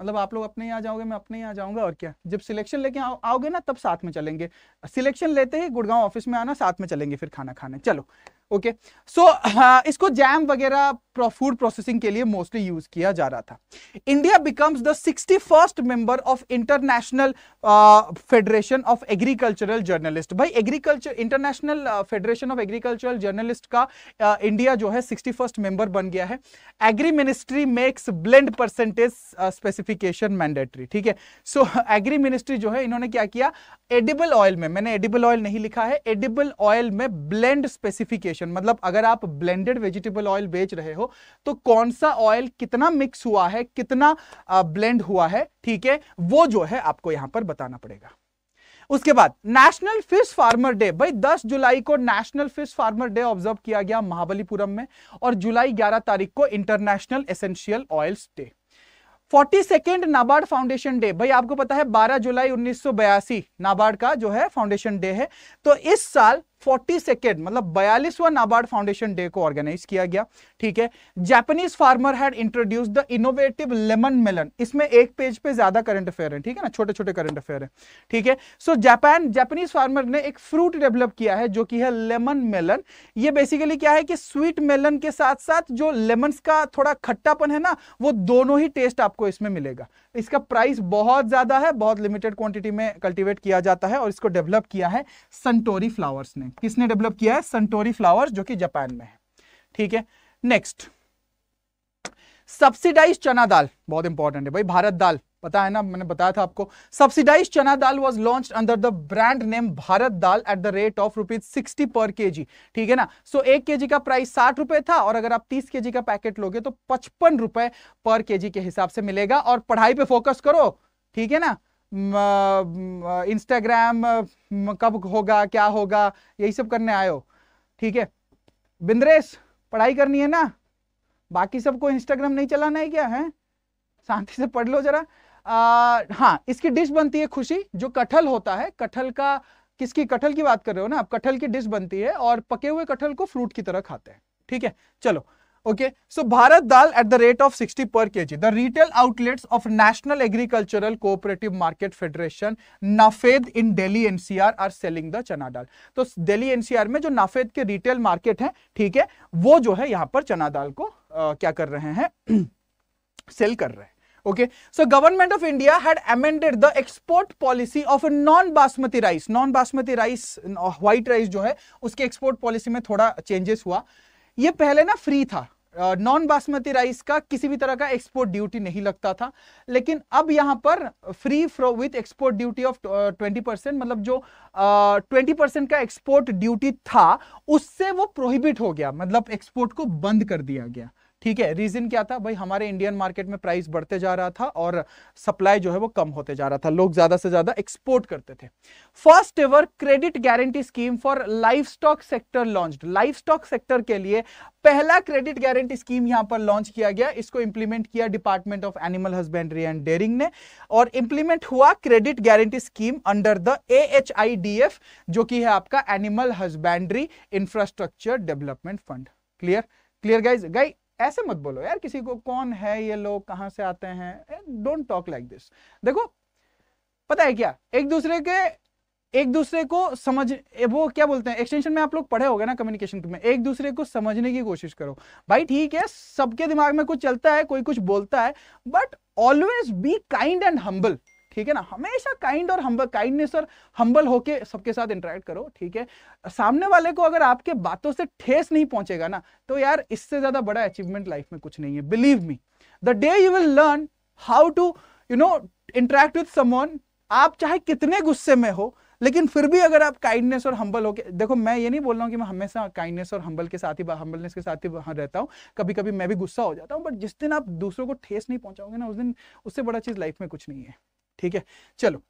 मतलब आप लोग अपने ही आ जाओगे मैं अपने ही आ जाऊंगा और क्या जब सिलेक्शन लेके आओ आओगे ना तब साथ में चलेंगे सिलेक्शन लेते ही गुड़गांव ऑफिस में आना साथ में चलेंगे फिर खाना खाने चलो okay okay. So so, uh, इसको जैम वगैरह फूड प्रोसेसिंग के लिए मोस्टली यूज किया जा रहा था India becomes the sixty first member of international federation of agricultural journalist भाई agriculture international federation of agricultural journalist का uh, इंडिया जो है सिक्सटी फर्स्ट मेंबर बन गया है agri ministry makes blend percentage specification mandatory ठीक है सो एग्री मिनिस्ट्री जो है इन्होंने क्या किया एडिबल ऑयल में मैंने एडिबल ऑयल नहीं लिखा है एडिबल ऑयल में ब्लेंड स्पेसिफिकेशन कॉम्बिनेशन मतलब अगर आप ब्लेंडेड वेजिटेबल ऑयल बेच रहे हो तो कौन सा ऑयल कितना मिक्स हुआ है कितना ब्लेंड uh, हुआ है ठीक है वो जो है आपको यहां पर बताना पड़ेगा उसके बाद नेशनल फिश फार्मर डे भाई 10 जुलाई को national fish farmer day observe किया गया महाबलीपुरम में और जुलाई 11 तारीख को international essential oils day forty second NABARD foundation day भाई आपको पता है 12 जुलाई 1982 नाबार्ड का जो है फाउंडेशन डे है तो इस साल फोर्टी सेकेंड मतलब बयालीसवा नाबार्ड फाउंडेशन डे को ऑर्गेनाइज किया गया ठीक है Japanese farmer had introduce the innovative lemon melon इसमें एक पेज पे ज्यादा करंट अफेयर है ठीक है ना छोटे छोटे करंट अफेयर है ठीक है सो जापान जापानीज फार्मर ने एक फ्रूट डेवलप किया है जो कि है लेमन मेलन ये बेसिकली क्या है कि स्वीट मेलन के साथ साथ जो लेमन का थोड़ा खट्टापन है ना वो दोनों ही टेस्ट आपको इसमें मिलेगा इसका प्राइस बहुत ज्यादा है बहुत लिमिटेड क्वांटिटी में कल्टीवेट किया जाता है और इसको डेवलप किया है संटोरी फ्लावर्स ने किसने डेवलप किया है संटोरी फ्लावर्स जो कि जापान में है ठीक है नेक्स्ट सब्सिडाइज चना दाल बहुत इंपॉर्टेंट है भाई भारत दाल पता है ना मैंने बताया था आपको subsidize chana dal was launch under the brand name Bharat Dal at the rate of rupees sixty per K ठीक है ना सो so, एक के का प्राइस साठ रुपए था और अगर आप तीस के का पैकेट लोगे तो पचपन रुपए पर के के हिसाब से मिलेगा और पढ़ाई पे फोकस करो ठीक है ना इंस्टाग्राम कब होगा क्या होगा यही सब करने आयो ठीक है बिंद्रेश पढ़ाई करनी है ना बाकी सबको इंस्टाग्राम नहीं चलाना है क्या है शांति से पढ़ लो जरा हाँ इसकी डिश बनती है खुशी जो कटहल होता है कटहल का किसकी कटहल की बात कर रहे हो ना आप कटहल की डिश बनती है और पके हुए कटहल को फ्रूट की तरह खाते हैं ठीक है चलो okay so Bharat Dal at the rate of 60 per K G the retail outlet of national agricultural cooperative market federation NAFED in Delhi NCR are selling the chana dal तो डेली एनसीआर में जो नाफेद के रिटेल मार्केट है ठीक है वो जो है यहां पर चना दाल को आ, क्या कर रहे हैं सेल कर रहे हैं okay so government of India had amended the export policy of non basmati rice non basmati rice white rice जो है उसके एक्सपोर्ट पॉलिसी में थोड़ा चेंजेस हुआ ये पहले ना फ्री था नॉन बासमती राइस का किसी भी तरह का एक्सपोर्ट ड्यूटी नहीं लगता था लेकिन अब यहाँ पर free fro with export duty of twenty percent मतलब जो ट्वेंटी परसेंट का एक्सपोर्ट ड्यूटी था उससे वो प्रोहिबिट हो गया मतलब एक्सपोर्ट को बंद कर दिया गया ठीक है रीजन क्या था भाई हमारे इंडियन मार्केट में प्राइस बढ़ते जा रहा था और सप्लाई जो है वो कम होते जा रहा था लोग ज्यादा से ज्यादा एक्सपोर्ट करते थे first ever credit guarantee scheme for life livestock sector launch livestock sector के लिए पहला क्रेडिट गारंटी स्कीम यहां पर लॉन्च किया गया इसको इंप्लीमेंट किया department of animal husbandry and dairying ने और इंप्लीमेंट हुआ credit guarantee scheme under the AHIDF जो कि है आपका animal husbandry infrastructure development fund clear clear guys guys ऐसे मत बोलो यार किसी को कौन है ये लोग कहां से आते हैं डोंट टॉक लाइक दिस देखो पता है क्या एक दूसरे के एक दूसरे को समझ वो क्या बोलते हैं एक्सटेंशन में आप लोग पढ़े हो गए ना कम्युनिकेशन में एक दूसरे को समझने की कोशिश करो भाई ठीक है सबके दिमाग में कुछ चलता है कोई कुछ बोलता है but always be kind and humble ठीक है ना हमेशा काइंड और हम्बल काइंडनेस और हम्बल होके सबके साथ इंटरेक्ट करो ठीक है सामने वाले को अगर आपके बातों से ठेस नहीं पहुंचेगा ना तो यार इससे ज्यादा बड़ा अचीवमेंट लाइफ में कुछ नहीं है believe me the day you will learn how to you know interact with someone आप चाहे कितने गुस्से में हो लेकिन फिर भी अगर आप काइंडनेस और हम्बल होके देखो मैं ये नहीं बोल रहा हूँ कि मैं हमेशा काइंडनेस और हम्बल के साथ ही हम्बलनेस के साथ ही वहाँ रहता हूँ कभी कभी मैं भी गुस्सा हो जाता हूँ बट जिस दिन आप दूसरों को ठेस नहीं पहुँचाओगे ना उस दिन उससे बड़ा चीज़ लाइफ में कुछ नहीं है ठीक है चलो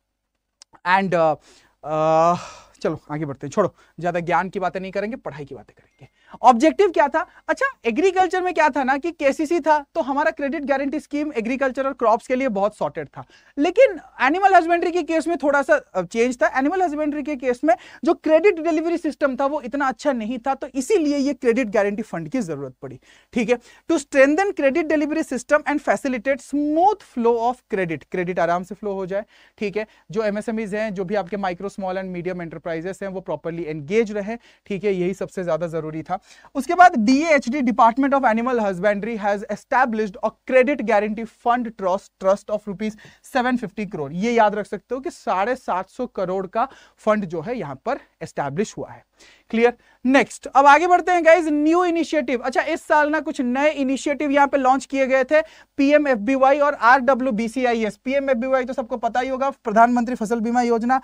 एंड uh, uh, चलो आगे बढ़ते हैं छोड़ो ज़्यादा ज्ञान की बातें नहीं करेंगे पढ़ाई की बातें करेंगे ऑब्जेक्टिव क्या था अच्छा एग्रीकल्चर में क्या था ना कि केसीसी था तो हमारा क्रेडिट गारंटी स्कीम एग्रीकल्चर और क्रॉप्स के लिए बहुत सॉर्टेड था लेकिन एनिमल हस्बेंड्री के केस में थोड़ा सा चेंज था एनिमल हस्बेंड्री के केस में जो क्रेडिट डिलीवरी सिस्टम था वो इतना अच्छा नहीं था तो इसीलिए ये क्रेडिट गारंटी फंड की जरूरत पड़ी ठीक है to strengthen credit delivery system and facilitate smooth flow of credit credit आराम से फ्लो हो जाए ठीक है जो एमएसएमईज हैं जो भी आपके micro small and medium enterprises हैं वो प्रॉपरली एंगेज रहे ठीक है यही सबसे ज्यादा जरूरी था उसके बाद DAHD department of animal husbandry has established a credit guarantee fund trust trust of rupees seven fifty crore ये याद रख सकते हो कि साढ़े सात सौ करोड़ का फंड जो है यहां पर एस्टैब्लिश हुआ है क्लियर नेक्स्ट अब आगे बढ़ते हैं गाइज न्यू इनिशिएटिव अच्छा इस साल ना कुछ नए इनिशिएटिव यहां पे लॉन्च किए गए थे पीएमएफबीवाई और आरडब्ल्यूबीसीआईएस पीएमएफबीवाई तो सबको पता ही होगा प्रधानमंत्री फसल बीमा योजना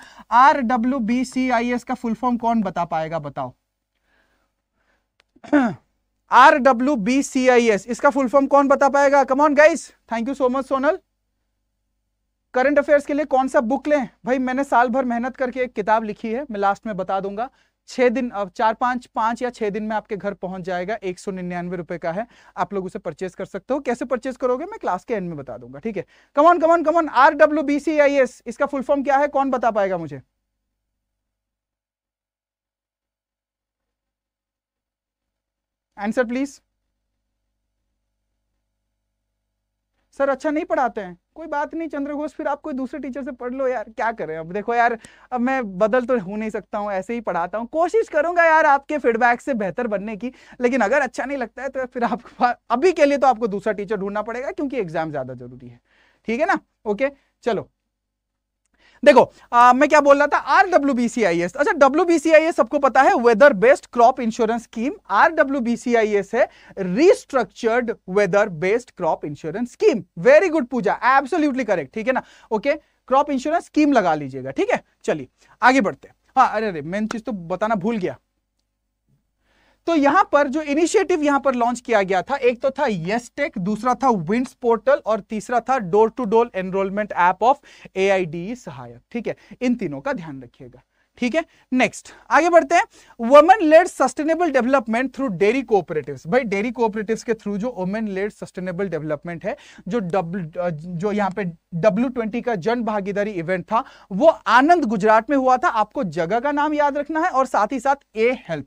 आरडब्ल्यूबीसीआईएस का फुल फॉर्म कौन बता पाएगा बताओ R W B C I S इसका फुल फॉर्म कौन बता पाएगा come on guys thank you so much Sonal current affairs के लिए कौन सा बुक लें भाई मैंने साल भर मेहनत करके एक किताब लिखी है मैं लास्ट में बता दूंगा छह दिन अब चार पांच पांच या छह दिन में आपके घर पहुंच जाएगा एक सौ निन्यानवे रुपए का है आप लोग उसे परचेस कर सकते हो कैसे परचेज करोगे मैं क्लास के एंड में बता दूंगा ठीक है come on come on come on R W B C I S इसका फुल फॉर्म क्या है कौन बता पाएगा मुझे आंसर प्लीज सर अच्छा नहीं पढ़ाते हैं कोई बात नहीं चंद्र घोष फिर आप कोई दूसरे टीचर से पढ़ लो यार क्या करें अब देखो यार अब मैं बदल तो हो नहीं सकता हूँ ऐसे ही पढ़ाता हूँ कोशिश करूंगा यार आपके फीडबैक से बेहतर बनने की लेकिन अगर अच्छा नहीं लगता है तो फिर आपको अभी के लिए तो आपको दूसरा टीचर ढूंढना पड़ेगा क्योंकि एग्जाम ज़्यादा जरूरी है ठीक है ना ओके चलो देखो आ, मैं क्या बोल रहा था R W B C I S अच्छा W B C I S सबको पता है weather based crop insurance scheme R W B C I S है restructured weather based crop insurance scheme very good Pooja absolutely correct ठीक है ना okay crop insurance scheme लगा लीजिएगा ठीक है चलिए आगे बढ़ते हाँ अरे अरे मेन चीज तो बताना भूल गया तो यहां पर जो इनिशिएटिव यहां पर लॉन्च किया गया था एक तो था टेक दूसरा था विंड्स पोर्टल और तीसरा था door to door enrollment app of E Sahayak ठीक है इन तीनों का ध्यान रखिएगा ठीक है नेक्स्ट आगे बढ़ते हैं women led sustainable development through dairy cooperative भाई डेयरी कोऑपरेटिव के थ्रू जो वुमेन लेड सस्टेनेबल डेवलपमेंट है जो डब्ल जो यहाँ पे डब्ल्यू ट्वेंटी का जन भागीदारी इवेंट था वो आनंद गुजरात में हुआ था आपको जगह का नाम याद रखना है और साथ ही साथ A help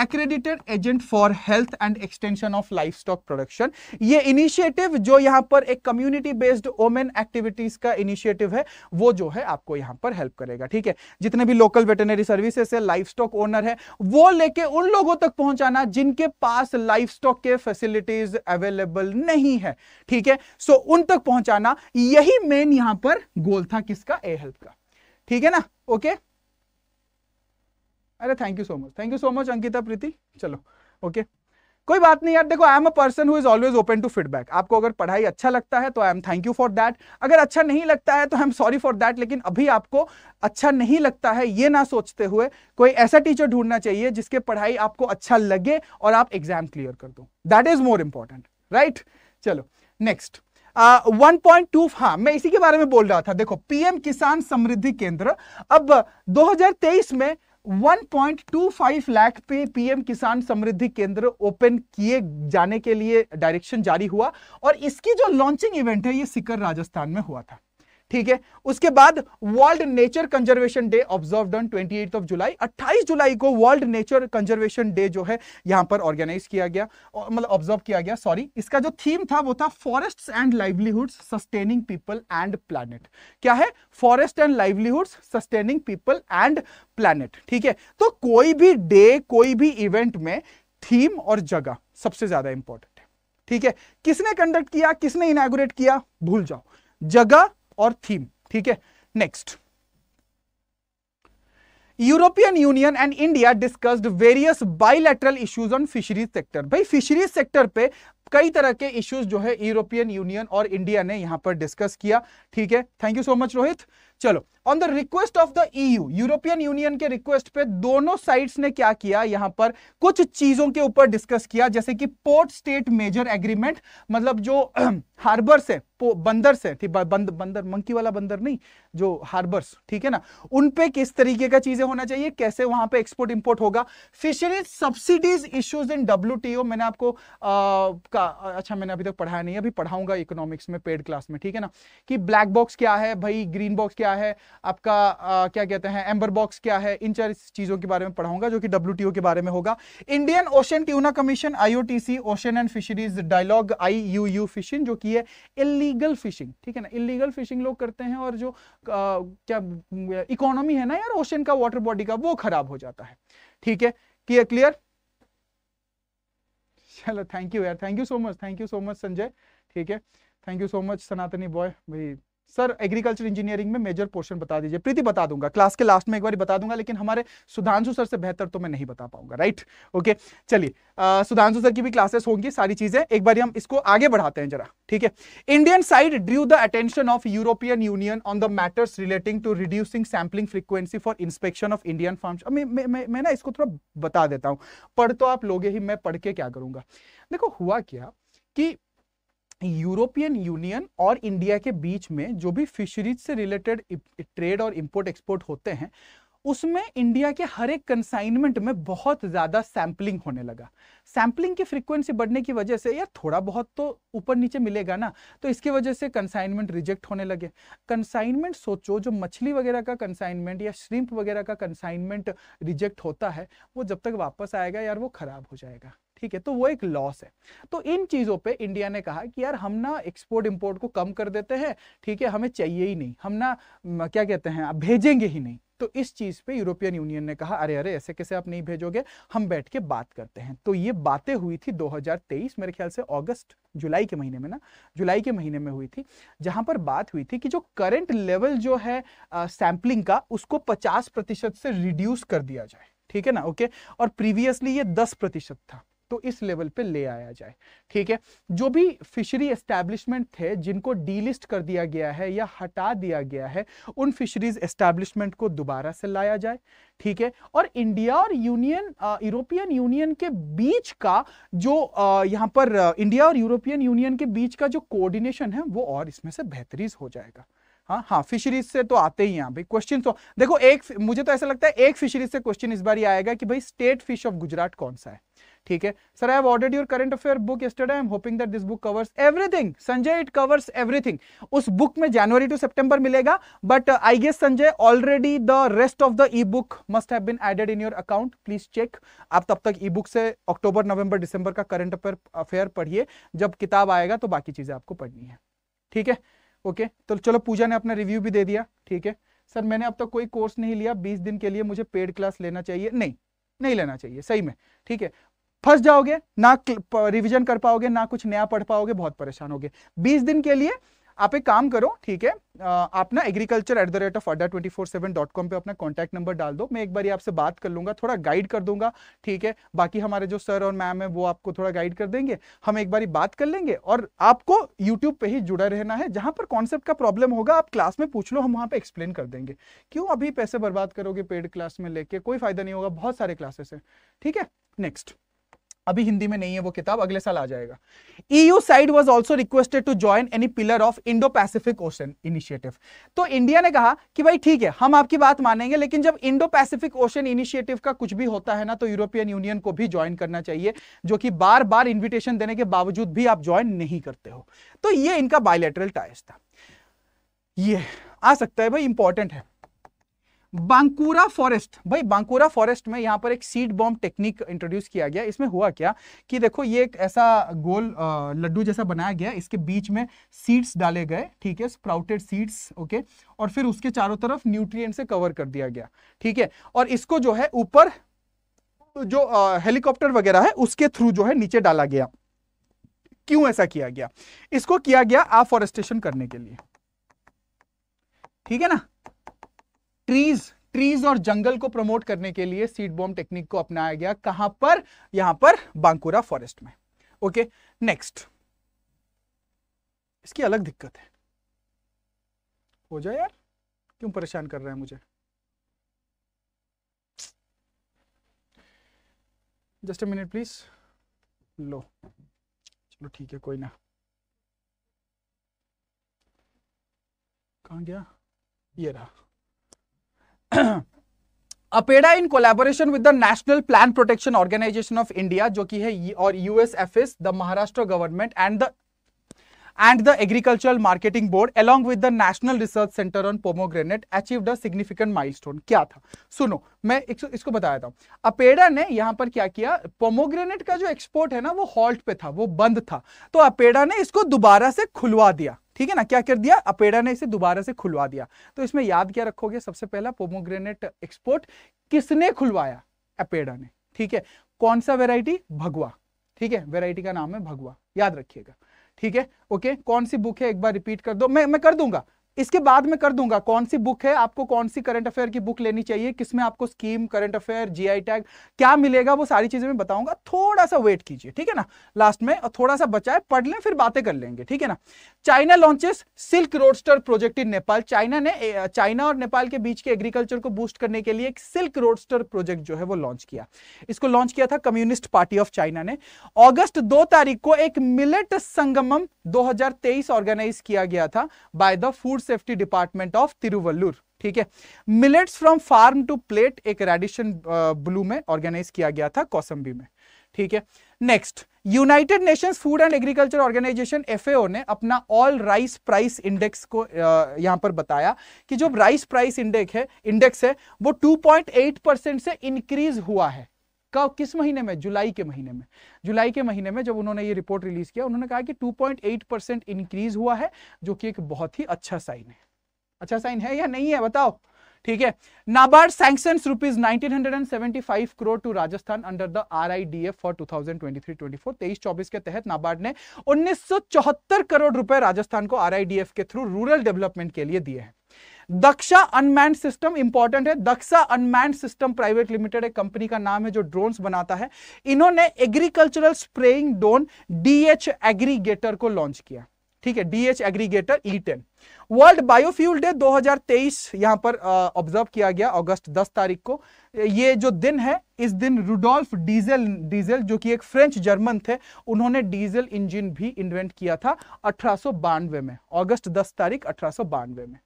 accredited agent for health and extension of livestock production ये इनिशिएटिव जो यहाँ पर एक कम्युनिटी बेस्ड ओमेन एक्टिविटीज का इनिशिएटिव है वो जो है आपको यहाँ पर हेल्प करेगा ठीक है जितने भी लोकल वेटनरी सर्विसेज है लाइफ स्टॉक ओनर है वो लेके उन लोगों तक पहुंचाना जिनके पास लाइफ स्टॉक के फैसिलिटीज अवेलेबल नहीं है ठीक है सो so, उन तक पहुंचाना यही मेन यहां पर गोल था किसका ए हेल्प का ठीक है ना ओके okay? अरे thank you so much thank you so much Ankita Preeti चलो ओके कोई बात नहीं यार देखो I am a person who is always open to feedback आपको अगर पढ़ाई अच्छा लगता है तो I am thank you for that अगर अच्छा नहीं लगता है तो I am sorry for that लेकिन अभी आपको अच्छा नहीं लगता है ये ना सोचते हुए कोई ऐसा टीचर ढूंढना चाहिए जिसके पढ़ाई आपको अच्छा लगे और आप एग्जाम क्लियर कर दो that is more important right चलो नेक्स्ट वन पॉइंट टू हाँ मैं इसी के बारे में बोल रहा था देखो पीएम किसान समृद्धि केंद्र अब 2023 में 1.25 लाख पे पीएम किसान समृद्धि केंद्र ओपन किए जाने के लिए डायरेक्शन जारी हुआ और इसकी जो लॉन्चिंग इवेंट है ये सिकर राजस्थान में हुआ था ठीक है उसके बाद world nature conservation day observe on twenty eight of July अट्ठाईस जुलाई को वर्ल्ड नेचर कंजर्वेशन डे जो है यहां पर ऑर्गेनाइज किया गया मतलब ऑब्जर्व किया गया सॉरी इसका जो थीम था वो था forest and livelihood sustaining people and planet क्या है forest and livelihood sustaining people and planet ठीक है तो कोई भी डे कोई भी इवेंट में थीम और जगह सबसे ज्यादा इंपॉर्टेंट है ठीक है किसने कंडक्ट किया किसने इनागोरेट किया भूल जाओ जगह और थीम ठीक है next European union and India discussed various bilateral issues on fisheries sector भाई फिशरीज सेक्टर पे कई तरह के इश्यूज जो है यूरोपियन यूनियन और इंडिया ने यहां पर डिस्कस किया ठीक है thank you so much Rohit चलो on the request of the EU European union के रिक्वेस्ट पे दोनों साइड्स ने क्या किया यहां पर कुछ चीजों के ऊपर डिस्कस किया जैसे कि पोर्ट स्टेट मेजर एग्रीमेंट मतलब जो हार्बर से बंदर से ठीक बंद, बंदर मंकी वाला बंदर नहीं जो हार्बर्स ठीक है ना उन पे किस तरीके का चीजें होना चाहिए कैसे वहां पे एक्सपोर्ट इंपोर्ट होगा fisheries subsidies issues in W मैंने आपको आ, का अच्छा मैंने अभी तक पढ़ाया नहीं अभी पढ़ाऊंगा इकोनॉमिक्स में पेड क्लास में ठीक है ना कि ब्लैक बॉक्स क्या है भाई ग्रीन बॉक्स क्या क्या है आपका आ, क्या कहते हैं एम्बर बॉक्स क्या है इन चार चीज़ों के बारे में पढ़ाऊंगा जो कि डब्ल्यू के बारे में होगा Indian ocean tuna commission I ocean and fisheries dialogue I U U fishing जो की है इलीगल फिशिंग ठीक है ना इलीगल फिशिंग लोग करते हैं और जो आ, क्या इकोनॉमी है ना यार ओशन का वाटर बॉडी का वो खराब हो जाता है ठीक है कि क्लियर चलो थैंक यू यार thank you so much thank you so much Sanjay ठीक है thank you so much Sanatani boy भाई सर एग्रीकल्चर इंजीनियरिंग में मेजर पोर्शन बता दीजिए प्रीति बता दूंगा क्लास के लास्ट में एक बार बता दूंगा लेकिन हमारे सुधांशु सर से बेहतर तो मैं नहीं बता पाऊंगा राइट ओके चलिए सुधांशु सर की भी क्लासेस होंगी सारी चीजें एक बार हम इसको आगे बढ़ाते हैं जरा ठीक है Indian side drew the attention of European union on the matters relating to reducing sampling frequency for inspection of Indian farm मैं ना इसको थोड़ा बता देता हूँ पढ़ तो आप लोगे ही मैं पढ़ के क्या करूंगा देखो हुआ क्या कि यूरोपियन यूनियन और इंडिया के बीच में जो भी फिशरीज से रिलेटेड ट्रेड और इंपोर्ट एक्सपोर्ट होते हैं उसमें इंडिया के हर एक कंसाइनमेंट में बहुत ज़्यादा सैम्पलिंग होने लगा सैंपलिंग की फ्रीक्वेंसी बढ़ने की वजह से यार थोड़ा बहुत तो ऊपर नीचे मिलेगा ना तो इसकी वजह से कंसाइनमेंट रिजेक्ट होने लगे कंसाइनमेंट सोचो जो मछली वगैरह का कंसाइनमेंट या श्रिम्प वगैरह का कंसाइनमेंट रिजेक्ट होता है वो जब तक वापस आएगा यार वो ख़राब हो जाएगा ठीक है तो वो एक लॉस है तो इन चीज़ों पे इंडिया ने कहा कि यार हम ना एक्सपोर्ट इंपोर्ट को कम कर देते हैं ठीक है हमें चाहिए ही नहीं हम ना क्या कहते हैं आप भेजेंगे ही नहीं तो इस चीज़ पे यूरोपियन यूनियन ने कहा अरे अरे ऐसे कैसे आप नहीं भेजोगे हम बैठ के बात करते हैं तो ये बातें हुई थी 2023 मेरे ख्याल से अगस्त जुलाई के महीने में ना जुलाई के महीने में हुई थी जहां पर बात हुई थी कि जो करंट लेवल जो है सैंपलिंग सैम्पलिंग का उसको 50 प्रतिशत से रिड्यूस कर दिया जाए ठीक है ना ओके और प्रीवियसली ये 10 प्रतिशत था तो इस लेवल पे ले आया जाए ठीक है जो भी फिशरी एस्टैब्लिशमेंट थे जिनको डीलिस्ट कर दिया गया है या हटा दिया गया है उन फिशरीज एस्टैब्लिशमेंट को दोबारा से लाया जाए ठीक है और इंडिया और यूनियन यूरोपियन यूनियन के बीच का जो यहाँ पर इंडिया और यूरोपियन यूनियन के बीच का जो कोऑर्डिनेशन है वो और इसमें से बेहतरीज हो जाएगा हाँ हाँ फिशरीज से तो आते ही हैं भाई क्वेश्चन तो देखो एक मुझे तो ऐसा लगता है एक फिशरीज से क्वेश्चन इस बार ये आएगा कि भाई स्टेट फिश ऑफ गुजरात कौन सा है ठीक है sir I order ordered your current affair book yesterday I am hoping that this book covers everything Sanjay it covers everything उस बुक में जनवरी टू सेप्टेंबर मिलेगा but I guess Sanjay already the rest of the e book must have been added in your account please check आप तब तक ई book से अक्टूबर नवंबर दिसंबर का current affair affair पढ़िए जब किताब आएगा तो बाकी चीजें आपको पढ़नी है ठीक है ओके तो चलो पूजा ने अपना रिव्यू भी दे दिया ठीक है सर मैंने अब तक कोई कोर्स नहीं लिया बीस दिन के लिए मुझे पेड क्लास लेना चाहिए नहीं नहीं लेना चाहिए सही में ठीक है फंस जाओगे ना रिविजन कर पाओगे ना कुछ नया पढ़ पाओगे बहुत परेशान होगे बीस दिन के लिए आप एक काम करो ठीक है आप ना agriculture at the rate of Adda twenty four seven dot com पर अपना कॉन्टैक्ट नंबर डाल दो मैं एक बार आपसे बात कर लूंगा थोड़ा गाइड कर दूंगा ठीक है बाकी हमारे जो सर और मैम है वो आपको थोड़ा गाइड कर देंगे हम एक बार बात कर लेंगे और आपको यूट्यूब पे ही जुड़ा रहना है जहां पर कॉन्सेप्ट का प्रॉब्लम होगा आप क्लास में पूछ लो हम वहां पर एक्सप्लेन कर देंगे क्यों अभी पैसे बर्बाद करोगे पेड क्लास में लेके कोई फायदा नहीं होगा बहुत सारे क्लासेस है ठीक है नेक्स्ट अभी हिंदी में नहीं है वो किताब अगले साल आ जाएगा EU side was also requested to join any pillar of Indo Pacific ocean initiative तो इंडिया ने कहा कि भाई ठीक है हम आपकी बात मानेंगे लेकिन जब इंडो पैसिफिक ओशन इनिशिएटिव का कुछ भी होता है ना तो यूरोपियन यूनियन को भी ज्वाइन करना चाहिए जो कि बार बार इन्विटेशन देने के बावजूद भी आप ज्वाइन नहीं करते हो तो ये इनका बायोलेटरल टाइज था ये आ सकता है भाई इंपॉर्टेंट है बांकुरा फॉरेस्ट भाई बांकुरा फॉरेस्ट में यहाँ पर एक सीड बॉम्ब टेक्निक इंट्रोड्यूस किया गया इसमें हुआ क्या कि देखो ये एक ऐसा गोल लड्डू जैसा बनाया गया इसके बीच में सीड्स डाले गए ठीक है स्प्राउटेड सीड्स ओके और फिर उसके चारों तरफ न्यूट्रिएंट से कवर कर दिया गया ठीक है और इसको जो है ऊपर जो हेलीकॉप्टर वगैरह है उसके थ्रू जो है नीचे डाला गया क्यों ऐसा किया गया इसको किया गया आफॉरेस्टेशन करने के लिए ठीक है ना ट्रीज ट्रीज और जंगल को प्रमोट करने के लिए सीड बॉम्ब टेक्निक को अपनाया गया कहां पर यहां पर बांकुरा फॉरेस्ट में ओके नेक्स्ट इसकी अलग दिक्कत है हो जाए यार क्यों परेशान कर रहा है मुझे जस्ट अ मिनट प्लीज लो चलो ठीक है कोई ना कहा गया ये रहा APEDA in collaboration with the national plant protection organization of India जो कि है और USFS the Maharashtra government and the and the Agricultural Marketing Board along with the National Research Center on Pomegranate achieved a significant milestone. क्या था सुनो मैं इसको बताया था अपेडा ने यहां पर क्या किया पोमोग्रेनेट का जो एक्सपोर्ट है ना वो हॉल्ट पे था वो बंद था तो अपेडा ने इसको दोबारा से खुलवा दिया ठीक है ना क्या कर दिया अपेडा ने इसे दोबारा से खुलवा दिया तो इसमें याद क्या रखोगे सबसे पहला पोमोग्रेनेट एक्सपोर्ट किसने खुलवाया अपेडा ने ठीक है कौन सा वेराइटी भगवा ठीक है वेराइटी का नाम है भगवा याद रखिएगा ठीक है ओके कौन सी बुक है एक बार रिपीट कर दो मैं मैं कर दूंगा इसके बाद में कर दूंगा कौन सी बुक है आपको कौन सी करंट अफेयर की बुक लेनी चाहिए किसमें आपको scheme current affair GI tag क्या मिलेगा वो सारी चीजें मैं बताऊंगा थोड़ा सा वेट कीजिए ठीक है ना लास्ट में और थोड़ा सा बचाए पढ़ लें फिर बातें कर लेंगे ठीक है ना China launches silk roadster project in Nepal China ने चाइना और नेपाल के बीच के एग्रीकल्चर को बूस्ट करने के लिए एक सिल्क रोडस्टर प्रोजेक्ट जो है वो लॉन्च किया इसको लॉन्च किया था कम्युनिस्ट पार्टी ऑफ चाइना ने ऑगस्ट दो तारीख को एक मिलेट संगम दो ऑर्गेनाइज किया गया था by the food safety department of Tiruvallur ठीक है millets from farm to plate एक रेडिशन ब्लू में ऑर्गेनाइज किया गया था कौसम्बी में ठीक है next united nations food and agriculture organization FAO ने अपना ऑल राइस प्राइस इंडेक्स को यहां पर बताया कि जो राइस प्राइस इंडेक्स है इंडेक्स है वो 2.8 परसेंट से इंक्रीज हुआ है कब किस महीने में जुलाई के महीने में जुलाई के महीने में जब उन्होंने ये रिपोर्ट रिलीज किया उन्होंने कहा कि 2.8 परसेंट इंक्रीज हुआ है जो कि एक बहुत ही अच्छा साइन है अच्छा साइन है या नहीं है बताओ ठीक है NABARD sanction rupees nineteen crore to Rajasthan under the R RIDF for 2023-24 23-24 के तहत नाबार्ड ने उन्नीस करोड़ रुपए राजस्थान को आर के थ्रू रूरल डेवलपमेंट के लिए दिए हैं दक्षा अनमैंड सिस्टम इंपॉर्टेंट है Daksha unmanned system private limited एक कंपनी का नाम है जो ड्रोन्स बनाता है इन्होंने agricultural spraying drone DH aggregator को लॉन्च किया ठीक है DH aggregator E ten world biofuel day 2023 यहां पर ऑब्जर्व किया गया अगस्त 10 तारीख को ये जो दिन है इस दिन रुडोल्फ डीजल डीजल जो कि एक फ्रेंच जर्मन थे उन्होंने डीजल इंजन भी इन्वेंट किया था अठारह में अगस्त 10 तारीख अठारह में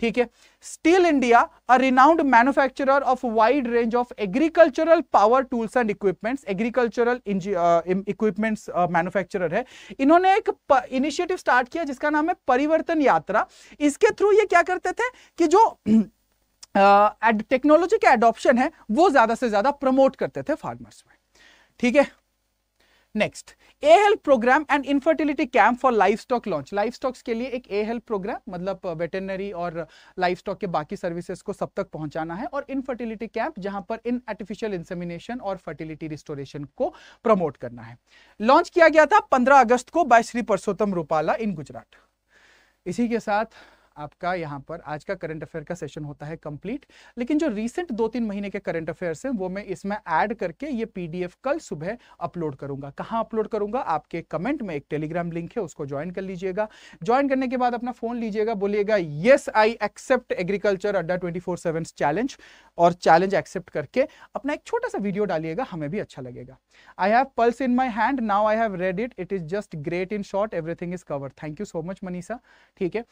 ठीक है steel India a renowned manufacturer of wide range of agricultural power tools and equipments agricultural equipments manufacturer है इन्होंने एक इनिशिएटिव स्टार्ट किया जिसका नाम है परिवर्तन यात्रा इसके थ्रू ये क्या करते थे कि जो टेक्नोलॉजी का एडॉप्शन है वो ज्यादा से ज्यादा प्रमोट करते थे फार्मर्स में ठीक है next a health program and infertility camp for life stock launch life stocks के लिए एक ए हेल्प प्रोग्राम मतलब वेटरनरी uh, और लाइफ uh, स्टॉक के बाकी सर्विसेज को सब तक पहुंचाना है और इनफर्टिलिटी कैंप जहां पर इन आर्टिफिशियल इंसेमिनेशन और फर्टिलिटी रिस्टोरेशन को प्रमोट करना है लॉन्च किया गया था पंद्रह अगस्त को बाय श्री परसोत्तम रूपाला इन गुजरात इसी के साथ आपका यहाँ पर आज का करंट अफेयर का सेशन होता है कंप्लीट लेकिन जो रिसेंट दो तीन महीने के करंट अफेयर्स हैं वो मैं इसमें ऐड करके ये पीडीएफ कल सुबह अपलोड करूंगा कहाँ अपलोड करूंगा आपके कमेंट में एक टेलीग्राम लिंक है उसको ज्वाइन कर लीजिएगा ज्वाइन करने के बाद अपना फोन लीजिएगा बोलिएगा yes I accept agriculture Adda twenty challenge और चैलेंज एक्सेप्ट करके अपना एक छोटा सा वीडियो डालिएगा हमें भी अच्छा लगेगा I have pulse in my hand now I have read it it is just great in short everything is cover thank you so much Manisha ठीक है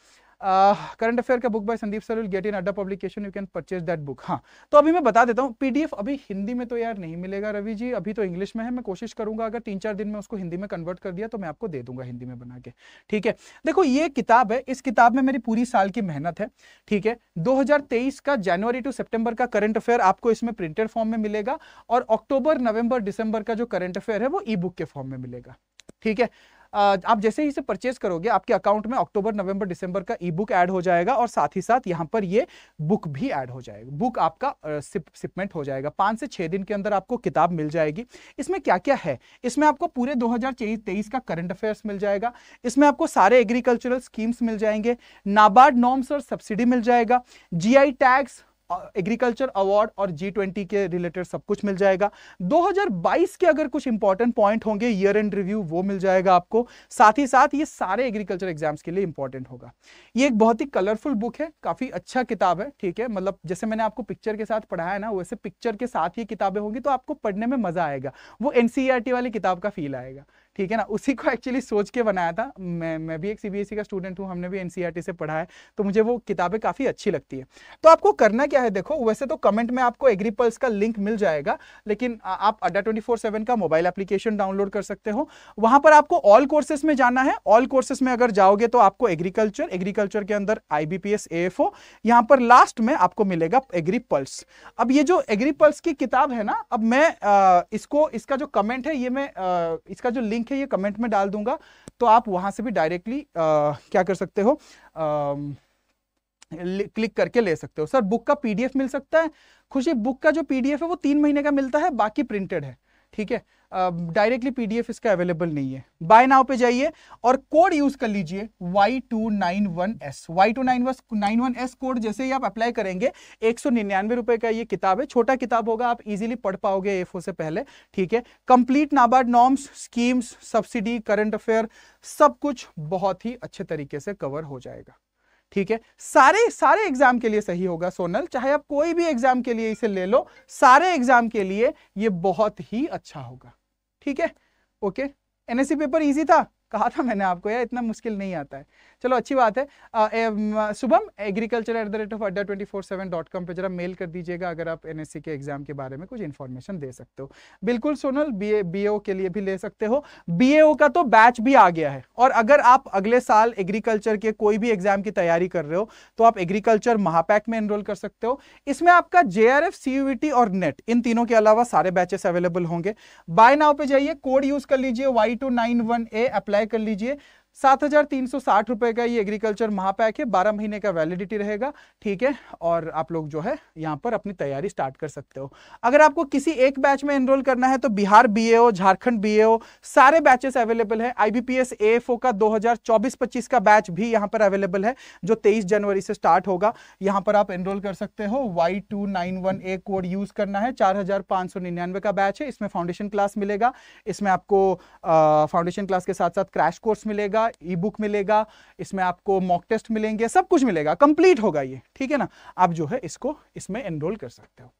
करंट अफेयर का book by Sandeep sir will get in Adda publication you can purchase that book हाँ तो अभी मैं बता देता हूँ पीडीएफ अभी हिंदी में तो यार नहीं मिलेगा रवि जी अभी तो इंग्लिश में है मैं कोशिश करूंगा अगर तीन चार दिन में उसको हिंदी में कन्वर्ट कर दिया तो मैं आपको दे दूंगा हिंदी में बना के ठीक है देखो ये किताब है इस किताब में मेरी पूरी साल की मेहनत है ठीक है दो का जनवरी टू सेप्टेम्बर का करंट अफेयर आपको इसमें प्रिंटेड फॉर्म में मिलेगा और अक्टूबर नवंबर दिसंबर का जो करंट अफेयर है वो ई बुक के फॉर्म में मिलेगा ठीक है आप जैसे ही इसे परचेज करोगे आपके अकाउंट में अक्टूबर नवंबर दिसंबर का ई बुक ऐड हो जाएगा और साथ ही साथ यहाँ पर ये बुक भी ऐड हो जाएगा बुक आपका शिपमेंट सिपमेंट हो जाएगा पाँच से छः दिन के अंदर आपको किताब मिल जाएगी इसमें क्या क्या है इसमें आपको पूरे दो का करंट अफेयर्स मिल जाएगा इसमें आपको सारे एग्रीकल्चरल स्कीम्स मिल जाएंगे नाबार्ड नॉर्म्स और सब्सिडी मिल जाएगा जी टैक्स एग्रीकल्चर अवार्ड और जी ट्वेंटी के रिलेटेड सब कुछ मिल जाएगा 2022 के अगर कुछ इंपॉर्टेंट पॉइंट होंगे ईयर एंड रिव्यू वो मिल जाएगा आपको साथ ही साथ ये सारे एग्रीकल्चर एग्जाम्स के लिए इंपॉर्टेंट होगा ये एक बहुत ही कलरफुल बुक है काफ़ी अच्छा किताब है ठीक है मतलब जैसे मैंने आपको पिक्चर के साथ पढ़ाया ना वैसे पिक्चर के साथ ये किताबें होंगी तो आपको पढ़ने में मज़ा आएगा वो एनसीआरटी e वाली किताब का फील आएगा ठीक है ना उसी को एक्चुअली सोच के बनाया था मैं मैं भी एक सीबीएसई e का स्टूडेंट हूँ हमने भी एनसीईआरटी e से पढ़ा है तो मुझे वो किताबें काफ़ी अच्छी लगती है तो आपको करना क्या है देखो वैसे तो कमेंट में आपको एग्रीपल्स का लिंक मिल जाएगा लेकिन आप अड्डा ट्वेंटी का मोबाइल एप्लीकेशन डाउनलोड कर सकते हो वहां पर आपको ऑल कोर्सेस में जाना है ऑल कोर्सेस में अगर जाओगे तो आपको एग्रीकल्चर एग्रीकल्चर के अंदर आई बी पी यहाँ पर लास्ट में आपको मिलेगा एग्रीपल्स अब ये जो एग्रीपल्स की किताब है ना अब मैं इसको इसका जो कमेंट है ये मैं इसका जो लिंक लिंक है ये कमेंट में डाल दूंगा तो आप वहां से भी डायरेक्टली क्या कर सकते हो आ, क्लिक करके ले सकते हो सर बुक का पीडीएफ मिल सकता है खुशी बुक का जो पीडीएफ है वो तीन महीने का मिलता है बाकी प्रिंटेड है ठीक है डायरेक्टली uh, पीडीएफ इसका अवेलेबल नहीं है बाय नाउ पे जाइए और कोड यूज कर लीजिए Y two nine one S Y two nine nine one S code जैसे ही आप अप्लाई करेंगे एक सौ निन्यानवे रुपए का ये किताब है छोटा किताब होगा आप इजीली पढ़ पाओगे एफ से पहले ठीक है complete NABARD norms schemes subsidy current affair सब कुछ बहुत ही अच्छे तरीके से कवर हो जाएगा ठीक है सारे सारे एग्जाम के लिए सही होगा सोनल चाहे आप कोई भी एग्जाम के लिए इसे ले लो सारे एग्जाम के लिए ये बहुत ही अच्छा होगा ठीक है ओके एनएससी पेपर इजी था कहा था मैंने आपको यार इतना मुश्किल नहीं आता है चलो अच्छी बात है Shubham agriculture at the rate of Adda twenty four seven dot com पर जरा मेल कर दीजिएगा अगर आप एन के एग्जाम के बारे में कुछ इन्फॉर्मेशन दे सकते हो बिल्कुल सोनल बी ए के लिए भी ले सकते हो बी का तो बैच भी आ गया है और अगर आप अगले साल एग्रीकल्चर के कोई भी एग्जाम की तैयारी कर रहे हो तो आप एग्रीकल्चर महापैक में एनरोल कर सकते हो इसमें आपका जे आर और नेट इन तीनों के अलावा सारे बैचेस अवेलेबल होंगे बाय नाव पे जाइए कोड यूज कर लीजिए Y two nine one A apply कर लीजिए सात हजार तीन सौ साठ रुपए का ये एग्रीकल्चर महापैक है बारह महीने का वैलिडिटी रहेगा ठीक है और आप लोग जो है यहाँ पर अपनी तैयारी स्टार्ट कर सकते हो अगर आपको किसी एक बैच में एनरोल करना है तो बिहार बीएओ झारखंड बीएओ सारे बैचेस अवेलेबल है आईबीपीएस एफओ का 2024-25 का बैच भी यहाँ पर अवेलेबल है जो तेईस जनवरी से स्टार्ट होगा यहाँ पर आप एनरोल कर सकते हो Y two nine one A code use करना है चार हजार पांच सौ निन्यानवे का बैच है इसमें फाउंडेशन क्लास मिलेगा इसमें आपको फाउंडेशन क्लास के साथ साथ क्रैश कोर्स मिलेगा मिलेगा ई बुक मिलेगा इसमें आपको मॉक टेस्ट मिलेंगे सब कुछ मिलेगा कंप्लीट होगा ये ठीक है ना आप जो है इसको इसमें एनरोल कर सकते हो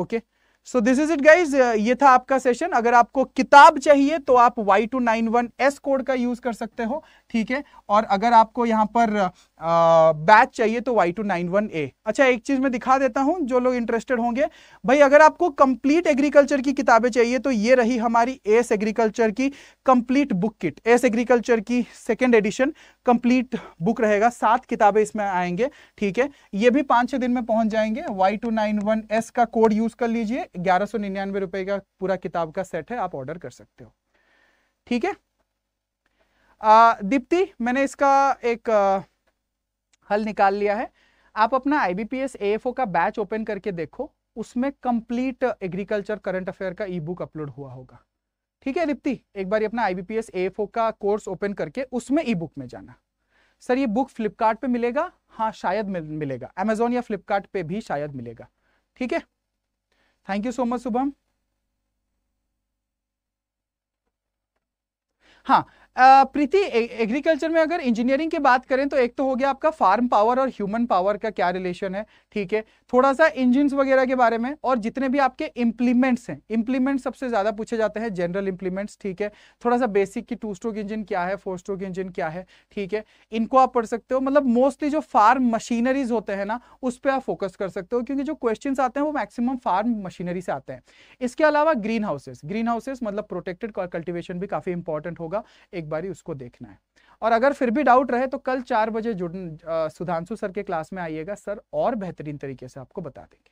okay okay? So this is it guys ये था आपका सेशन अगर आपको किताब चाहिए तो आप Y two nine one S code का यूज कर सकते हो ठीक है और अगर आपको यहाँ पर बैच uh, चाहिए तो Y two nine one A अच्छा एक चीज मैं दिखा देता हूँ जो लोग इंटरेस्टेड होंगे भाई अगर आपको कंप्लीट एग्रीकल्चर की किताबें चाहिए तो ये रही हमारी एस एग्रीकल्चर की complete book kit S agriculture की सेकेंड एडिशन कंप्लीट बुक रहेगा सात किताबें इसमें आएंगे ठीक है ये भी पांच छह दिन में पहुंच जाएंगे Y two nine one S का कोड यूज़ कर लीजिए ग्यारह सौ निन्यानवे रुपए का पूरा किताब का सेट है आप ऑर्डर कर सकते हो ठीक है दीप्ति मैंने इसका एक आ, हल निकाल लिया है आप अपना I B P S F O का बैच ओपन करके देखो उसमें कंप्लीट एग्रीकल्चर करंट अफेयर का ई बुक अपलोड हुआ होगा ठीक है रिप्ति एक बार अपना आईबीपीएस एएफओ का कोर्स ओपन करके उसमें ई बुक में जाना सर ये बुक फ्लिपकार्ट पे मिलेगा हाँ शायद मिल, मिलेगा अमेजोन या फ्लिपकार्ट पे भी शायद मिलेगा ठीक है thank you so much Shubham हाँ प्रीति एग्रीकल्चर में अगर इंजीनियरिंग की बात करें तो एक तो हो गया आपका फार्म पावर और ह्यूमन पावर का क्या रिलेशन है ठीक है थोड़ा सा इंजिन वगैरह के बारे में और जितने भी आपके इंप्लीमेंट्स हैं इंप्लीमेंट सबसे ज़्यादा पूछे जाते हैं जनरल इंप्लीमेंट्स ठीक है थोड़ा सा बेसिक की टू स्ट्रोक इंजन क्या है फोर स्ट्रोक इंजन क्या है ठीक है इनको आप पढ़ सकते हो मतलब मोस्टली जो फार्म मशीनरीज होते हैं ना उस पर आप फोकस कर सकते हो क्योंकि जो क्वेश्चन आते हैं वो मैक्सिमम फार्म मशीनरी से आते हैं इसके अलावा ग्रीन हाउसेस ग्रीन हाउसेस मतलब प्रोटेक्टेड कल्टिवेशन भी काफ़ी इंपॉर्टेंट होगा एक एक बारी उसको देखना है और अगर फिर भी डाउट रहे तो कल चार बजे जुड़ सुधांशु सर के क्लास में आइएगा सर और बेहतरीन तरीके से आपको बता देंगे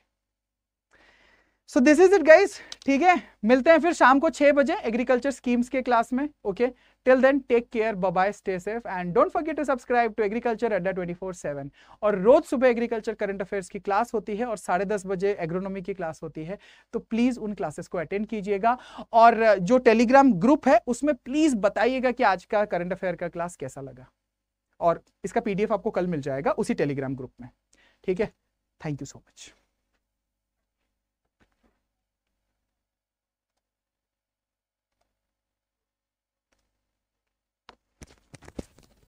so this is it guys ठीक है मिलते हैं फिर शाम को छह बजे एग्रीकल्चर स्कीम्स के क्लास में okay okay? Till then take care Bye stay safe and don't forget to subscribe to agriculture Agriculture twenty four seven और रोज सुबह एग्रीकल्चर करंट अफेयर्स की क्लास होती है और साढ़े दस बजे एग्रोनॉमी की क्लास होती है तो प्लीज उन क्लासेस को अटेंड कीजिएगा और जो टेलीग्राम ग्रुप है उसमें प्लीज बताइएगा कि आज का करंट अफेयर का क्लास कैसा लगा और इसका पीडीएफ आपको कल मिल जाएगा उसी टेलीग्राम ग्रुप में ठीक है थैंक यू सो मच